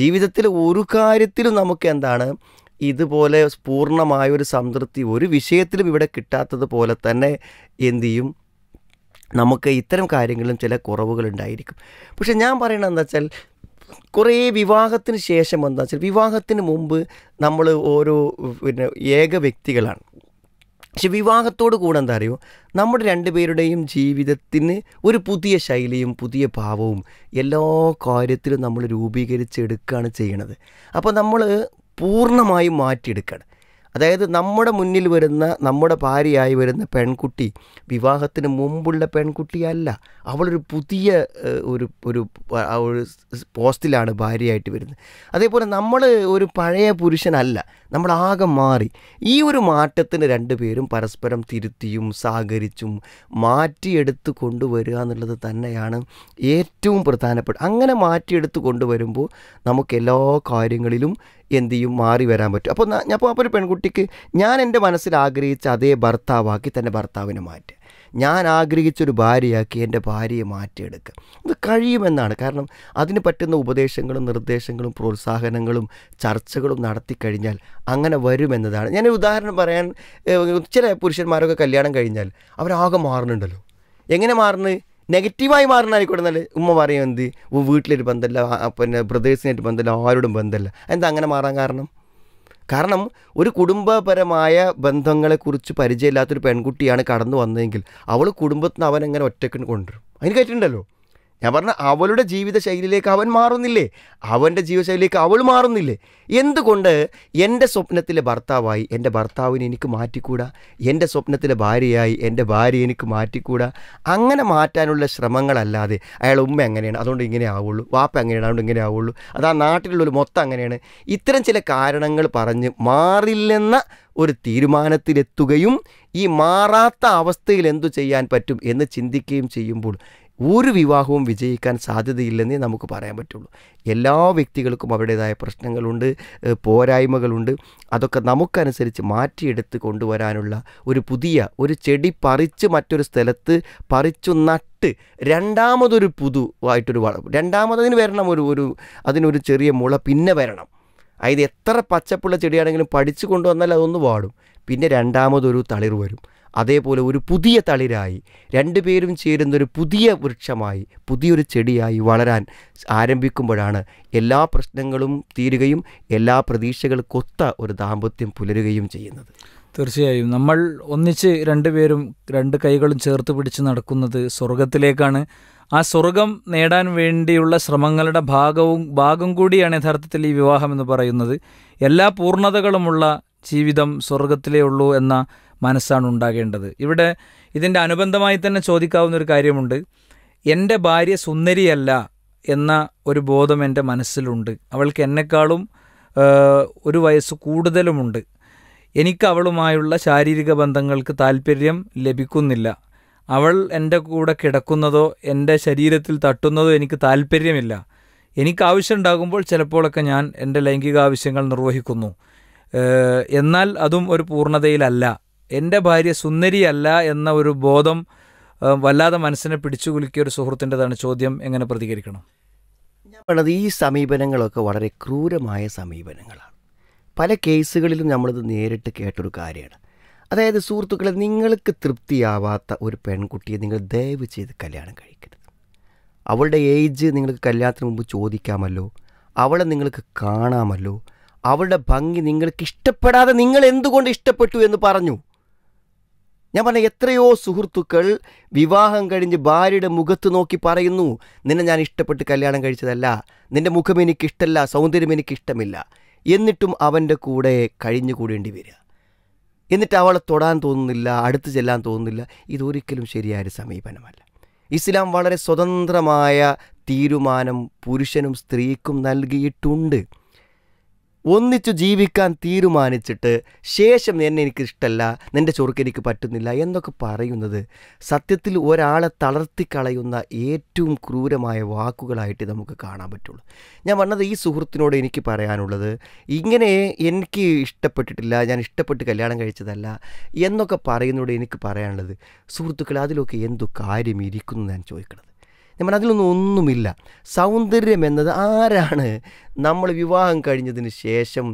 ജീവിതത്തിൽ ഒരു കാര്യത്തിലും നമുക്ക് എന്താണ് ഇതുപോലെ പൂർണ്ണമായ ഒരു സംതൃപ്തി ഒരു വിഷയത്തിലും ഇവിടെ കിട്ടാത്തത് പോലെ തന്നെ എന്തു ചെയ്യും നമുക്ക് ഇത്തരം കാര്യങ്ങളും ചില കുറവുകളുണ്ടായിരിക്കും പക്ഷെ ഞാൻ പറയണത് എന്താ വെച്ചാൽ കുറേ വിവാഹത്തിന് ശേഷം എന്താ വെച്ചാൽ വിവാഹത്തിന് മുമ്പ് നമ്മൾ ഓരോ പിന്നെ ഏക വ്യക്തികളാണ് പക്ഷെ വിവാഹത്തോട് കൂടെ എന്താ അറിയോ നമ്മുടെ രണ്ടുപേരുടെയും ജീവിതത്തിന് ഒരു പുതിയ ശൈലിയും പുതിയ ഭാവവും എല്ലാ കാര്യത്തിലും നമ്മൾ രൂപീകരിച്ചെടുക്കുകയാണ് ചെയ്യണത് അപ്പോൾ നമ്മൾ പൂർണ്ണമായും മാറ്റിയെടുക്കണം അതായത് നമ്മുടെ മുന്നിൽ വരുന്ന നമ്മുടെ ഭാര്യയായി വരുന്ന പെൺകുട്ടി വിവാഹത്തിന് മുമ്പുള്ള പെൺകുട്ടിയല്ല അവളൊരു പുതിയ ഒരു ഒരു പോസ്റ്റിലാണ് ഭാര്യയായിട്ട് വരുന്നത് അതേപോലെ നമ്മൾ ഒരു പഴയ പുരുഷനല്ല നമ്മൾ മാറി ഈ ഒരു മാറ്റത്തിന് പേരും പരസ്പരം തിരുത്തിയും സഹകരിച്ചും മാറ്റിയെടുത്ത് കൊണ്ടുവരിക എന്നുള്ളത് തന്നെയാണ് ഏറ്റവും പ്രധാനപ്പെട്ട അങ്ങനെ മാറ്റിയെടുത്ത് കൊണ്ടുവരുമ്പോൾ നമുക്ക് എല്ലാ കാര്യങ്ങളിലും എന്തു ചെയ്യും മാറി വരാൻ പറ്റും അപ്പോൾ ഞാൻ അപ്പോൾ അപ്പോൾ ഒരു പെൺകുട്ടിക്ക് ഞാൻ എൻ്റെ മനസ്സിൽ ആഗ്രഹിച്ച അതേ ഭർത്താവാക്കി തൻ്റെ ഭർത്താവിനെ മാറ്റുക ഞാൻ ആഗ്രഹിച്ചൊരു ഭാര്യയാക്കി എൻ്റെ ഭാര്യയെ മാറ്റിയെടുക്കുക അത് കഴിയുമെന്നാണ് കാരണം അതിന് പറ്റുന്ന ഉപദേശങ്ങളും നിർദ്ദേശങ്ങളും പ്രോത്സാഹനങ്ങളും ചർച്ചകളും നടത്തി കഴിഞ്ഞാൽ അങ്ങനെ വരുമെന്നതാണ് ഞാൻ ഉദാഹരണം പറയാൻ ചില പുരുഷന്മാരൊക്കെ കല്യാണം കഴിഞ്ഞാൽ അവരാകെ മാറുന്നുണ്ടല്ലോ എങ്ങനെ മാറുന്നത് നെഗറ്റീവായി മാറുന്നതായിക്കോട്ടെ നല്ല ഉമ്മ പറയും എന്ത് വീട്ടിലൊരു ബന്ധമല്ല പിന്നെ ബ്രദേഴ്സിനായിട്ട് ബന്ധമല്ല ആരോടും ബന്ധമല്ല എന്താ അങ്ങനെ മാറാൻ കാരണം കാരണം ഒരു കുടുംബപരമായ ബന്ധങ്ങളെക്കുറിച്ച് പരിചയമില്ലാത്തൊരു പെൺകുട്ടിയാണ് കടന്നു വന്നതെങ്കിൽ അവൾ കുടുംബത്തിന് അവനെങ്ങനെ ഒറ്റക്കിന് കൊണ്ടുവരും അതിന് കേട്ടിട്ടുണ്ടല്ലോ ഞാൻ പറഞ്ഞ അവളുടെ ജീവിതശൈലിയിലേക്ക് അവൻ മാറുന്നില്ലേ അവൻ്റെ ജീവിതശൈലിയിലേക്ക് അവൾ മാറുന്നില്ലേ എന്തുകൊണ്ട് എൻ്റെ സ്വപ്നത്തിലെ ഭർത്താവായി എൻ്റെ ഭർത്താവിനെ എനിക്ക് മാറ്റിക്കൂടാ എൻ്റെ സ്വപ്നത്തിലെ ഭാര്യയായി എൻ്റെ ഭാര്യ എനിക്ക് മാറ്റിക്കൂടാ അങ്ങനെ മാറ്റാനുള്ള ശ്രമങ്ങളല്ലാതെ അയാൾ ഉമ്മ അങ്ങനെയാണ് അതുകൊണ്ട് ഇങ്ങനെ ആവുള്ളൂ വാപ്പ അങ്ങനെയാണ് അതുകൊണ്ട് ഇങ്ങനെ ആവുള്ളൂ അത് ആ നാട്ടിലുള്ളൊരു മൊത്തം അങ്ങനെയാണ് ഇത്തരം ചില കാരണങ്ങൾ പറഞ്ഞ് മാറില്ലെന്ന ഒരു തീരുമാനത്തിലെത്തുകയും ഈ മാറാത്ത അവസ്ഥയിൽ എന്തു ചെയ്യാൻ പറ്റും എന്ന് ചിന്തിക്കുകയും ചെയ്യുമ്പോൾ ഒരു വിവാഹവും വിജയിക്കാൻ സാധ്യതയില്ലെന്നേ നമുക്ക് പറയാൻ പറ്റുള്ളൂ എല്ലാ വ്യക്തികൾക്കും അവരുടേതായ പ്രശ്നങ്ങളുണ്ട് പോരായ്മകളുണ്ട് അതൊക്കെ നമുക്കനുസരിച്ച് മാറ്റിയെടുത്ത് കൊണ്ടുവരാനുള്ള ഒരു പുതിയ ഒരു ചെടി പറിച്ച് മറ്റൊരു സ്ഥലത്ത് പറിച്ചു നട്ട് രണ്ടാമതൊരു പുതു ആയിട്ടൊരു വളം രണ്ടാമതതിന് വരണം ഒരു ഒരു അതിനൊരു ചെറിയ മുള പിന്നെ വരണം അതായത് എത്ര പച്ചപ്പുള്ള ചെടിയാണെങ്കിലും പഠിച്ചു കൊണ്ടുവന്നാൽ അതൊന്ന് വാടും പിന്നെ രണ്ടാമതൊരു തളിർ വരും അതേപോലെ ഒരു പുതിയ തളിരായി രണ്ടുപേരും ചേരുന്നൊരു പുതിയ വൃക്ഷമായി പുതിയൊരു ചെടിയായി വളരാൻ ആരംഭിക്കുമ്പോഴാണ് എല്ലാ പ്രശ്നങ്ങളും തീരുകയും എല്ലാ പ്രതീക്ഷകൾക്കൊത്ത ഒരു ദാമ്പത്യം പുലരുകയും ചെയ്യുന്നത് തീർച്ചയായും നമ്മൾ ഒന്നിച്ച് രണ്ടുപേരും രണ്ട് കൈകളും ചേർത്ത് പിടിച്ച് നടക്കുന്നത് സ്വർഗത്തിലേക്കാണ് ആ സ്വർഗം നേടാൻ വേണ്ടിയുള്ള ശ്രമങ്ങളുടെ ഭാഗവും ഭാഗം കൂടിയാണ് യഥാർത്ഥത്തിൽ ഈ വിവാഹം എന്ന് പറയുന്നത് എല്ലാ പൂർണ്ണതകളുമുള്ള ജീവിതം സ്വർഗത്തിലേ ഉള്ളൂ എന്ന മനസ്സാണ് ഉണ്ടാകേണ്ടത് ഇവിടെ ഇതിൻ്റെ അനുബന്ധമായി തന്നെ ചോദിക്കാവുന്ന ഒരു കാര്യമുണ്ട് എൻ്റെ ഭാര്യ സുന്ദരിയല്ല എന്ന ഒരു ബോധം എൻ്റെ മനസ്സിലുണ്ട് അവൾക്ക് എന്നെക്കാളും ഒരു വയസ്സ് കൂടുതലുമുണ്ട് എനിക്ക് അവളുമായുള്ള ശാരീരിക ബന്ധങ്ങൾക്ക് താല്പര്യം ലഭിക്കുന്നില്ല അവൾ എൻ്റെ കൂടെ കിടക്കുന്നതോ എൻ്റെ ശരീരത്തിൽ തട്ടുന്നതോ എനിക്ക് താല്പര്യമില്ല എനിക്ക് ആവശ്യമുണ്ടാകുമ്പോൾ ചിലപ്പോഴൊക്കെ ഞാൻ എൻ്റെ ലൈംഗിക ആവശ്യങ്ങൾ നിർവഹിക്കുന്നു എന്നാൽ അതും ഒരു പൂർണ്ണതയിലല്ല എൻ്റെ ഭാര്യ സുന്ദരിയല്ല എന്ന ഒരു ബോധം വല്ലാതെ മനസ്സിനെ പിടിച്ചു കുലുക്കിയ ഒരു സുഹൃത്തിൻ്റെതാണ് ചോദ്യം എങ്ങനെ പ്രതികരിക്കണം ഞാൻ പറഞ്ഞത് ഈ സമീപനങ്ങളൊക്കെ വളരെ ക്രൂരമായ സമീപനങ്ങളാണ് പല കേസുകളിലും നമ്മളിത് നേരിട്ട് കേട്ടൊരു കാര്യമാണ് അതായത് സുഹൃത്തുക്കളെ നിങ്ങൾക്ക് തൃപ്തിയാവാത്ത ഒരു പെൺകുട്ടിയെ നിങ്ങൾ ദയവ് ചെയ്ത് കല്യാണം കഴിക്കരുത് അവളുടെ ഏജ് നിങ്ങൾക്ക് കല്യാണത്തിന് മുമ്പ് ചോദിക്കാമല്ലോ അവളെ നിങ്ങൾക്ക് കാണാമല്ലോ അവളുടെ ഭംഗി നിങ്ങൾക്ക് ഇഷ്ടപ്പെടാതെ നിങ്ങൾ എന്തുകൊണ്ട് ഇഷ്ടപ്പെട്ടു എന്ന് പറഞ്ഞു ഞാൻ പറഞ്ഞ എത്രയോ സുഹൃത്തുക്കൾ വിവാഹം കഴിഞ്ഞ് ഭാര്യയുടെ മുഖത്ത് നോക്കി പറയുന്നു നിന്നെ ഞാൻ ഇഷ്ടപ്പെട്ട് കല്യാണം കഴിച്ചതല്ല നിൻ്റെ മുഖം എനിക്കിഷ്ടമല്ല സൗന്ദര്യം എനിക്കിഷ്ടമില്ല എന്നിട്ടും അവൻ്റെ കൂടെ കഴിഞ്ഞുകൂടേണ്ടി വരിക എന്നിട്ട് അവളെ തൊടാൻ തോന്നുന്നില്ല അടുത്ത് ചെല്ലാൻ തോന്നുന്നില്ല ഇതൊരിക്കലും ശരിയായ സമീപനമല്ല ഇസ്ലാം വളരെ സ്വതന്ത്രമായ തീരുമാനം പുരുഷനും സ്ത്രീക്കും നൽകിയിട്ടുണ്ട് ഒന്നിച്ചു ജീവിക്കാൻ തീരുമാനിച്ചിട്ട് ശേഷം എന്നെ എനിക്കിഷ്ടമല്ല നിൻ്റെ ചൊറുക്ക് എനിക്ക് പറ്റുന്നില്ല എന്നൊക്കെ പറയുന്നത് സത്യത്തിൽ ഒരാളെ തളർത്തി കളയുന്ന ഏറ്റവും ക്രൂരമായ വാക്കുകളായിട്ട് നമുക്ക് കാണാൻ പറ്റുള്ളൂ ഞാൻ വന്നത് ഈ സുഹൃത്തിനോട് എനിക്ക് പറയാനുള്ളത് ഇങ്ങനെ എനിക്ക് ഇഷ്ടപ്പെട്ടിട്ടില്ല ഞാൻ ഇഷ്ടപ്പെട്ട് കല്യാണം കഴിച്ചതല്ല എന്നൊക്കെ പറയുന്നതോട് എനിക്ക് പറയാനുള്ളത് സുഹൃത്തുക്കൾ അതിലൊക്കെ എന്തു കാര്യം ഇരിക്കുന്നു ഞാൻ ചോദിക്കണത് നമ്മൾ അതിലൊന്നും ഒന്നുമില്ല സൗന്ദര്യം എന്നത് ആരാണ് നമ്മൾ വിവാഹം കഴിഞ്ഞതിന് ശേഷം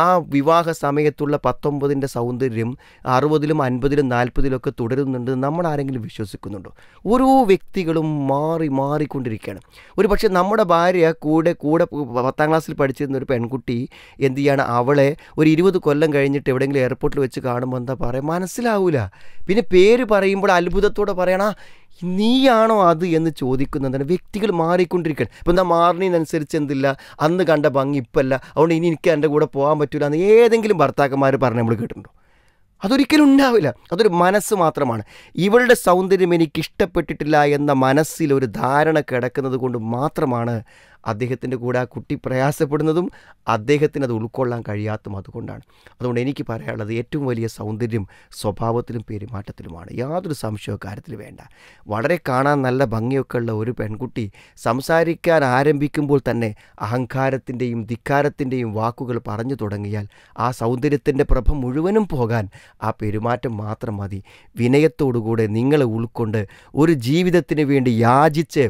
ആ വിവാഹ സമയത്തുള്ള പത്തൊമ്പതിൻ്റെ സൗന്ദര്യം അറുപതിലും അൻപതിലും നാൽപ്പതിലൊക്കെ തുടരുന്നുണ്ട് നമ്മൾ ആരെങ്കിലും വിശ്വസിക്കുന്നുണ്ടോ ഓരോ വ്യക്തികളും മാറി മാറിക്കൊണ്ടിരിക്കുകയാണ് ഒരു പക്ഷേ നമ്മുടെ ഭാര്യ കൂടെ കൂടെ പത്താം ക്ലാസ്സിൽ പഠിച്ചിരുന്ന ഒരു പെൺകുട്ടി എന്തു ചെയ്യാണ് അവളെ ഒരു ഇരുപത് കൊല്ലം കഴിഞ്ഞിട്ട് എവിടെയെങ്കിലും എയർപോർട്ടിൽ വെച്ച് കാണുമ്പോൾ എന്താ പറയുക മനസ്സിലാവില്ല പിന്നെ പേര് പറയുമ്പോൾ അത്ഭുതത്തോടെ പറയണ നീയാണോ അത് എന്ന് ചോദിക്കുന്നതിന് വ്യക്തികൾ മാറിക്കൊണ്ടിരിക്കുകയാണ് ഇപ്പം എന്താ മാറുന്നതിനനുസരിച്ച് എന്തില്ല അന്ന് കണ്ട ഭംഗി ഇപ്പല്ല അതുകൊണ്ട് ഇനി എനിക്ക് എൻ്റെ കൂടെ പോകാൻ പറ്റില്ല എന്ന് ഏതെങ്കിലും ഭർത്താക്കന്മാർ പറഞ്ഞ് നമ്മൾ കേട്ടിട്ടുണ്ടോ അതൊരിക്കലും ഉണ്ടാവില്ല അതൊരു മനസ്സ് മാത്രമാണ് ഇവളുടെ സൗന്ദര്യം എനിക്ക് ഇഷ്ടപ്പെട്ടിട്ടില്ല എന്ന മനസ്സിൽ ഒരു ധാരണ കിടക്കുന്നത് കൊണ്ട് മാത്രമാണ് അദ്ദേഹത്തിൻ്റെ കൂടെ ആ കുട്ടി പ്രയാസപ്പെടുന്നതും അദ്ദേഹത്തിന് അത് ഉൾക്കൊള്ളാൻ കഴിയാത്തതും അതുകൊണ്ടാണ് അതുകൊണ്ട് എനിക്ക് പറയാനുള്ളത് ഏറ്റവും വലിയ സൗന്ദര്യം സ്വഭാവത്തിലും പെരുമാറ്റത്തിലുമാണ് യാതൊരു സംശയവും കാര്യത്തിൽ വേണ്ട വളരെ കാണാൻ നല്ല ഭംഗിയൊക്കെ ഉള്ള ഒരു പെൺകുട്ടി സംസാരിക്കാൻ ആരംഭിക്കുമ്പോൾ തന്നെ അഹങ്കാരത്തിൻ്റെയും ധിക്കാരത്തിൻ്റെയും വാക്കുകൾ പറഞ്ഞു തുടങ്ങിയാൽ ആ സൗന്ദര്യത്തിൻ്റെ പ്രഭ മുഴുവനും പോകാൻ ആ പെരുമാറ്റം മാത്രം മതി വിനയത്തോടുകൂടെ നിങ്ങളെ ഉൾക്കൊണ്ട് ഒരു ജീവിതത്തിന് വേണ്ടി യാചിച്ച്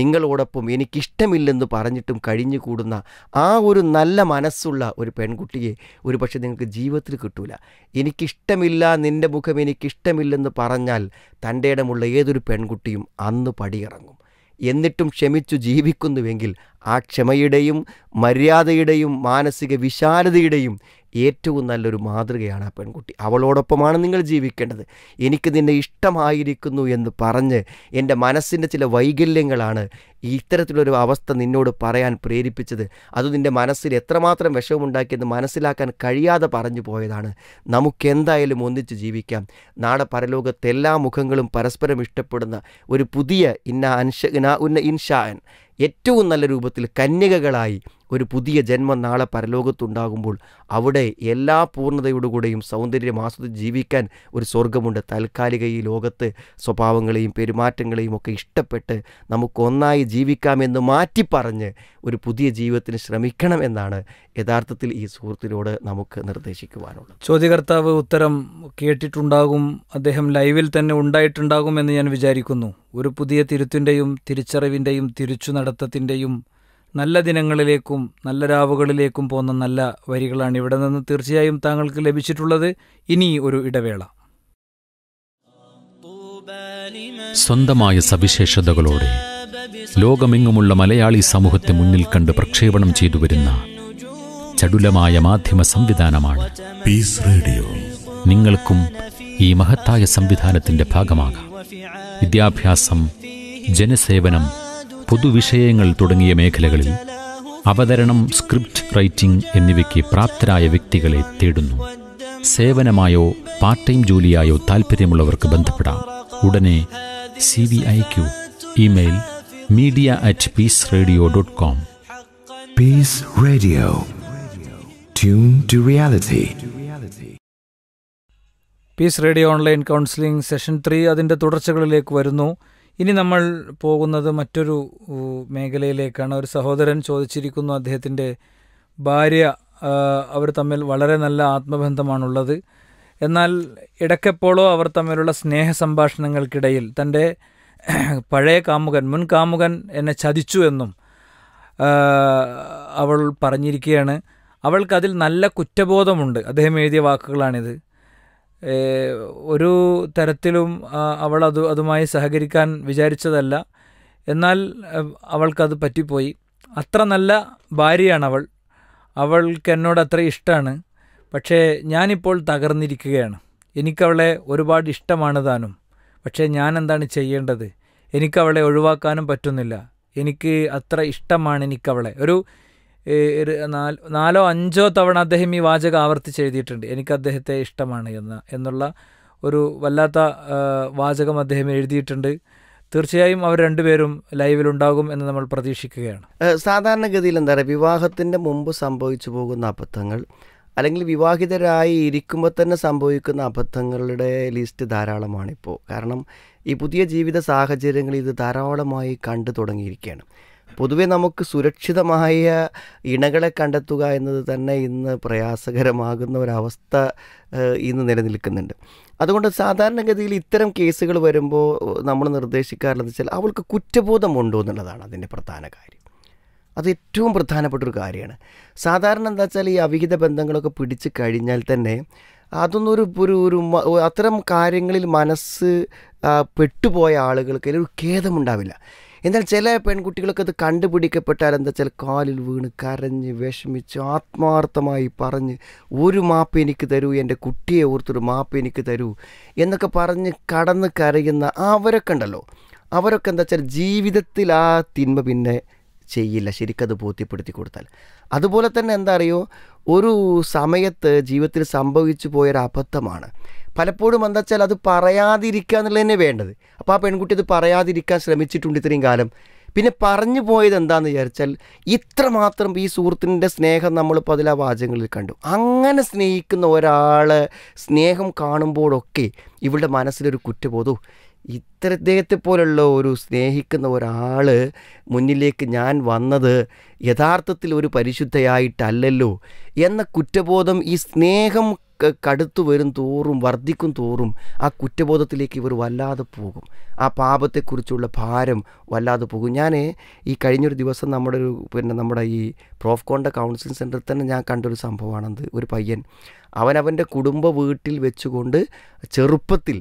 നിങ്ങളോടൊപ്പം എനിക്കിഷ്ടമില്ലെന്ന് പറഞ്ഞു പറഞ്ഞിട്ടും കഴിഞ്ഞുകൂടുന്ന ആ ഒരു നല്ല മനസ്സുള്ള ഒരു പെൺകുട്ടിയെ ഒരു പക്ഷേ നിങ്ങൾക്ക് ജീവിതത്തിൽ കിട്ടൂല എനിക്കിഷ്ടമില്ല നിൻ്റെ മുഖം എനിക്കിഷ്ടമില്ലെന്ന് പറഞ്ഞാൽ തൻ്റെ ഇടമുള്ള ഏതൊരു പെൺകുട്ടിയും അന്ന് പടിയിറങ്ങും എന്നിട്ടും ക്ഷമിച്ചു ജീവിക്കുന്നുവെങ്കിൽ ആ ക്ഷമയുടെയും മര്യാദയുടെയും മാനസിക വിശാലതയുടെയും ഏറ്റവും നല്ലൊരു മാതൃകയാണ് ആ പെൺകുട്ടി അവളോടൊപ്പമാണ് നിങ്ങൾ ജീവിക്കേണ്ടത് എനിക്ക് നിന്നെ ഇഷ്ടമായിരിക്കുന്നു എന്ന് പറഞ്ഞ് എൻ്റെ മനസ്സിൻ്റെ ചില വൈകല്യങ്ങളാണ് ഇത്തരത്തിലൊരു അവസ്ഥ നിന്നോട് പറയാൻ പ്രേരിപ്പിച്ചത് അത് നിൻ്റെ മനസ്സിൽ എത്രമാത്രം വിഷമുണ്ടാക്കിയെന്ന് മനസ്സിലാക്കാൻ കഴിയാതെ പറഞ്ഞു പോയതാണ് നമുക്കെന്തായാലും ഒന്നിച്ച് ജീവിക്കാം നാളെ പരലോകത്തെ എല്ലാ മുഖങ്ങളും പരസ്പരം ഇഷ്ടപ്പെടുന്ന ഒരു പുതിയ ഇന്ന അൻഷ ഇന്ന ഉന്ന ഇൻഷാൻ ഏറ്റവും നല്ല രൂപത്തിൽ കന്യകകളായി ഒരു പുതിയ ജന്മം നാളെ പരലോകത്തുണ്ടാകുമ്പോൾ അവിടെ എല്ലാ പൂർണ്ണതയോടുകൂടെയും സൗന്ദര്യം ആസ്വദിച്ച് ജീവിക്കാൻ ഒരു സ്വർഗമുണ്ട് താൽക്കാലിക ഈ ലോകത്ത് സ്വഭാവങ്ങളെയും പെരുമാറ്റങ്ങളെയും ഒക്കെ ഇഷ്ടപ്പെട്ട് നമുക്കൊന്നായി ജീവിക്കാമെന്ന് മാറ്റി പറഞ്ഞ് ഒരു പുതിയ ജീവിതത്തിന് ശ്രമിക്കണം എന്നാണ് യഥാർത്ഥത്തിൽ ഈ സുഹൃത്തിനോട് നമുക്ക് നിർദ്ദേശിക്കുവാനുള്ളത് ചോദ്യകർത്താവ് ഉത്തരം കേട്ടിട്ടുണ്ടാകും അദ്ദേഹം ലൈവിൽ തന്നെ ഉണ്ടായിട്ടുണ്ടാകും എന്ന് ഞാൻ വിചാരിക്കുന്നു ഒരു പുതിയ തിരുത്തിൻ്റെയും തിരിച്ചറിവിൻ്റെയും തിരിച്ചു നടത്തത്തിൻ്റെയും നല്ല ദിനങ്ങളിലേക്കും നല്ല രാവുകളിലേക്കും പോകുന്ന നല്ല വരികളാണ് ഇവിടെ നിന്ന് തീർച്ചയായും താങ്കൾക്ക് ലഭിച്ചിട്ടുള്ളത് ഇനി ഒരു ഇടവേള സ്വന്തമായ സവിശേഷതകളോടെ ലോകമെങ്ങുമുള്ള മലയാളി സമൂഹത്തെ മുന്നിൽ കണ്ട് പ്രക്ഷേപണം ചെയ്തു വരുന്ന ചടുലമായ മാധ്യമ സംവിധാനമാണ് പീസ് റേഡിയോ നിങ്ങൾക്കും ഈ മഹത്തായ സംവിധാനത്തിൻ്റെ ഭാഗമാകാം വിദ്യാഭ്യാസം ജനസേവനം പൊതുവിഷയങ്ങൾ തുടങ്ങിയ മേഖലകളിൽ അവതരണം സ്ക്രിപ്റ്റ് റൈറ്റിംഗ് എന്നിവയ്ക്ക് പ്രാപ്തരായ വ്യക്തികളെ തേടുന്നു സേവനമായോ പാർട്ട് ടൈം ജോലിയായോ താൽപ്പര്യമുള്ളവർക്ക് ബന്ധപ്പെടാം ഉടനെ സി വി അയക്കൂ email media at peace radio dot com peace radio peace radio online counselling session three അതിൻ്റെ തുടർച്ചകളിലേക്ക് വരുന്നു ഇനി നമ്മൾ പോകുന്നത് മറ്റൊരു മേഖലയിലേക്കാണ് ഒരു സഹോദരൻ ചോദിച്ചിരിക്കുന്നു അദ്ദേഹത്തിൻ്റെ ഭാര്യ അവർ തമ്മിൽ വളരെ നല്ല ആത്മബന്ധമാണുള്ളത് എന്നാൽ ഇടയ്ക്കെപ്പോഴോ അവർ തമ്മിലുള്ള സ്നേഹ സംഭാഷണങ്ങൾക്കിടയിൽ തൻ്റെ പഴയ കാമുകൻ മുൻ കാമുകൻ എന്നെ ചതിച്ചു എന്നും അവൾ പറഞ്ഞിരിക്കുകയാണ് അവൾക്കതിൽ നല്ല കുറ്റബോധമുണ്ട് അദ്ദേഹം എഴുതിയ വാക്കുകളാണിത് ഒരു തരത്തിലും അവൾ അത് അതുമായി സഹകരിക്കാൻ വിചാരിച്ചതല്ല എന്നാൽ അവൾക്കത് പറ്റിപ്പോയി അത്ര നല്ല ഭാര്യയാണ് അവൾ അവൾക്ക് എന്നോട് അത്ര ഇഷ്ടമാണ് പക്ഷേ ഞാനിപ്പോൾ തകർന്നിരിക്കുകയാണ് എനിക്കവളെ ഒരുപാട് ഇഷ്ടമാണ് താനും പക്ഷേ ഞാൻ എന്താണ് ചെയ്യേണ്ടത് എനിക്കവളെ ഒഴിവാക്കാനും പറ്റുന്നില്ല എനിക്ക് അത്ര ഇഷ്ടമാണ് എനിക്കവളെ ഒരു നാലോ അഞ്ചോ തവണ അദ്ദേഹം ഈ വാചകം ആവർത്തിച്ച് എഴുതിയിട്ടുണ്ട് എനിക്ക് അദ്ദേഹത്തെ ഇഷ്ടമാണ് എന്ന എന്നുള്ള ഒരു വല്ലാത്ത വാചകം അദ്ദേഹം എഴുതിയിട്ടുണ്ട് തീർച്ചയായും അവർ രണ്ടുപേരും ലൈവിലുണ്ടാകും എന്ന് നമ്മൾ പ്രതീക്ഷിക്കുകയാണ് സാധാരണഗതിയിൽ എന്താ പറയുക വിവാഹത്തിൻ്റെ മുമ്പ് സംഭവിച്ചു പോകുന്ന അബദ്ധങ്ങൾ അല്ലെങ്കിൽ വിവാഹിതരായി ഇരിക്കുമ്പോൾ തന്നെ സംഭവിക്കുന്ന അബദ്ധങ്ങളുടെ ലിസ്റ്റ് ധാരാളമാണിപ്പോൾ കാരണം ഈ പുതിയ ജീവിത സാഹചര്യങ്ങൾ ഇത് ധാരാളമായി കണ്ടു തുടങ്ങിയിരിക്കുകയാണ് പൊതുവെ നമുക്ക് സുരക്ഷിതമായ ഇണകളെ കണ്ടെത്തുക എന്നത് തന്നെ ഇന്ന് പ്രയാസകരമാകുന്ന ഒരവസ്ഥ ഇന്ന് നിലനിൽക്കുന്നുണ്ട് അതുകൊണ്ട് സാധാരണഗതിയിൽ ഇത്തരം കേസുകൾ വരുമ്പോൾ നമ്മൾ നിർദ്ദേശിക്കാറുള്ളത് വെച്ചാൽ അവൾക്ക് കുറ്റബോധമുണ്ടോ എന്നുള്ളതാണ് അതിൻ്റെ പ്രധാന കാര്യം അത് ഏറ്റവും പ്രധാനപ്പെട്ട ഒരു കാര്യമാണ് സാധാരണ എന്താ വെച്ചാൽ ഈ അവിഹിത ബന്ധങ്ങളൊക്കെ പിടിച്ചു കഴിഞ്ഞാൽ തന്നെ അതൊന്നും ഒരു ഒരു ഒരു അത്തരം കാര്യങ്ങളിൽ മനസ്സ് പെട്ടുപോയ ആളുകൾക്ക് ഒരു ഖേദമുണ്ടാവില്ല എന്നാൽ ചില പെൺകുട്ടികൾക്ക് അത് കണ്ടുപിടിക്കപ്പെട്ടാൽ എന്താ വെച്ചാൽ കാലിൽ വീണ് കരഞ്ഞ് വിഷമിച്ച് ആത്മാർത്ഥമായി പറഞ്ഞ് ഒരു മാപ്പ് എനിക്ക് തരൂ എൻ്റെ കുട്ടിയെ ഓർത്തൊരു മാപ്പ് എനിക്ക് തരൂ എന്നൊക്കെ പറഞ്ഞ് കടന്ന് കരയുന്ന അവരൊക്കെ ഉണ്ടല്ലോ അവരൊക്കെ എന്താ വെച്ചാൽ ജീവിതത്തിൽ ആ തിന്മ പിന്നെ ചെയ്യില്ല ശരിക്കത് ബോധ്യപ്പെടുത്തി കൊടുത്താൽ അതുപോലെ തന്നെ എന്താ അറിയോ ഒരു സമയത്ത് ജീവിതത്തിൽ സംഭവിച്ചു പോയൊരബദ്ധമാണ് പലപ്പോഴും എന്താ വെച്ചാൽ അത് പറയാതിരിക്കുക എന്നുള്ളത് തന്നെ വേണ്ടത് അപ്പോൾ ആ പെൺകുട്ടി അത് പറയാതിരിക്കാൻ ശ്രമിച്ചിട്ടുണ്ട് ഇത്രയും കാലം പിന്നെ പറഞ്ഞു പോയത് എന്താണെന്ന് വിചാരിച്ചാൽ ഇത്രമാത്രം ഈ സുഹൃത്തിൻ്റെ സ്നേഹം നമ്മളിപ്പോൾ അതിലാ വാചകങ്ങളിൽ കണ്ടു അങ്ങനെ സ്നേഹിക്കുന്ന ഒരാൾ സ്നേഹം കാണുമ്പോഴൊക്കെ ഇവളുടെ മനസ്സിലൊരു കുറ്റബോധവും ഇത്ര ഇദ്ദേഹത്തെ പോലുള്ള ഒരു സ്നേഹിക്കുന്ന ഒരാൾ മുന്നിലേക്ക് ഞാൻ വന്നത് യഥാർത്ഥത്തിൽ ഒരു പരിശുദ്ധയായിട്ടല്ലല്ലോ എന്ന കുറ്റബോധം ഈ സ്നേഹം കടുത്തു വരും തോറും വർദ്ധിക്കും തോറും ആ കുറ്റബോധത്തിലേക്ക് ഇവർ വല്ലാതെ പോകും ആ പാപത്തെക്കുറിച്ചുള്ള ഭാരം വല്ലാതെ പോകും ഞാൻ ഈ കഴിഞ്ഞൊരു ദിവസം നമ്മുടെ ഒരു പിന്നെ നമ്മുടെ ഈ പ്രോഫ് കോണ്ട കൗൺസിലിംഗ് സെൻറ്ററിൽ തന്നെ ഞാൻ കണ്ടൊരു സംഭവമാണെന്ത് ഒരു പയ്യൻ അവനവൻ്റെ കുടുംബ വീട്ടിൽ വെച്ചുകൊണ്ട് ചെറുപ്പത്തിൽ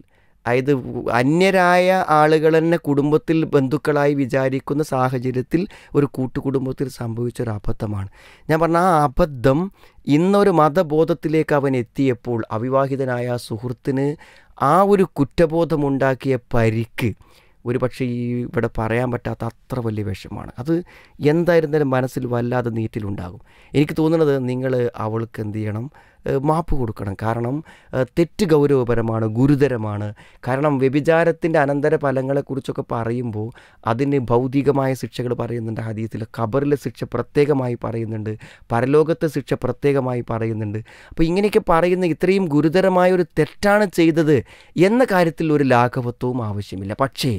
അതായത് അന്യരായ ആളുകൾ തന്നെ കുടുംബത്തിൽ ബന്ധുക്കളായി വിചാരിക്കുന്ന സാഹചര്യത്തിൽ ഒരു കൂട്ടുകുടുംബത്തിൽ സംഭവിച്ച ഒരു അബദ്ധമാണ് ഞാൻ പറഞ്ഞ ആ അബദ്ധം ഇന്നൊരു മതബോധത്തിലേക്ക് അവൻ എത്തിയപ്പോൾ അവിവാഹിതനായ സുഹൃത്തിന് ആ ഒരു കുറ്റബോധമുണ്ടാക്കിയ പരിക്ക് ഒരു പക്ഷേ ഈ ഇവിടെ പറയാൻ പറ്റാത്ത അത്ര വലിയ വിഷമാണ് അത് എന്തായിരുന്നാലും മനസ്സിൽ വല്ലാതെ നീറ്റിലുണ്ടാകും എനിക്ക് തോന്നുന്നത് നിങ്ങൾ അവൾക്ക് എന്ത് ചെയ്യണം മാപ്പ് കൊടുക്കണം കാരണം തെറ്റ് ഗൗരവപരമാണ് ഗുരുതരമാണ് കാരണം വ്യഭിചാരത്തിൻ്റെ അനന്തര ഫലങ്ങളെക്കുറിച്ചൊക്കെ പറയുമ്പോൾ അതിന് ഭൗതികമായ ശിക്ഷകൾ പറയുന്നുണ്ട് ഹദീസിൽ ഖബറിലെ ശിക്ഷ പ്രത്യേകമായി പറയുന്നുണ്ട് പരലോകത്തെ ശിക്ഷ പ്രത്യേകമായി പറയുന്നുണ്ട് അപ്പോൾ ഇങ്ങനെയൊക്കെ പറയുന്ന ഇത്രയും ഗുരുതരമായ ഒരു തെറ്റാണ് ചെയ്തത് എന്ന കാര്യത്തിൽ ഒരു ലാഘവത്വവും ആവശ്യമില്ല പക്ഷേ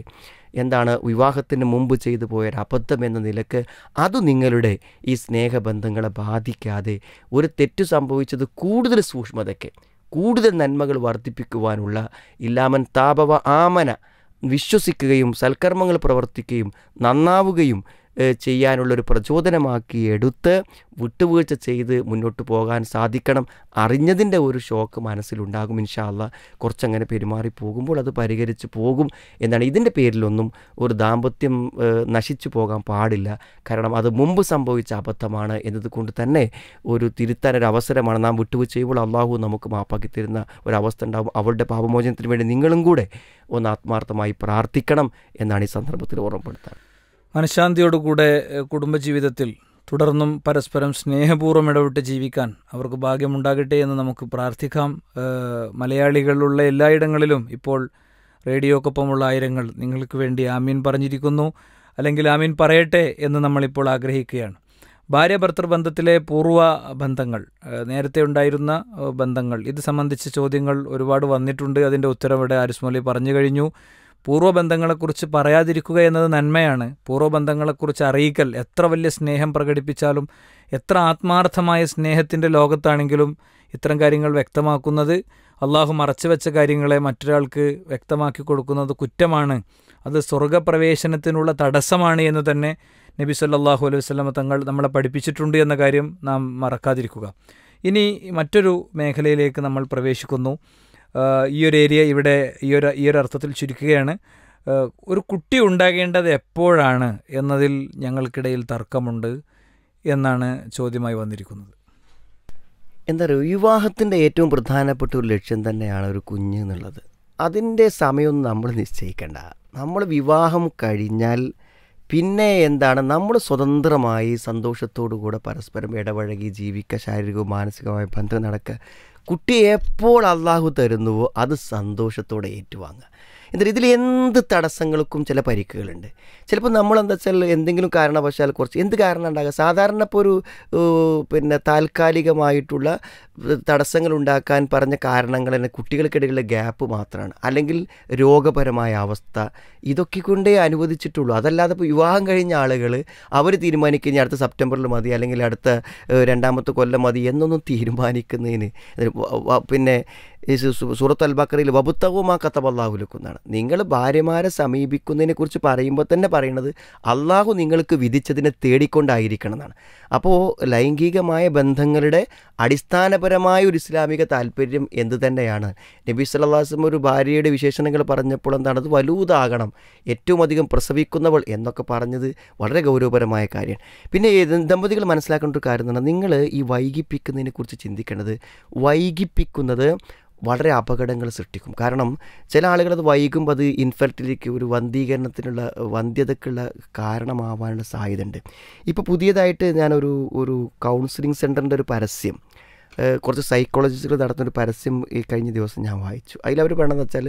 എന്താണ് വിവാഹത്തിന് മുമ്പ് ചെയ്തു പോയൊരു അബദ്ധം എന്ന നിലക്ക് അത് നിങ്ങളുടെ ഈ സ്നേഹബന്ധങ്ങളെ ബാധിക്കാതെ ഒരു തെറ്റ് സംഭവിച്ചത് കൂടുതൽ സൂക്ഷ്മതയ്ക്ക് കൂടുതൽ നന്മകൾ വർദ്ധിപ്പിക്കുവാനുള്ള ഇല്ലാമൻ താപവ ആമന വിശ്വസിക്കുകയും സൽക്കർമ്മങ്ങൾ പ്രവർത്തിക്കുകയും നന്നാവുകയും ചെയ്യാനുള്ളൊരു പ്രചോദനമാക്കി എടുത്ത് വിട്ടുവീഴ്ച ചെയ്ത് മുന്നോട്ട് പോകാൻ സാധിക്കണം അറിഞ്ഞതിൻ്റെ ഒരു ഷോക്ക് മനസ്സിലുണ്ടാകും ഇൻഷാല്ല കുറച്ചങ്ങനെ പെരുമാറി പോകുമ്പോൾ അത് പരിഹരിച്ച് പോകും എന്നാണ് ഇതിൻ്റെ പേരിലൊന്നും ഒരു ദാമ്പത്യം നശിച്ചു പോകാൻ പാടില്ല കാരണം അത് മുമ്പ് സംഭവിച്ച അബദ്ധമാണ് എന്നതുകൊണ്ട് തന്നെ ഒരു തിരുത്താൻ ഒരു അവസരമാണ് നാം വിട്ടുവീഴ്ച ചെയ്യുമ്പോൾ അള്ളാഹു നമുക്ക് മാപ്പാക്കി തരുന്ന ഒരവസ്ഥ ഉണ്ടാകും അവളുടെ പാപമോചനത്തിന് വേണ്ടി നിങ്ങളും കൂടെ ഒന്ന് ആത്മാർത്ഥമായി പ്രാർത്ഥിക്കണം എന്നാണ് ഈ സന്ദർഭത്തിൽ ഓർമ്മപ്പെടുത്താറ് മനഃശാന്തിയോടുകൂടെ കുടുംബജീവിതത്തിൽ തുടർന്നും പരസ്പരം സ്നേഹപൂർവ്വം ഇടപെട്ട് ജീവിക്കാൻ അവർക്ക് ഭാഗ്യമുണ്ടാകട്ടെ എന്ന് നമുക്ക് പ്രാർത്ഥിക്കാം മലയാളികളുള്ള എല്ലായിടങ്ങളിലും ഇപ്പോൾ റേഡിയോക്കൊപ്പമുള്ള ആയിരങ്ങൾ നിങ്ങൾക്ക് വേണ്ടി ആമീൻ പറഞ്ഞിരിക്കുന്നു അല്ലെങ്കിൽ ആമീൻ പറയട്ടെ എന്ന് നമ്മളിപ്പോൾ ആഗ്രഹിക്കുകയാണ് ഭാര്യ ഭർത്തൃബന്ധത്തിലെ പൂർവ്വ ബന്ധങ്ങൾ നേരത്തെ ഉണ്ടായിരുന്ന ബന്ധങ്ങൾ ഇത് സംബന്ധിച്ച് ചോദ്യങ്ങൾ ഒരുപാട് വന്നിട്ടുണ്ട് അതിൻ്റെ ഉത്തരവിടെ ആരിസ്മോലി പറഞ്ഞു കഴിഞ്ഞു പൂർവ്വബന്ധങ്ങളെക്കുറിച്ച് പറയാതിരിക്കുക എന്നത് നന്മയാണ് പൂർവ്വബന്ധങ്ങളെക്കുറിച്ച് അറിയിക്കൽ എത്ര വലിയ സ്നേഹം പ്രകടിപ്പിച്ചാലും എത്ര ആത്മാർത്ഥമായ സ്നേഹത്തിൻ്റെ ലോകത്താണെങ്കിലും ഇത്തരം കാര്യങ്ങൾ വ്യക്തമാക്കുന്നത് അള്ളാഹു മറച്ചുവെച്ച കാര്യങ്ങളെ മറ്റൊരാൾക്ക് വ്യക്തമാക്കി കൊടുക്കുന്നത് കുറ്റമാണ് അത് സ്വർഗപ്രവേശനത്തിനുള്ള തടസ്സമാണ് എന്ന് തന്നെ നബി സല്ലാഹു അലൈഹി വസ്ലമ തങ്ങൾ നമ്മളെ പഠിപ്പിച്ചിട്ടുണ്ട് എന്ന കാര്യം നാം മറക്കാതിരിക്കുക ഇനി മറ്റൊരു മേഖലയിലേക്ക് നമ്മൾ പ്രവേശിക്കുന്നു ഈ ഒരു ഏരിയ ഇവിടെ ഈ ഒരു ഈ ഒരു അർത്ഥത്തിൽ ചുരുക്കുകയാണ് ഒരു കുട്ടി ഉണ്ടാകേണ്ടത് എപ്പോഴാണ് എന്നതിൽ ഞങ്ങൾക്കിടയിൽ തർക്കമുണ്ട് എന്നാണ് ചോദ്യമായി വന്നിരിക്കുന്നത് എന്താ പറയുക വിവാഹത്തിൻ്റെ ഏറ്റവും പ്രധാനപ്പെട്ട ഒരു ലക്ഷ്യം തന്നെയാണ് ഒരു കുഞ്ഞ് എന്നുള്ളത് അതിൻ്റെ സമയമൊന്നും നമ്മൾ നിശ്ചയിക്കേണ്ട നമ്മൾ വിവാഹം കഴിഞ്ഞാൽ പിന്നെ എന്താണ് നമ്മൾ സ്വതന്ത്രമായി സന്തോഷത്തോടു കൂടെ പരസ്പരം ഇടപഴകി ജീവിക്കുക ശാരീരികവും മാനസികവുമായ ബന്ധം നടക്കുക കുട്ടി എപ്പോൾ അള്ളാഹു തരുന്നുവോ അത് സന്തോഷത്തോടെ ഏറ്റുവാങ്ങുക എന്നിട്ട് ഇതിൽ എന്ത് തടസ്സങ്ങൾക്കും ചില പരിക്കുകളുണ്ട് ചിലപ്പോൾ എന്താ വെച്ചാൽ എന്തെങ്കിലും കാരണവശാൽ കുറച്ച് എന്ത് കാരണം ഉണ്ടാകുക സാധാരണ ഇപ്പോൾ ഒരു പിന്നെ താൽക്കാലികമായിട്ടുള്ള തടസ്സങ്ങൾ ഉണ്ടാക്കാൻ പറഞ്ഞ കാരണങ്ങൾ തന്നെ കുട്ടികൾക്കിടയിലുള്ള ഗ്യാപ്പ് മാത്രമാണ് അല്ലെങ്കിൽ രോഗപരമായ അവസ്ഥ ഇതൊക്കെ കൊണ്ടേ അനുവദിച്ചിട്ടുള്ളൂ അതല്ലാതെ ഇപ്പോൾ വിവാഹം കഴിഞ്ഞ ആളുകൾ അവർ തീരുമാനിക്കുന്ന അടുത്ത സെപ്റ്റംബറിൽ മതി അല്ലെങ്കിൽ അടുത്ത രണ്ടാമത്തെ കൊല്ലം മതി എന്നൊന്നും തീരുമാനിക്കുന്നതിന് പിന്നെ സൂറത്ത് അൽ ബക്കറയിൽ വബുത്തവുമാ കത്തബല്ലാഹുലക്കുന്നാണ് നിങ്ങൾ ഭാര്യമാരെ സമീപിക്കുന്നതിനെ കുറിച്ച് പറയുമ്പോൾ തന്നെ പറയുന്നത് അള്ളാഹു നിങ്ങൾക്ക് വിധിച്ചതിനെ തേടിക്കൊണ്ടായിരിക്കണം എന്നാണ് അപ്പോൾ ലൈംഗികമായ ബന്ധങ്ങളുടെ അടിസ്ഥാനപരമായ ഒരു ഇസ്ലാമിക താല്പര്യം എന്ത് തന്നെയാണ് നബി സല്ലാസ്ലം ഒരു ഭാര്യയുടെ വിശേഷണങ്ങൾ പറഞ്ഞപ്പോൾ എന്താണ് അത് വലുതാകണം ഏറ്റവും അധികം പ്രസവിക്കുന്നവൾ എന്നൊക്കെ പറഞ്ഞത് വളരെ ഗൗരവപരമായ കാര്യമാണ് പിന്നെ ദമ്പതികൾ മനസ്സിലാക്കേണ്ട ഒരു കാര്യം എന്താണ് നിങ്ങൾ ഈ വൈകിപ്പിക്കുന്നതിനെ കുറിച്ച് ചിന്തിക്കേണ്ടത് വൈകിപ്പിക്കുന്നത് വളരെ അപകടങ്ങൾ സൃഷ്ടിക്കും കാരണം ചില ആളുകൾ അത് വൈകുമ്പോൾ അത് ഇൻഫെർട്ടിലേക്ക് ഒരു വന്ധീകരണത്തിനുള്ള വന്ധ്യതക്കുള്ള കാരണമാവാനുള്ള സാധ്യത ഉണ്ട് ഇപ്പോൾ പുതിയതായിട്ട് ഞാനൊരു ഒരു കൗൺസിലിംഗ് സെൻറ്ററിൻ്റെ ഒരു പരസ്യം കുറച്ച് സൈക്കോളജിസ്റ്റുകൾ നടത്തുന്നൊരു പരസ്യം ഈ കഴിഞ്ഞ ദിവസം ഞാൻ വായിച്ചു അതിലവർ പറയണമെന്ന് വെച്ചാൽ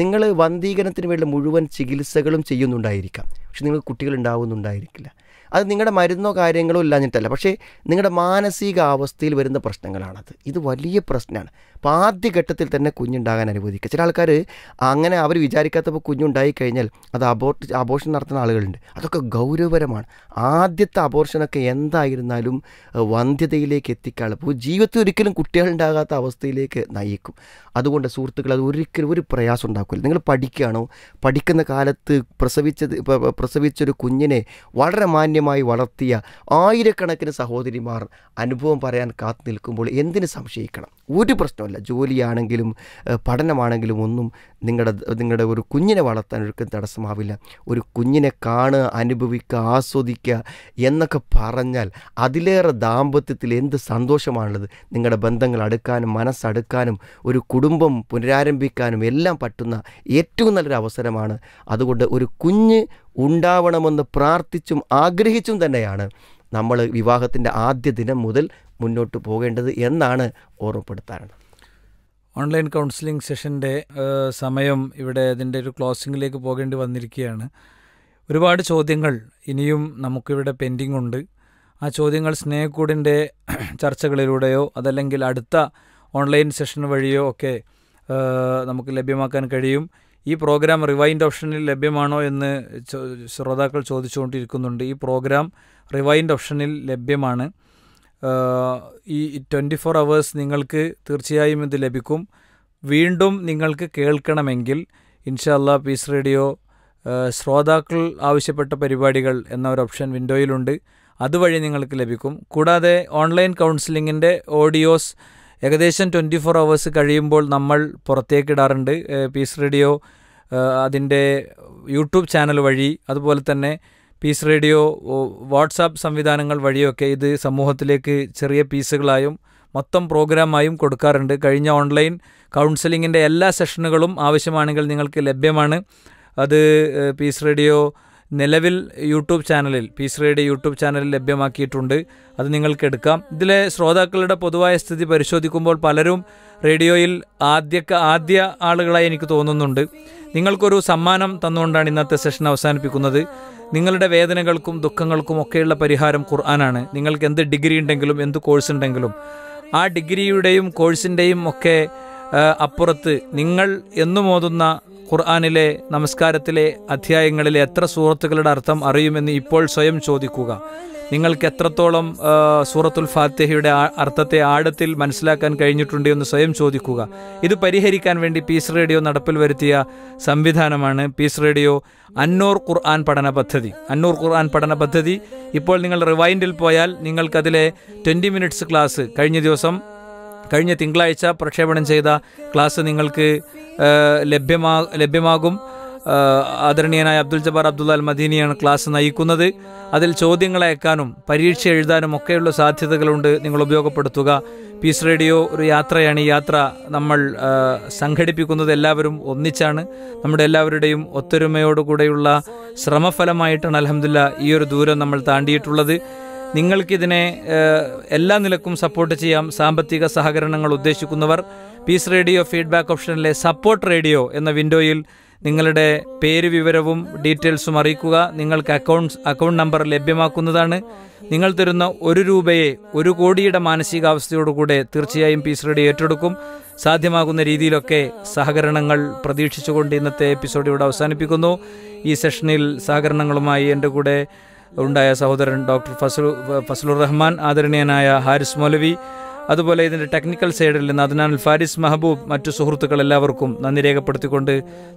നിങ്ങൾ വന്ധീകരണത്തിന് വേണ്ടി മുഴുവൻ ചികിത്സകളും ചെയ്യുന്നുണ്ടായിരിക്കാം പക്ഷെ നിങ്ങൾ കുട്ടികൾ ഉണ്ടാവുന്നുണ്ടായിരിക്കില്ല അത് നിങ്ങളുടെ മരുന്നോ കാര്യങ്ങളോ ഇല്ലാഞ്ഞിട്ടല്ല പക്ഷേ നിങ്ങളുടെ മാനസികാവസ്ഥയിൽ വരുന്ന പ്രശ്നങ്ങളാണത് ഇത് വലിയ പ്രശ്നമാണ് അപ്പം ആദ്യഘട്ടത്തിൽ തന്നെ കുഞ്ഞുണ്ടാകാൻ അനുവദിക്കുക ചില ആൾക്കാർ അങ്ങനെ അവർ വിചാരിക്കാത്തപ്പോൾ കുഞ്ഞുണ്ടായി കഴിഞ്ഞാൽ അത് അബോർട്ട് അബോർഷൻ നടത്തുന്ന ആളുകളുണ്ട് അതൊക്കെ ഗൗരവപരമാണ് ആദ്യത്തെ അബോർഷനൊക്കെ എന്തായിരുന്നാലും വന്ധ്യതയിലേക്ക് എത്തിക്കാളെ അപ്പോൾ ജീവിതത്തിൽ ഒരിക്കലും കുട്ടികളുണ്ടാകാത്ത അവസ്ഥയിലേക്ക് നയിക്കും അതുകൊണ്ട് സുഹൃത്തുക്കൾ അത് ഒരിക്കലും ഒരു പ്രയാസം ഉണ്ടാക്കില്ല നിങ്ങൾ പഠിക്കുകയാണോ പഠിക്കുന്ന കാലത്ത് പ്രസവിച്ചത് പ്രസവിച്ചൊരു കുഞ്ഞിനെ വളരെ മാന്യമായി വളർത്തിയ ആയിരക്കണക്കിന് സഹോദരിമാർ അനുഭവം പറയാൻ കാത്തു നിൽക്കുമ്പോൾ എന്തിനു സംശയിക്കണം ഒരു പ്രശ്നമില്ല പറ്റില്ല ജോലിയാണെങ്കിലും പഠനമാണെങ്കിലും ഒന്നും നിങ്ങളുടെ നിങ്ങളുടെ ഒരു കുഞ്ഞിനെ വളർത്താൻ ഒരിക്കലും തടസ്സമാവില്ല ഒരു കുഞ്ഞിനെ കാണുക അനുഭവിക്കുക ആസ്വദിക്കുക എന്നൊക്കെ പറഞ്ഞാൽ അതിലേറെ ദാമ്പത്യത്തിൽ എന്ത് സന്തോഷമാണുള്ളത് നിങ്ങളുടെ ബന്ധങ്ങൾ അടുക്കാനും മനസ്സടുക്കാനും ഒരു കുടുംബം പുനരാരംഭിക്കാനും എല്ലാം പറ്റുന്ന ഏറ്റവും നല്ലൊരു അവസരമാണ് അതുകൊണ്ട് ഒരു കുഞ്ഞ് ഉണ്ടാവണമെന്ന് പ്രാർത്ഥിച്ചും ആഗ്രഹിച്ചും തന്നെയാണ് നമ്മൾ വിവാഹത്തിൻ്റെ ആദ്യ ദിനം മുതൽ മുന്നോട്ട് പോകേണ്ടത് എന്നാണ് ഓർമ്മപ്പെടുത്താറുള്ളത് ഓൺലൈൻ കൗൺസിലിംഗ് സെഷൻ്റെ സമയം ഇവിടെ അതിൻ്റെ ഒരു ക്ലോസിങ്ങിലേക്ക് പോകേണ്ടി വന്നിരിക്കുകയാണ് ഒരുപാട് ചോദ്യങ്ങൾ ഇനിയും നമുക്കിവിടെ പെൻഡിംഗ് ഉണ്ട് ആ ചോദ്യങ്ങൾ സ്നേഹക്കൂടിൻ്റെ ചർച്ചകളിലൂടെയോ അതല്ലെങ്കിൽ അടുത്ത ഓൺലൈൻ സെഷൻ വഴിയോ ഒക്കെ നമുക്ക് ലഭ്യമാക്കാൻ കഴിയും ഈ പ്രോഗ്രാം റിവൈൻഡ് ഓപ്ഷനിൽ ലഭ്യമാണോ എന്ന് ശ്രോതാക്കൾ ചോദിച്ചുകൊണ്ടിരിക്കുന്നുണ്ട് ഈ പ്രോഗ്രാം റിവൈൻഡ് ഓപ്ഷനിൽ ലഭ്യമാണ് ഈ ട്വൻറ്റി ഫോർ അവേഴ്സ് നിങ്ങൾക്ക് തീർച്ചയായും ഇത് ലഭിക്കും വീണ്ടും നിങ്ങൾക്ക് കേൾക്കണമെങ്കിൽ ഇൻഷല്ല പീസ് റേഡിയോ ശ്രോതാക്കൾ ആവശ്യപ്പെട്ട പരിപാടികൾ എന്ന ഒരു ഓപ്ഷൻ വിൻഡോയിലുണ്ട് അതുവഴി നിങ്ങൾക്ക് ലഭിക്കും കൂടാതെ ഓൺലൈൻ കൗൺസിലിങ്ങിൻ്റെ ഓഡിയോസ് ഏകദേശം ട്വൻറ്റി ഫോർ അവേഴ്സ് കഴിയുമ്പോൾ നമ്മൾ പുറത്തേക്കിടാറുണ്ട് പീസ് റേഡിയോ അതിൻ്റെ യൂട്യൂബ് ചാനൽ വഴി അതുപോലെ തന്നെ പീസ് റേഡിയോ വാട്സാപ്പ് സംവിധാനങ്ങൾ വഴിയൊക്കെ ഇത് സമൂഹത്തിലേക്ക് ചെറിയ പീസുകളായും മൊത്തം പ്രോഗ്രാമായും കൊടുക്കാറുണ്ട് കഴിഞ്ഞ ഓൺലൈൻ കൗൺസിലിങ്ങിൻ്റെ എല്ലാ സെഷനുകളും ആവശ്യമാണെങ്കിൽ നിങ്ങൾക്ക് ലഭ്യമാണ് അത് പീസ് റേഡിയോ നിലവിൽ യൂട്യൂബ് ചാനലിൽ പീസ് റേഡിയോ യൂട്യൂബ് ചാനലിൽ ലഭ്യമാക്കിയിട്ടുണ്ട് അത് നിങ്ങൾക്ക് എടുക്കാം ഇതിലെ ശ്രോതാക്കളുടെ പൊതുവായ സ്ഥിതി പരിശോധിക്കുമ്പോൾ പലരും റേഡിയോയിൽ ആദ്യ ആദ്യ ആളുകളായി എനിക്ക് തോന്നുന്നുണ്ട് നിങ്ങൾക്കൊരു സമ്മാനം തന്നുകൊണ്ടാണ് ഇന്നത്തെ സെഷൻ അവസാനിപ്പിക്കുന്നത് നിങ്ങളുടെ വേദനകൾക്കും ദുഃഖങ്ങൾക്കും ഒക്കെയുള്ള പരിഹാരം ഖുർആനാണ് നിങ്ങൾക്ക് എന്ത് ഡിഗ്രി ഉണ്ടെങ്കിലും എന്ത് കോഴ്സ് ഉണ്ടെങ്കിലും ആ ഡിഗ്രിയുടെയും കോഴ്സിൻ്റെയും ഒക്കെ അപ്പുറത്ത് നിങ്ങൾ എന്നും ഓതുന്ന ഖുർആാനിലെ നമസ്കാരത്തിലെ അധ്യായങ്ങളിലെ എത്ര സൂറത്തുകളുടെ അർത്ഥം അറിയുമെന്ന് ഇപ്പോൾ സ്വയം ചോദിക്കുക നിങ്ങൾക്ക് എത്രത്തോളം സൂറത്തുൽ ഫാത്തിഹയുടെ അർത്ഥത്തെ ആഴത്തിൽ മനസ്സിലാക്കാൻ കഴിഞ്ഞിട്ടുണ്ട് എന്ന് സ്വയം ചോദിക്കുക ഇത് പരിഹരിക്കാൻ വേണ്ടി പീസ് റേഡിയോ നടപ്പിൽ വരുത്തിയ സംവിധാനമാണ് പീസ് റേഡിയോ അന്നൂർ ഖുർആൻ പഠന പദ്ധതി അന്നൂർ ഖുർആൻ പഠന പദ്ധതി ഇപ്പോൾ നിങ്ങൾ റിവൈൻഡിൽ പോയാൽ നിങ്ങൾക്കതിലെ ട്വൻറ്റി മിനിറ്റ്സ് ക്ലാസ് കഴിഞ്ഞ ദിവസം കഴിഞ്ഞ തിങ്കളാഴ്ച പ്രക്ഷേപണം ചെയ്ത ക്ലാസ് നിങ്ങൾക്ക് ലഭ്യമാ ലഭ്യമാകും ആദരണീയനായ അബ്ദുൽ ജബാർ അബ്ദുള്ള അൽ മദീനിയാണ് ക്ലാസ് നയിക്കുന്നത് അതിൽ ചോദ്യങ്ങൾ അയക്കാനും പരീക്ഷ എഴുതാനും ഒക്കെയുള്ള സാധ്യതകളുണ്ട് നിങ്ങൾ ഉപയോഗപ്പെടുത്തുക പീസ് റേഡിയോ ഒരു യാത്രയാണ് ഈ യാത്ര നമ്മൾ സംഘടിപ്പിക്കുന്നത് എല്ലാവരും ഒന്നിച്ചാണ് നമ്മുടെ എല്ലാവരുടെയും ഒത്തൊരുമയോടുകൂടെയുള്ള ശ്രമഫലമായിട്ടാണ് അലഹമില്ല ഈ ഒരു ദൂരം നമ്മൾ താണ്ടിയിട്ടുള്ളത് നിങ്ങൾക്കിതിനെ എല്ലാ നിലക്കും സപ്പോർട്ട് ചെയ്യാം സാമ്പത്തിക സഹകരണങ്ങൾ ഉദ്ദേശിക്കുന്നവർ പീസ് റേഡിയോ ഫീഡ്ബാക്ക് ഓപ്ഷനിലെ സപ്പോർട്ട് റേഡിയോ എന്ന വിൻഡോയിൽ നിങ്ങളുടെ പേര് വിവരവും ഡീറ്റെയിൽസും അറിയിക്കുക നിങ്ങൾക്ക് അക്കൗണ്ട് അക്കൗണ്ട് നമ്പർ ലഭ്യമാക്കുന്നതാണ് നിങ്ങൾ തരുന്ന ഒരു രൂപയെ ഒരു കോടിയുടെ മാനസികാവസ്ഥയോടുകൂടെ തീർച്ചയായും പീസ് റേഡിയോ ഏറ്റെടുക്കും സാധ്യമാകുന്ന രീതിയിലൊക്കെ സഹകരണങ്ങൾ പ്രതീക്ഷിച്ചുകൊണ്ട് ഇന്നത്തെ എപ്പിസോഡ് ഇവിടെ അവസാനിപ്പിക്കുന്നു ഈ സെഷനിൽ സഹകരണങ്ങളുമായി എൻ്റെ കൂടെ ഉണ്ടായ സഹോദരൻ ഡോക്ടർ ഫസലു ഫസലുർ റഹ്മാൻ ആദരണീയനായ ഹാരിസ് മൗലവി അതുപോലെ ഇതിൻ്റെ ടെക്നിക്കൽ സൈഡിൽ നിന്ന് അദ്നാൻ ഫാരിസ് മെഹബൂബ് മറ്റു സുഹൃത്തുക്കൾ എല്ലാവർക്കും നന്ദി രേഖപ്പെടുത്തിക്കൊണ്ട്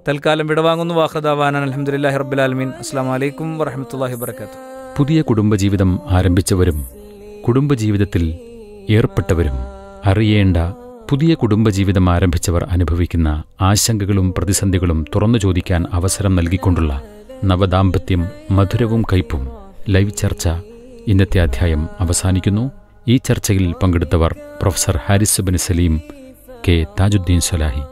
തൽക്കാലം വിടവാങ്ങുന്നു വാഹൃദാവാനാൻ അലഹമുല്ലാഹി റബ്ബുലാലമീൻ അസ്സാം വലൈക്കും വറഹമത്തല്ലാഹി വർക്കത്ത് പുതിയ കുടുംബജീവിതം ആരംഭിച്ചവരും കുടുംബജീവിതത്തിൽ ഏർപ്പെട്ടവരും അറിയേണ്ട പുതിയ കുടുംബജീവിതം ആരംഭിച്ചവർ അനുഭവിക്കുന്ന ആശങ്കകളും പ്രതിസന്ധികളും തുറന്നു ചോദിക്കാൻ അവസരം നൽകിക്കൊണ്ടുള്ള നവദാമ്പത്യം മധുരവും കയ്പും ലൈവ് ചർച്ച ഇന്നത്തെ അധ്യായം അവസാനിക്കുന്നു ഈ ചർച്ചയിൽ പങ്കെടുത്തവർ പ്രൊഫസർ ഹാരിസ് ബിൻ സലീം കെ താജുദ്ദീൻ സലാഹി